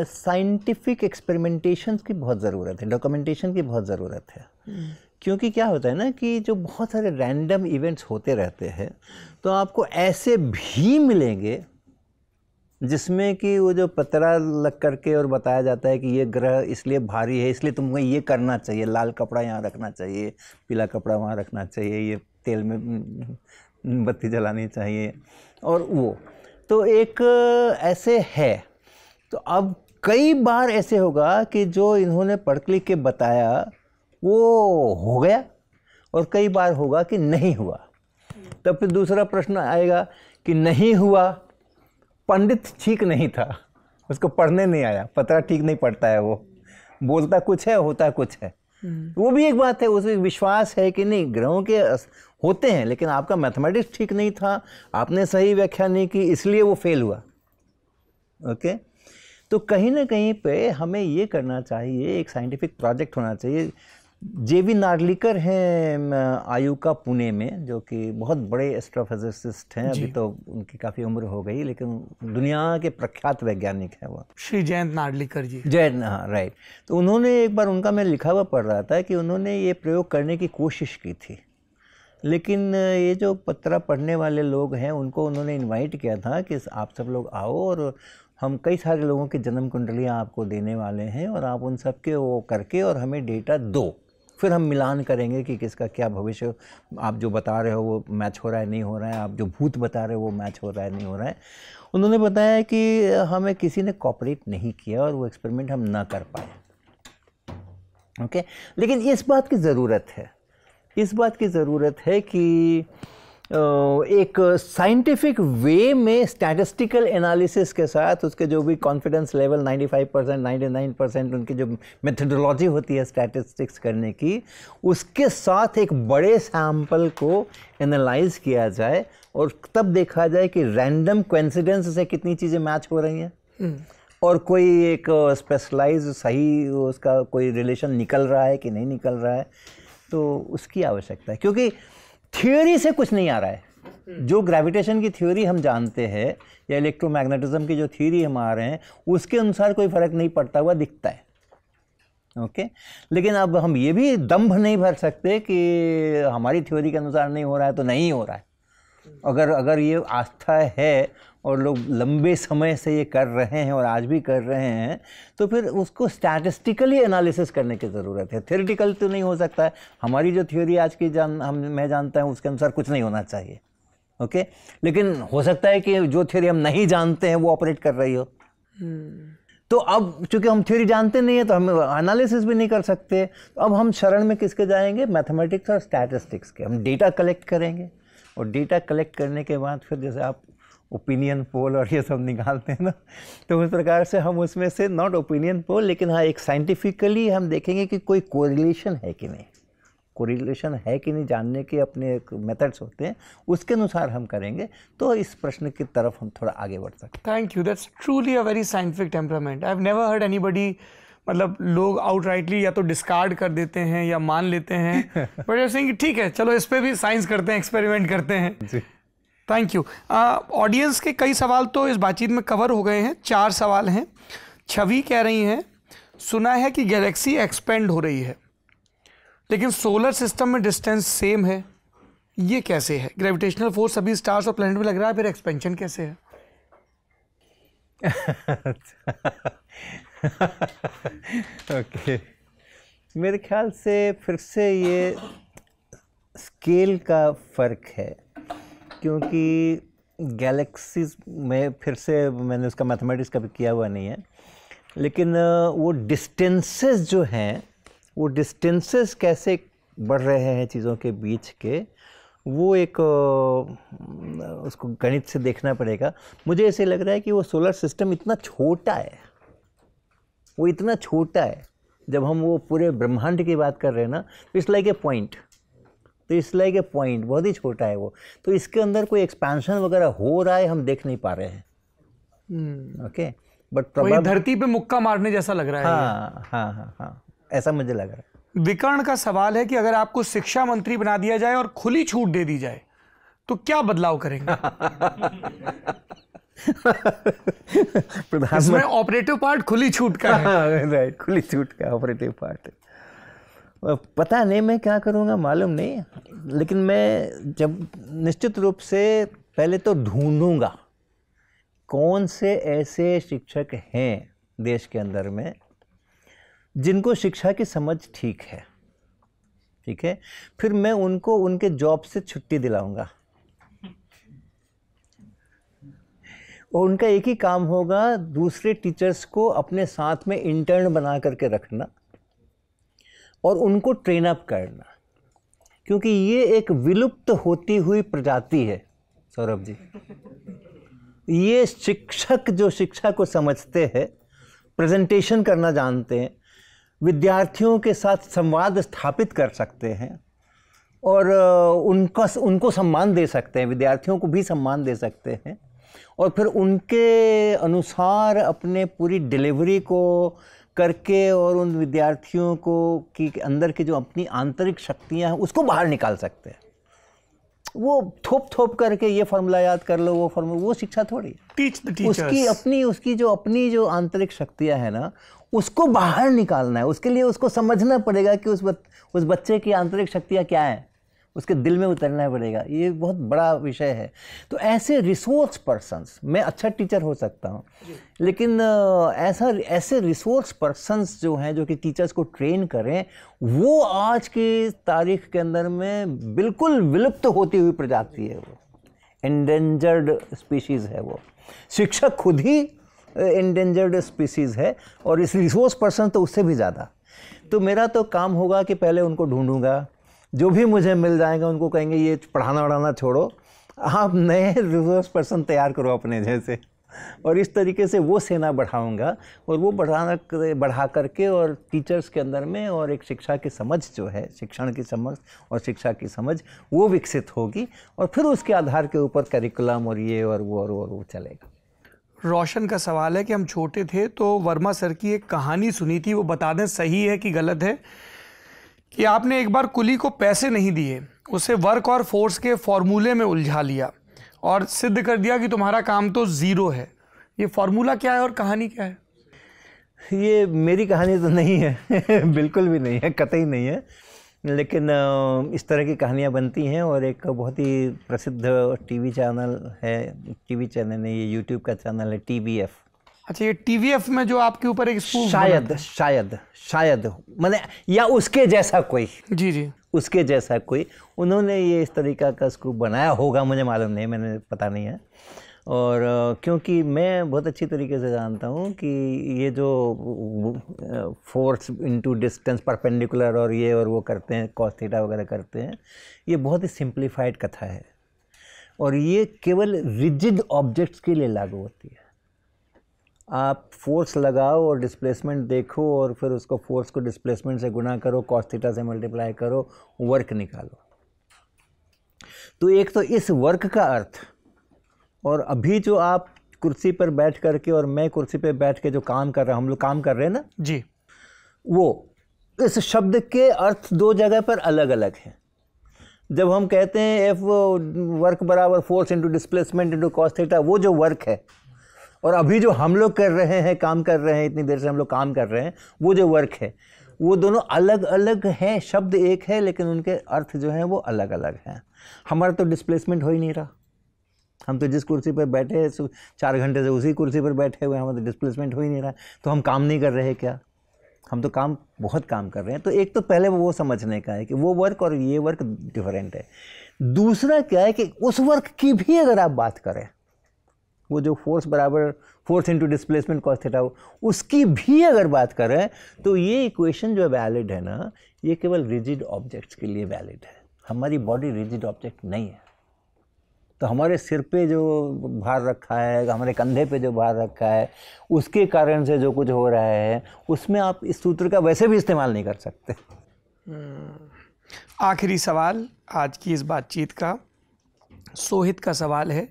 साइंटिफिक एक्सपेरिमेंटेशन की बहुत ज़रूरत है डॉक्यूमेंटेशन की बहुत ज़रूरत है क्योंकि क्या होता है ना कि जो बहुत सारे रैंडम इवेंट्स होते रहते हैं तो आपको ऐसे भी मिलेंगे जिसमें कि वो जो पतरा लग करके और बताया जाता है कि ये ग्रह इसलिए भारी है इसलिए तुमको ये करना चाहिए लाल कपड़ा यहाँ रखना चाहिए पीला कपड़ा वहाँ रखना चाहिए ये तेल में बत्ती जलानी चाहिए और वो तो एक ऐसे है तो अब कई बार ऐसे होगा कि जो इन्होंने पढ़ लिख के बताया वो हो गया और कई बार होगा कि नहीं हुआ तब फिर दूसरा प्रश्न आएगा कि नहीं हुआ पंडित ठीक नहीं था उसको पढ़ने नहीं आया पता ठीक नहीं पढ़ता है वो बोलता कुछ है होता कुछ है हम्म। वो भी एक बात है उसमें विश्वास है कि नहीं ग्रहों के होते हैं लेकिन आपका मैथमेटिक्स ठीक नहीं था आपने सही व्याख्या नहीं की इसलिए वो फेल हुआ ओके तो कहीं ना कहीं पे हमें ये करना चाहिए एक साइंटिफिक प्रोजेक्ट होना चाहिए जे वी नार्लिकर हैं आयु का पुणे में जो कि बहुत बड़े एस्ट्रोफिजिसिस्ट हैं अभी तो उनकी काफ़ी उम्र हो गई लेकिन दुनिया के प्रख्यात वैज्ञानिक हैं वो श्री जयंत नार्लिकर जी जयंत हाँ राइट तो उन्होंने एक बार उनका मैं लिखा हुआ पढ़ रहा था कि उन्होंने ये प्रयोग करने की कोशिश की थी लेकिन ये जो पत्रा पढ़ने वाले लोग हैं उनको उन्होंने इनवाइट किया था कि आप सब लोग आओ और हम कई सारे लोगों की जन्म कुंडलियाँ आपको देने वाले हैं और आप उन सब के वो करके और हमें डेटा दो फिर हम मिलान करेंगे कि किसका क्या भविष्य आप जो बता रहे हो वो मैच हो रहा है नहीं हो रहा है आप जो भूत बता रहे हो वो मैच हो रहा है नहीं हो रहा है उन्होंने बताया कि हमें किसी ने कॉपरेट नहीं किया और वो एक्सपेरिमेंट हम ना कर पाए ओके लेकिन इस बात की ज़रूरत है इस बात की ज़रूरत है कि एक साइंटिफिक वे में स्टैटिस्टिकल एनालिसिस के साथ उसके जो भी confidence level 95 percent ninety percent उनकी जो मेथडोलॉजी होती है स्टैटिस्टिक्स करने की उसके साथ एक बड़े सैम्पल को एनालाइज किया जाए और तब देखा जाए कि रैंडम कोइंसिडेंस से कितनी चीज़ें मैच हो रही हैं हम्म। और कोई एक स्पेशलाइज सही उसका कोई रिलेशन निकल रहा है कि नहीं निकल रहा है तो उसकी आवश्यकता है क्योंकि थ्योरी से कुछ नहीं आ रहा है जो ग्रेविटेशन की थ्योरी हम जानते हैं या इलेक्ट्रोमैग्नेटिज्म की जो थ्योरी हम आ रहे हैं उसके अनुसार कोई फ़र्क नहीं पड़ता हुआ दिखता है ओके लेकिन अब हम ये भी दम्भ नहीं भर सकते कि हमारी थ्योरी के अनुसार नहीं हो रहा है तो नहीं हो रहा है अगर अगर ये आस्था है और लोग लंबे समय से ये कर रहे हैं और आज भी कर रहे हैं तो फिर उसको स्टैटिस्टिकली एनालिसिस करने की ज़रूरत है थियोरिटिकल तो नहीं हो सकता है हमारी जो थ्योरी आज की जान हम मैं जानता हूँ उसके अनुसार कुछ नहीं होना चाहिए ओके लेकिन हो सकता है कि जो थ्योरी हम नहीं जानते हैं वो ऑपरेट कर रही हो हम्म। तो अब चूंकि हम थ्योरी जानते नहीं है तो हम एनालिसिस भी नहीं कर सकते तो अब हम शरण में किसके जाएंगे मैथमेटिक्स और स्टैटिस्टिक्स के हम डेटा कलेक्ट करेंगे और डेटा कलेक्ट करने के बाद फिर जैसे आप ओपिनियन पोल और ये सब निकालते हैं ना तो उस प्रकार से हम उसमें से नॉट ओपिनियन पोल लेकिन हाँ एक साइंटिफिकली हम देखेंगे कि कोई कोरिलेशन है कि नहीं कोरिलेशन है कि नहीं जानने के अपने एक मेथड्स होते हैं उसके अनुसार हम करेंगे तो इस प्रश्न की तरफ हम थोड़ा आगे बढ़ सकते हैं thank you that's truly a very scientific temperament I have never heard buddy मतलब लोग आउटराइटली या तो डिस्कार्ड कर देते हैं या मान लेते हैं बट सिंह ठीक है चलो इस पर भी साइंस करते हैं एक्सपेरिमेंट करते हैं जी थैंक यू ऑडियंस के कई सवाल तो इस बातचीत में कवर हो गए हैं चार सवाल हैं छवि कह रही हैं सुना है कि गैलेक्सी एक्सपेंड हो रही है लेकिन सोलर सिस्टम में डिस्टेंस सेम है ये कैसे है ग्रेविटेशनल फोर्स सभी स्टार्स और प्लैनेट में लग रहा है फिर एक्सपेंशन कैसे है ओके okay. मेरे ख्याल से फिर से ये स्केल का फ़र्क है क्योंकि गैलेक्सीज में फिर से मैंने उसका मैथमेटिक्स कभी किया हुआ नहीं है लेकिन वो डिस्टेंसेस जो हैं वो डिस्टेंसेस कैसे बढ़ रहे हैं चीज़ों के बीच के वो एक उसको गणित से देखना पड़ेगा मुझे ऐसे लग रहा है कि वो सोलर सिस्टम इतना छोटा है वो इतना छोटा है जब हम वो पूरे ब्रह्मांड की बात कर रहे हैं ना इट्स लाइक ए पॉइंट तो इट्स लाइक ए पॉइंट बहुत ही छोटा है वो तो इसके अंदर कोई एक्सपेंशन वगैरह हो रहा है हम देख नहीं पा रहे हैं ओके हम्म। बट धरती पे मुक्का मारने जैसा लग रहा है हाँ हाँ हाँ हाँ ऐसा मुझे लग रहा है विकर्ण का सवाल है कि अगर आपको शिक्षा मंत्री बना दिया जाए और खुली छूट दे दी जाए तो क्या बदलाव करेंगे प्रधानमंत्री ऑपरेटिव पार्ट खुली छूट का है राइट खुली छूट का ऑपरेटिव पार्ट पता नहीं मैं क्या करूँगा मालूम नहीं लेकिन मैं जब निश्चित रूप से पहले तो ढूँढूँगा कौन से ऐसे शिक्षक हैं देश के अंदर में जिनको शिक्षा की समझ ठीक है ठीक है फिर मैं उनको उनके जॉब से छुट्टी दिलाऊंगा और उनका एक ही काम होगा दूसरे टीचर्स को अपने साथ में इंटर्न बना करके रखना और उनको ट्रेन अप करना क्योंकि ये एक विलुप्त होती हुई प्रजाति है सौरभ जी ये शिक्षक जो शिक्षा को समझते हैं प्रेजेंटेशन करना जानते हैं विद्यार्थियों के साथ संवाद स्थापित कर सकते हैं और उनका उनको सम्मान दे सकते हैं विद्यार्थियों को भी सम्मान दे सकते हैं और फिर उनके अनुसार अपने पूरी डिलीवरी को करके और उन विद्यार्थियों को कि अंदर की जो अपनी आंतरिक शक्तियाँ हैं उसको बाहर निकाल सकते हैं वो थोप थोप करके ये फॉर्मूला याद कर लो वो फॉर्मूला वो शिक्षा थोड़ी टीच द उसकी अपनी उसकी जो अपनी जो आंतरिक शक्तियाँ हैं ना उसको बाहर निकालना है उसके लिए उसको समझना पड़ेगा कि उस बच, उस बच्चे की आंतरिक शक्तियाँ क्या हैं उसके दिल में उतरना पड़ेगा ये बहुत बड़ा विषय है तो ऐसे रिसोर्स पर्सनस मैं अच्छा टीचर हो सकता हूँ लेकिन ऐसा ऐसे रिसोर्स पर्सनस जो हैं जो कि टीचर्स को ट्रेन करें वो आज की तारीख के अंदर में बिल्कुल विलुप्त होती हुई प्रजाति है वो इंडेंजर्ड स्पीशीज़ है वो शिक्षक खुद ही इंडेंजर्ड स्पीसीज़ है और इस रिसोर्स पर्सन तो उससे भी ज़्यादा तो मेरा तो काम होगा कि पहले उनको ढूंढूंगा जो भी मुझे मिल जाएगा उनको कहेंगे ये पढ़ाना वढ़ाना छोड़ो आप नए रिसोर्स पर्सन तैयार करो अपने जैसे और इस तरीके से वो सेना बढ़ाऊंगा और वो बढ़ाना बढ़ा करके और टीचर्स के अंदर में और एक शिक्षा की समझ जो है शिक्षण की समझ और शिक्षा की समझ वो विकसित होगी और फिर उसके आधार के ऊपर करिकुलम और ये और वो और वो और वो चलेगा रोशन का सवाल है कि हम छोटे थे तो वर्मा सर की एक कहानी सुनी थी वो बता दें सही है कि गलत है कि आपने एक बार कुली को पैसे नहीं दिए उसे वर्क और फोर्स के फॉर्मूले में उलझा लिया और सिद्ध कर दिया कि तुम्हारा काम तो ज़ीरो है ये फार्मूला क्या है और कहानी क्या है ये मेरी कहानी तो नहीं है बिल्कुल भी नहीं है कतई नहीं है लेकिन इस तरह की कहानियाँ बनती हैं और एक बहुत ही प्रसिद्ध टीवी चैनल है टीवी चैनल है ये यूट्यूब का चैनल है टी अच्छा ये टीवीएफ में जो आपके ऊपर एक शायद शायद शायद मैंने या उसके जैसा कोई जी जी उसके जैसा कोई उन्होंने ये इस तरीका का स्कूप बनाया होगा मुझे मालूम नहीं मैंने पता नहीं है और क्योंकि मैं बहुत अच्छी तरीके से जानता हूँ कि ये जो फोर्स इनटू डिस्टेंस परपेंडिकुलर और ये और वो करते हैं कॉस्थीटा वगैरह करते हैं ये बहुत ही सिंप्लीफाइड कथा है और ये केवल रिजिड ऑब्जेक्ट्स के लिए लागू होती है आप फोर्स लगाओ और डिस्प्लेसमेंट देखो और फिर उसको फोर्स को डिस्प्लेसमेंट से गुना करो कॉस्थीटा से मल्टीप्लाई करो वर्क निकालो तो एक तो इस वर्क का अर्थ और अभी जो आप कुर्सी पर बैठ करके और मैं कुर्सी पर बैठ के जो काम कर रहा हूँ हम लोग काम कर रहे हैं ना जी वो इस शब्द के अर्थ दो जगह पर अलग अलग हैं जब हम कहते हैं एफ वर्क बराबर force into displacement into cos theta वो जो वर्क है और अभी जो हम लोग कर रहे हैं काम कर रहे हैं इतनी देर से हम लोग काम कर रहे हैं वो जो वर्क है वो दोनों अलग अलग हैं शब्द एक है लेकिन उनके अर्थ जो हैं वो अलग अलग हैं हमारा तो डिस्प्लेसमेंट हो ही नहीं रहा हम तो जिस कुर्सी पर बैठे हैं चार घंटे से उसी कुर्सी पर बैठे हुए हैं हमारा तो डिस्प्लेसमेंट हो ही नहीं रहा तो हम काम नहीं कर रहे क्या हम तो काम बहुत काम कर रहे हैं तो एक तो पहले वो समझने का है कि वो वर्क और ये वर्क डिफरेंट है दूसरा क्या है कि उस वर्क की भी अगर आप बात करें वो जो फोर्स बराबर force into displacement cos theta हो उसकी भी अगर बात करें तो ये इक्वेशन जो वैलिड है ना ये केवल रिजिड ऑब्जेक्ट्स के लिए वैलिड है हमारी बॉडी रिजिड ऑब्जेक्ट नहीं है तो हमारे सिर पे जो भार रखा है हमारे कंधे पे जो भार रखा है उसके कारण से जो कुछ हो रहा है उसमें आप इस सूत्र का वैसे भी इस्तेमाल नहीं कर सकते हम्म। आखिरी सवाल आज की इस बातचीत का सोहित का सवाल है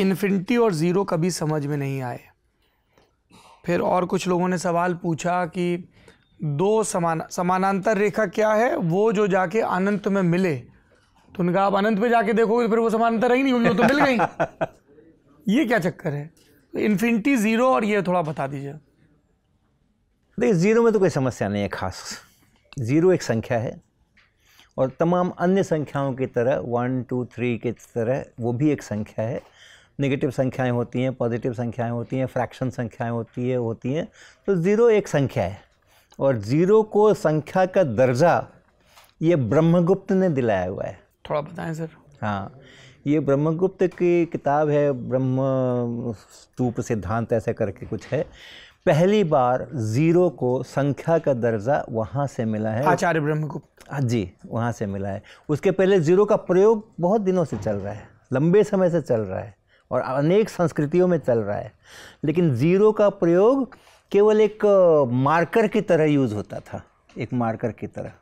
इन्फिनिटी और ज़ीरो कभी समझ में नहीं आए फिर और कुछ लोगों ने सवाल पूछा कि दो समान समानांतर रेखा क्या है वो जो जाके अनंत में मिले तो उनका आप अनंत में जाके देखोगे तो फिर वो समानांतर रही नहीं होंगी वो तो मिल गई ये क्या चक्कर है तो इन्फिनिटी ज़ीरो और ये थोड़ा बता दीजिए देखिए ज़ीरो में तो कोई समस्या नहीं है खास ज़ीरो एक संख्या है और तमाम अन्य संख्याओं की तरह वन टू थ्री की तरह वो भी एक संख्या है नेगेटिव संख्याएं होती हैं पॉजिटिव संख्याएं होती हैं फ्रैक्शन संख्याएं होती है होती हैं तो ज़ीरो एक संख्या है और ज़ीरो को संख्या का दर्जा ये ब्रह्मगुप्त ने दिलाया हुआ है थोड़ा बताएं सर हाँ ये ब्रह्मगुप्त की किताब है ब्रह्म स्तूप सिद्धांत ऐसे करके कुछ है पहली बार ज़ीरो को संख्या का दर्जा वहाँ से मिला है आचार्य ब्रह्मगुप्त हाँ जी वहाँ से मिला है उसके पहले ज़ीरो का प्रयोग बहुत दिनों से चल रहा है लंबे समय से चल रहा है और अनेक संस्कृतियों में चल रहा है लेकिन ज़ीरो का प्रयोग केवल एक मार्कर की तरह यूज़ होता था एक मार्कर की तरह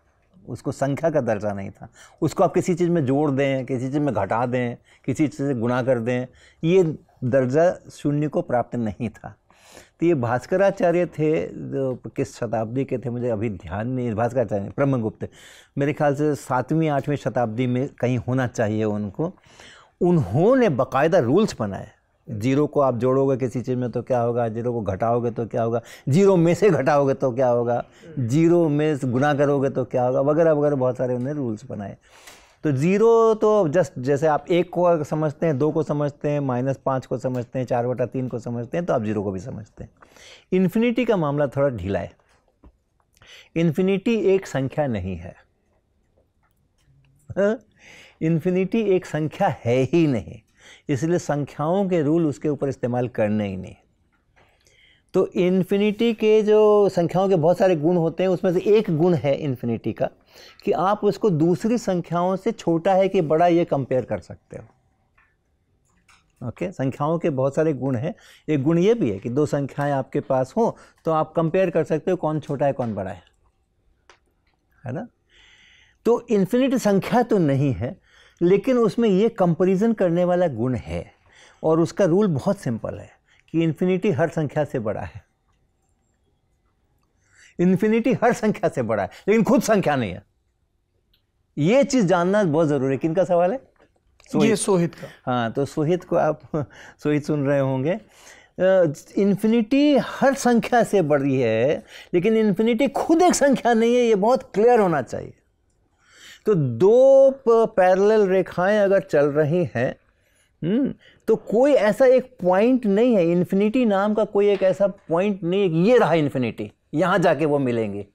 उसको संख्या का दर्जा नहीं था उसको आप किसी चीज़ में जोड़ दें किसी चीज़ में घटा दें किसी चीज़ से गुना कर दें ये दर्जा शून्य को प्राप्त नहीं था तो ये भास्कराचार्य थे जो किस शताब्दी के थे मुझे अभी ध्यान नहीं भास्कराचार्य ब्रह्मगुप्त मेरे ख्याल से सातवीं आठवीं शताब्दी में कहीं होना चाहिए उनको उन्होंने बाकायदा रूल्स बनाए जीरो को आप जोड़ोगे किसी चीज़ में तो क्या होगा जीरो को घटाओगे तो क्या होगा जीरो में से घटाओगे तो क्या होगा जीरो में से गुना करोगे तो क्या होगा वगैरह वगैरह बहुत सारे उन्होंने रूल्स बनाए तो ज़ीरो तो जस्ट जैसे आप एक को समझते हैं दो को समझते हैं माइनस पाँच को समझते हैं चार बटा तीन को समझते हैं तो आप ज़ीरो को भी समझते हैं इन्फिनिटी का मामला थोड़ा ढीला है इन्फिनिटी एक संख्या नहीं है हाँ? इन्फिनिटी एक संख्या है ही नहीं इसलिए संख्याओं के रूल उसके ऊपर इस्तेमाल करने ही नहीं तो इन्फिनिटी के जो संख्याओं के बहुत सारे गुण होते हैं उसमें से एक गुण है इन्फिनिटी का कि आप उसको दूसरी संख्याओं से छोटा है कि बड़ा ये कंपेयर कर सकते हो ओके संख्याओं के बहुत सारे गुण हैं एक गुण ये भी है कि दो संख्याएं आपके पास हों तो आप कंपेयर कर सकते हो कौन छोटा है कौन बड़ा है है ना तो इन्फिनिटी संख्या तो नहीं है लेकिन उसमें ये कंपैरिजन करने वाला गुण है और उसका रूल बहुत सिंपल है कि इन्फिनिटी हर संख्या से बड़ा है इन्फिनिटी हर संख्या से बड़ा है लेकिन खुद संख्या नहीं है ये चीज़ जानना बहुत ज़रूरी है किन का सवाल है सोहित ये सोहित का हाँ तो सोहित को आप सोहित सुन रहे होंगे इन्फिनिटी हर संख्या से बड़ी है लेकिन इन्फिनिटी खुद एक संख्या नहीं है ये बहुत क्लियर होना चाहिए तो दो पैरेलल रेखाएं अगर चल रही हैं हम्म, तो कोई ऐसा एक पॉइंट नहीं है इन्फिनिटी नाम का कोई एक ऐसा पॉइंट नहीं है ये रहा इन्फिनिटी यहाँ जाके वो मिलेंगे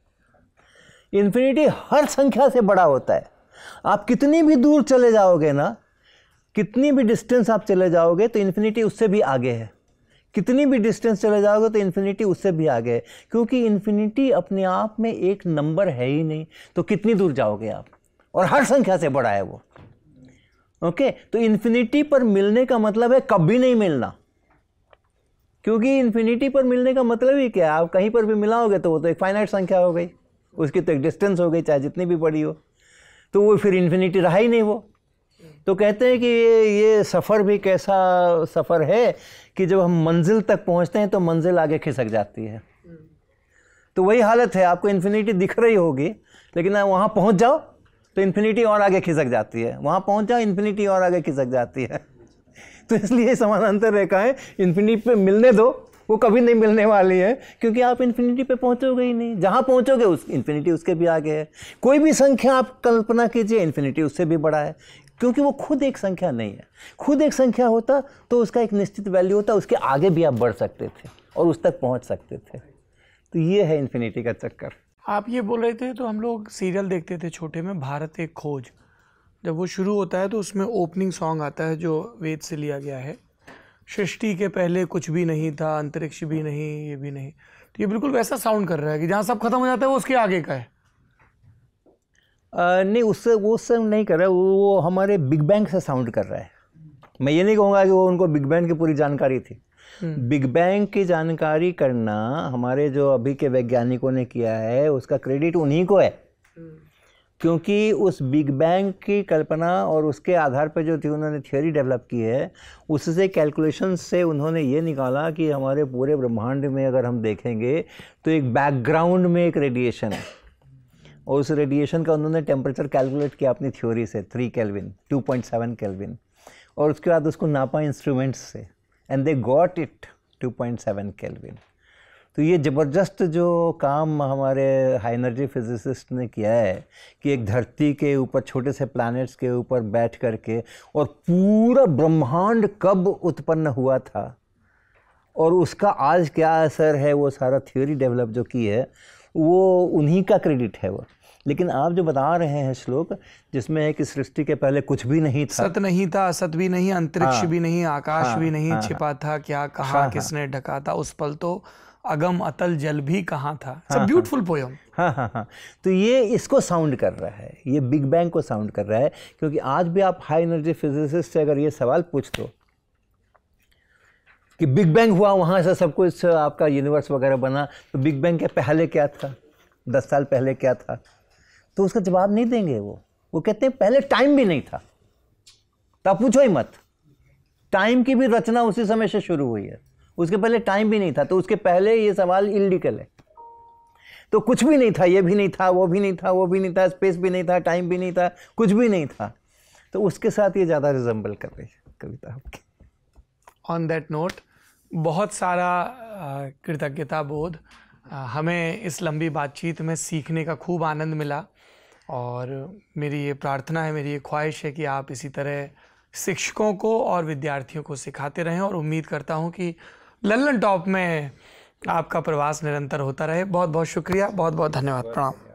इन्फिनिटी हर संख्या से बड़ा होता है आप कितनी भी दूर चले जाओगे ना कितनी भी डिस्टेंस आप चले जाओगे तो इन्फिनिटी उससे भी आगे है कितनी भी डिस्टेंस चले जाओगे तो इन्फिनिटी उससे भी आगे है क्योंकि इन्फिनिटी अपने आप में एक नंबर है ही नहीं तो कितनी दूर जाओगे आप और हर संख्या से बड़ा है वो ओके तो इन्फिनिटी पर मिलने का मतलब है कभी नहीं मिलना क्योंकि इन्फिनिटी पर मिलने का मतलब ही क्या है आप कहीं पर भी मिलाओगे तो वो तो एक फाइनाइट संख्या हो गई उसकी तो एक डिस्टेंस हो गई चाहे जितनी भी बड़ी हो तो वो फिर इन्फिनिटी रहा ही नहीं वो तो कहते हैं कि ये ये सफ़र भी कैसा सफ़र है कि जब हम मंजिल तक पहुंचते हैं तो मंजिल आगे खिसक जाती है हम्म। तो वही हालत है आपको इन्फिनिटी दिख रही होगी लेकिन वहाँ पहुँच जाओ तो इन्फिनिटी और आगे खिसक जाती है वहाँ पहुँच जाओ इन्फिनिटी और आगे खिसक जाती है तो इसलिए समानांतर रेखाएं इन्फिनिटी पे मिलने दो वो कभी नहीं मिलने वाली है क्योंकि आप इन्फिनिटी पे पहुंचोगे ही नहीं जहाँ पहुंचोगे उस इन्फिनिटी उसके भी आगे है कोई भी संख्या आप कल्पना कीजिए इन्फिनिटी उससे भी बड़ा है क्योंकि वो खुद एक संख्या नहीं है खुद एक संख्या होता तो उसका एक निश्चित वैल्यू होता उसके आगे भी आप बढ़ सकते थे और उस तक पहुँच सकते थे तो ये है इन्फिनिटी का चक्कर आप ये बोल रहे थे तो हम लोग सीरियल देखते थे छोटे में भारत एक खोज जब वो शुरू होता है तो उसमें ओपनिंग सॉन्ग आता है जो वेद से लिया गया है सृष्टि के पहले कुछ भी नहीं था अंतरिक्ष भी नहीं ये भी नहीं तो ये बिल्कुल वैसा साउंड कर रहा है कि जहाँ सब खत्म हो जाता है वो उसके आगे का है आ, नहीं उससे वो उससे नहीं कर रहा है वो हमारे बिग बैंग से साउंड कर रहा है मैं ये नहीं कहूँगा कि वो उनको बिग बैंग की पूरी जानकारी थी हम्म। बिग बैंग की जानकारी करना हमारे जो अभी के वैज्ञानिकों ने किया है उसका क्रेडिट उन्हीं को है हम्म। क्योंकि उस बिग बैंग की कल्पना और उसके आधार पर जो थी उन्होंने थ्योरी डेवलप की है उससे कैलकुलेशन से उन्होंने ये निकाला कि हमारे पूरे ब्रह्मांड में अगर हम देखेंगे तो एक बैकग्राउंड में एक रेडिएशन है और उस रेडिएशन का उन्होंने टेम्परेचर कैलकुलेट किया अपनी थ्योरी से three kelvin two point seven kelvin और उसके बाद उसको नापा इंस्ट्रूमेंट्स से and they got it 2.7 kelvin तो ये ज़बरदस्त जो काम हमारे हाई एनर्जी फिजिसिस्ट ने किया है कि एक धरती के ऊपर छोटे से प्लैनेट्स के ऊपर बैठ करके और पूरा ब्रह्मांड कब उत्पन्न हुआ था और उसका आज क्या असर है वो सारा थ्योरी डेवलप जो की है वो उन्हीं का क्रेडिट है वो लेकिन आप जो बता रहे हैं श्लोक जिसमें है कि सृष्टि के पहले कुछ भी नहीं था सत नहीं था असत भी नहीं अंतरिक्ष हाँ। भी नहीं आकाश हाँ, भी नहीं हाँ। छिपा था क्या कहा किसने ढका था उस पल तो अगम अतल जल भी कहाँ था इट्स ब्यूटीफुल पोयम हाँ हाँ हाँ तो ये इसको साउंड कर रहा है ये बिग बैंग को साउंड कर रहा है क्योंकि आज भी आप हाई एनर्जी फिजिसिस्ट से अगर ये सवाल पूछ दो कि बिग बैंग हुआ वहाँ से सब कुछ आपका यूनिवर्स वगैरह बना तो बिग बैंग के पहले क्या था दस साल पहले क्या था तो उसका जवाब नहीं देंगे वो वो कहते हैं पहले टाइम भी नहीं था तब पूछो ही मत टाइम की भी रचना उसी समय से शुरू हुई है उसके पहले टाइम भी नहीं था तो उसके पहले ये सवाल इलिगल है तो कुछ भी नहीं था ये भी नहीं था वो भी नहीं था वो भी नहीं था स्पेस भी नहीं था टाइम भी नहीं था कुछ भी नहीं था तो उसके साथ ये ज़्यादा रिजम्बल कर रही है कविता आपकी ऑन दैट नोट बहुत सारा कृतज्ञता बोध हमें इस लंबी बातचीत में सीखने का खूब आनंद मिला और मेरी ये प्रार्थना है मेरी ये ख्वाहिश है कि आप इसी तरह शिक्षकों को और विद्यार्थियों को सिखाते रहें और उम्मीद करता हूँ कि लल्लन टॉप में आपका प्रवास निरंतर होता रहे बहुत बहुत शुक्रिया बहुत बहुत धन्यवाद प्रणाम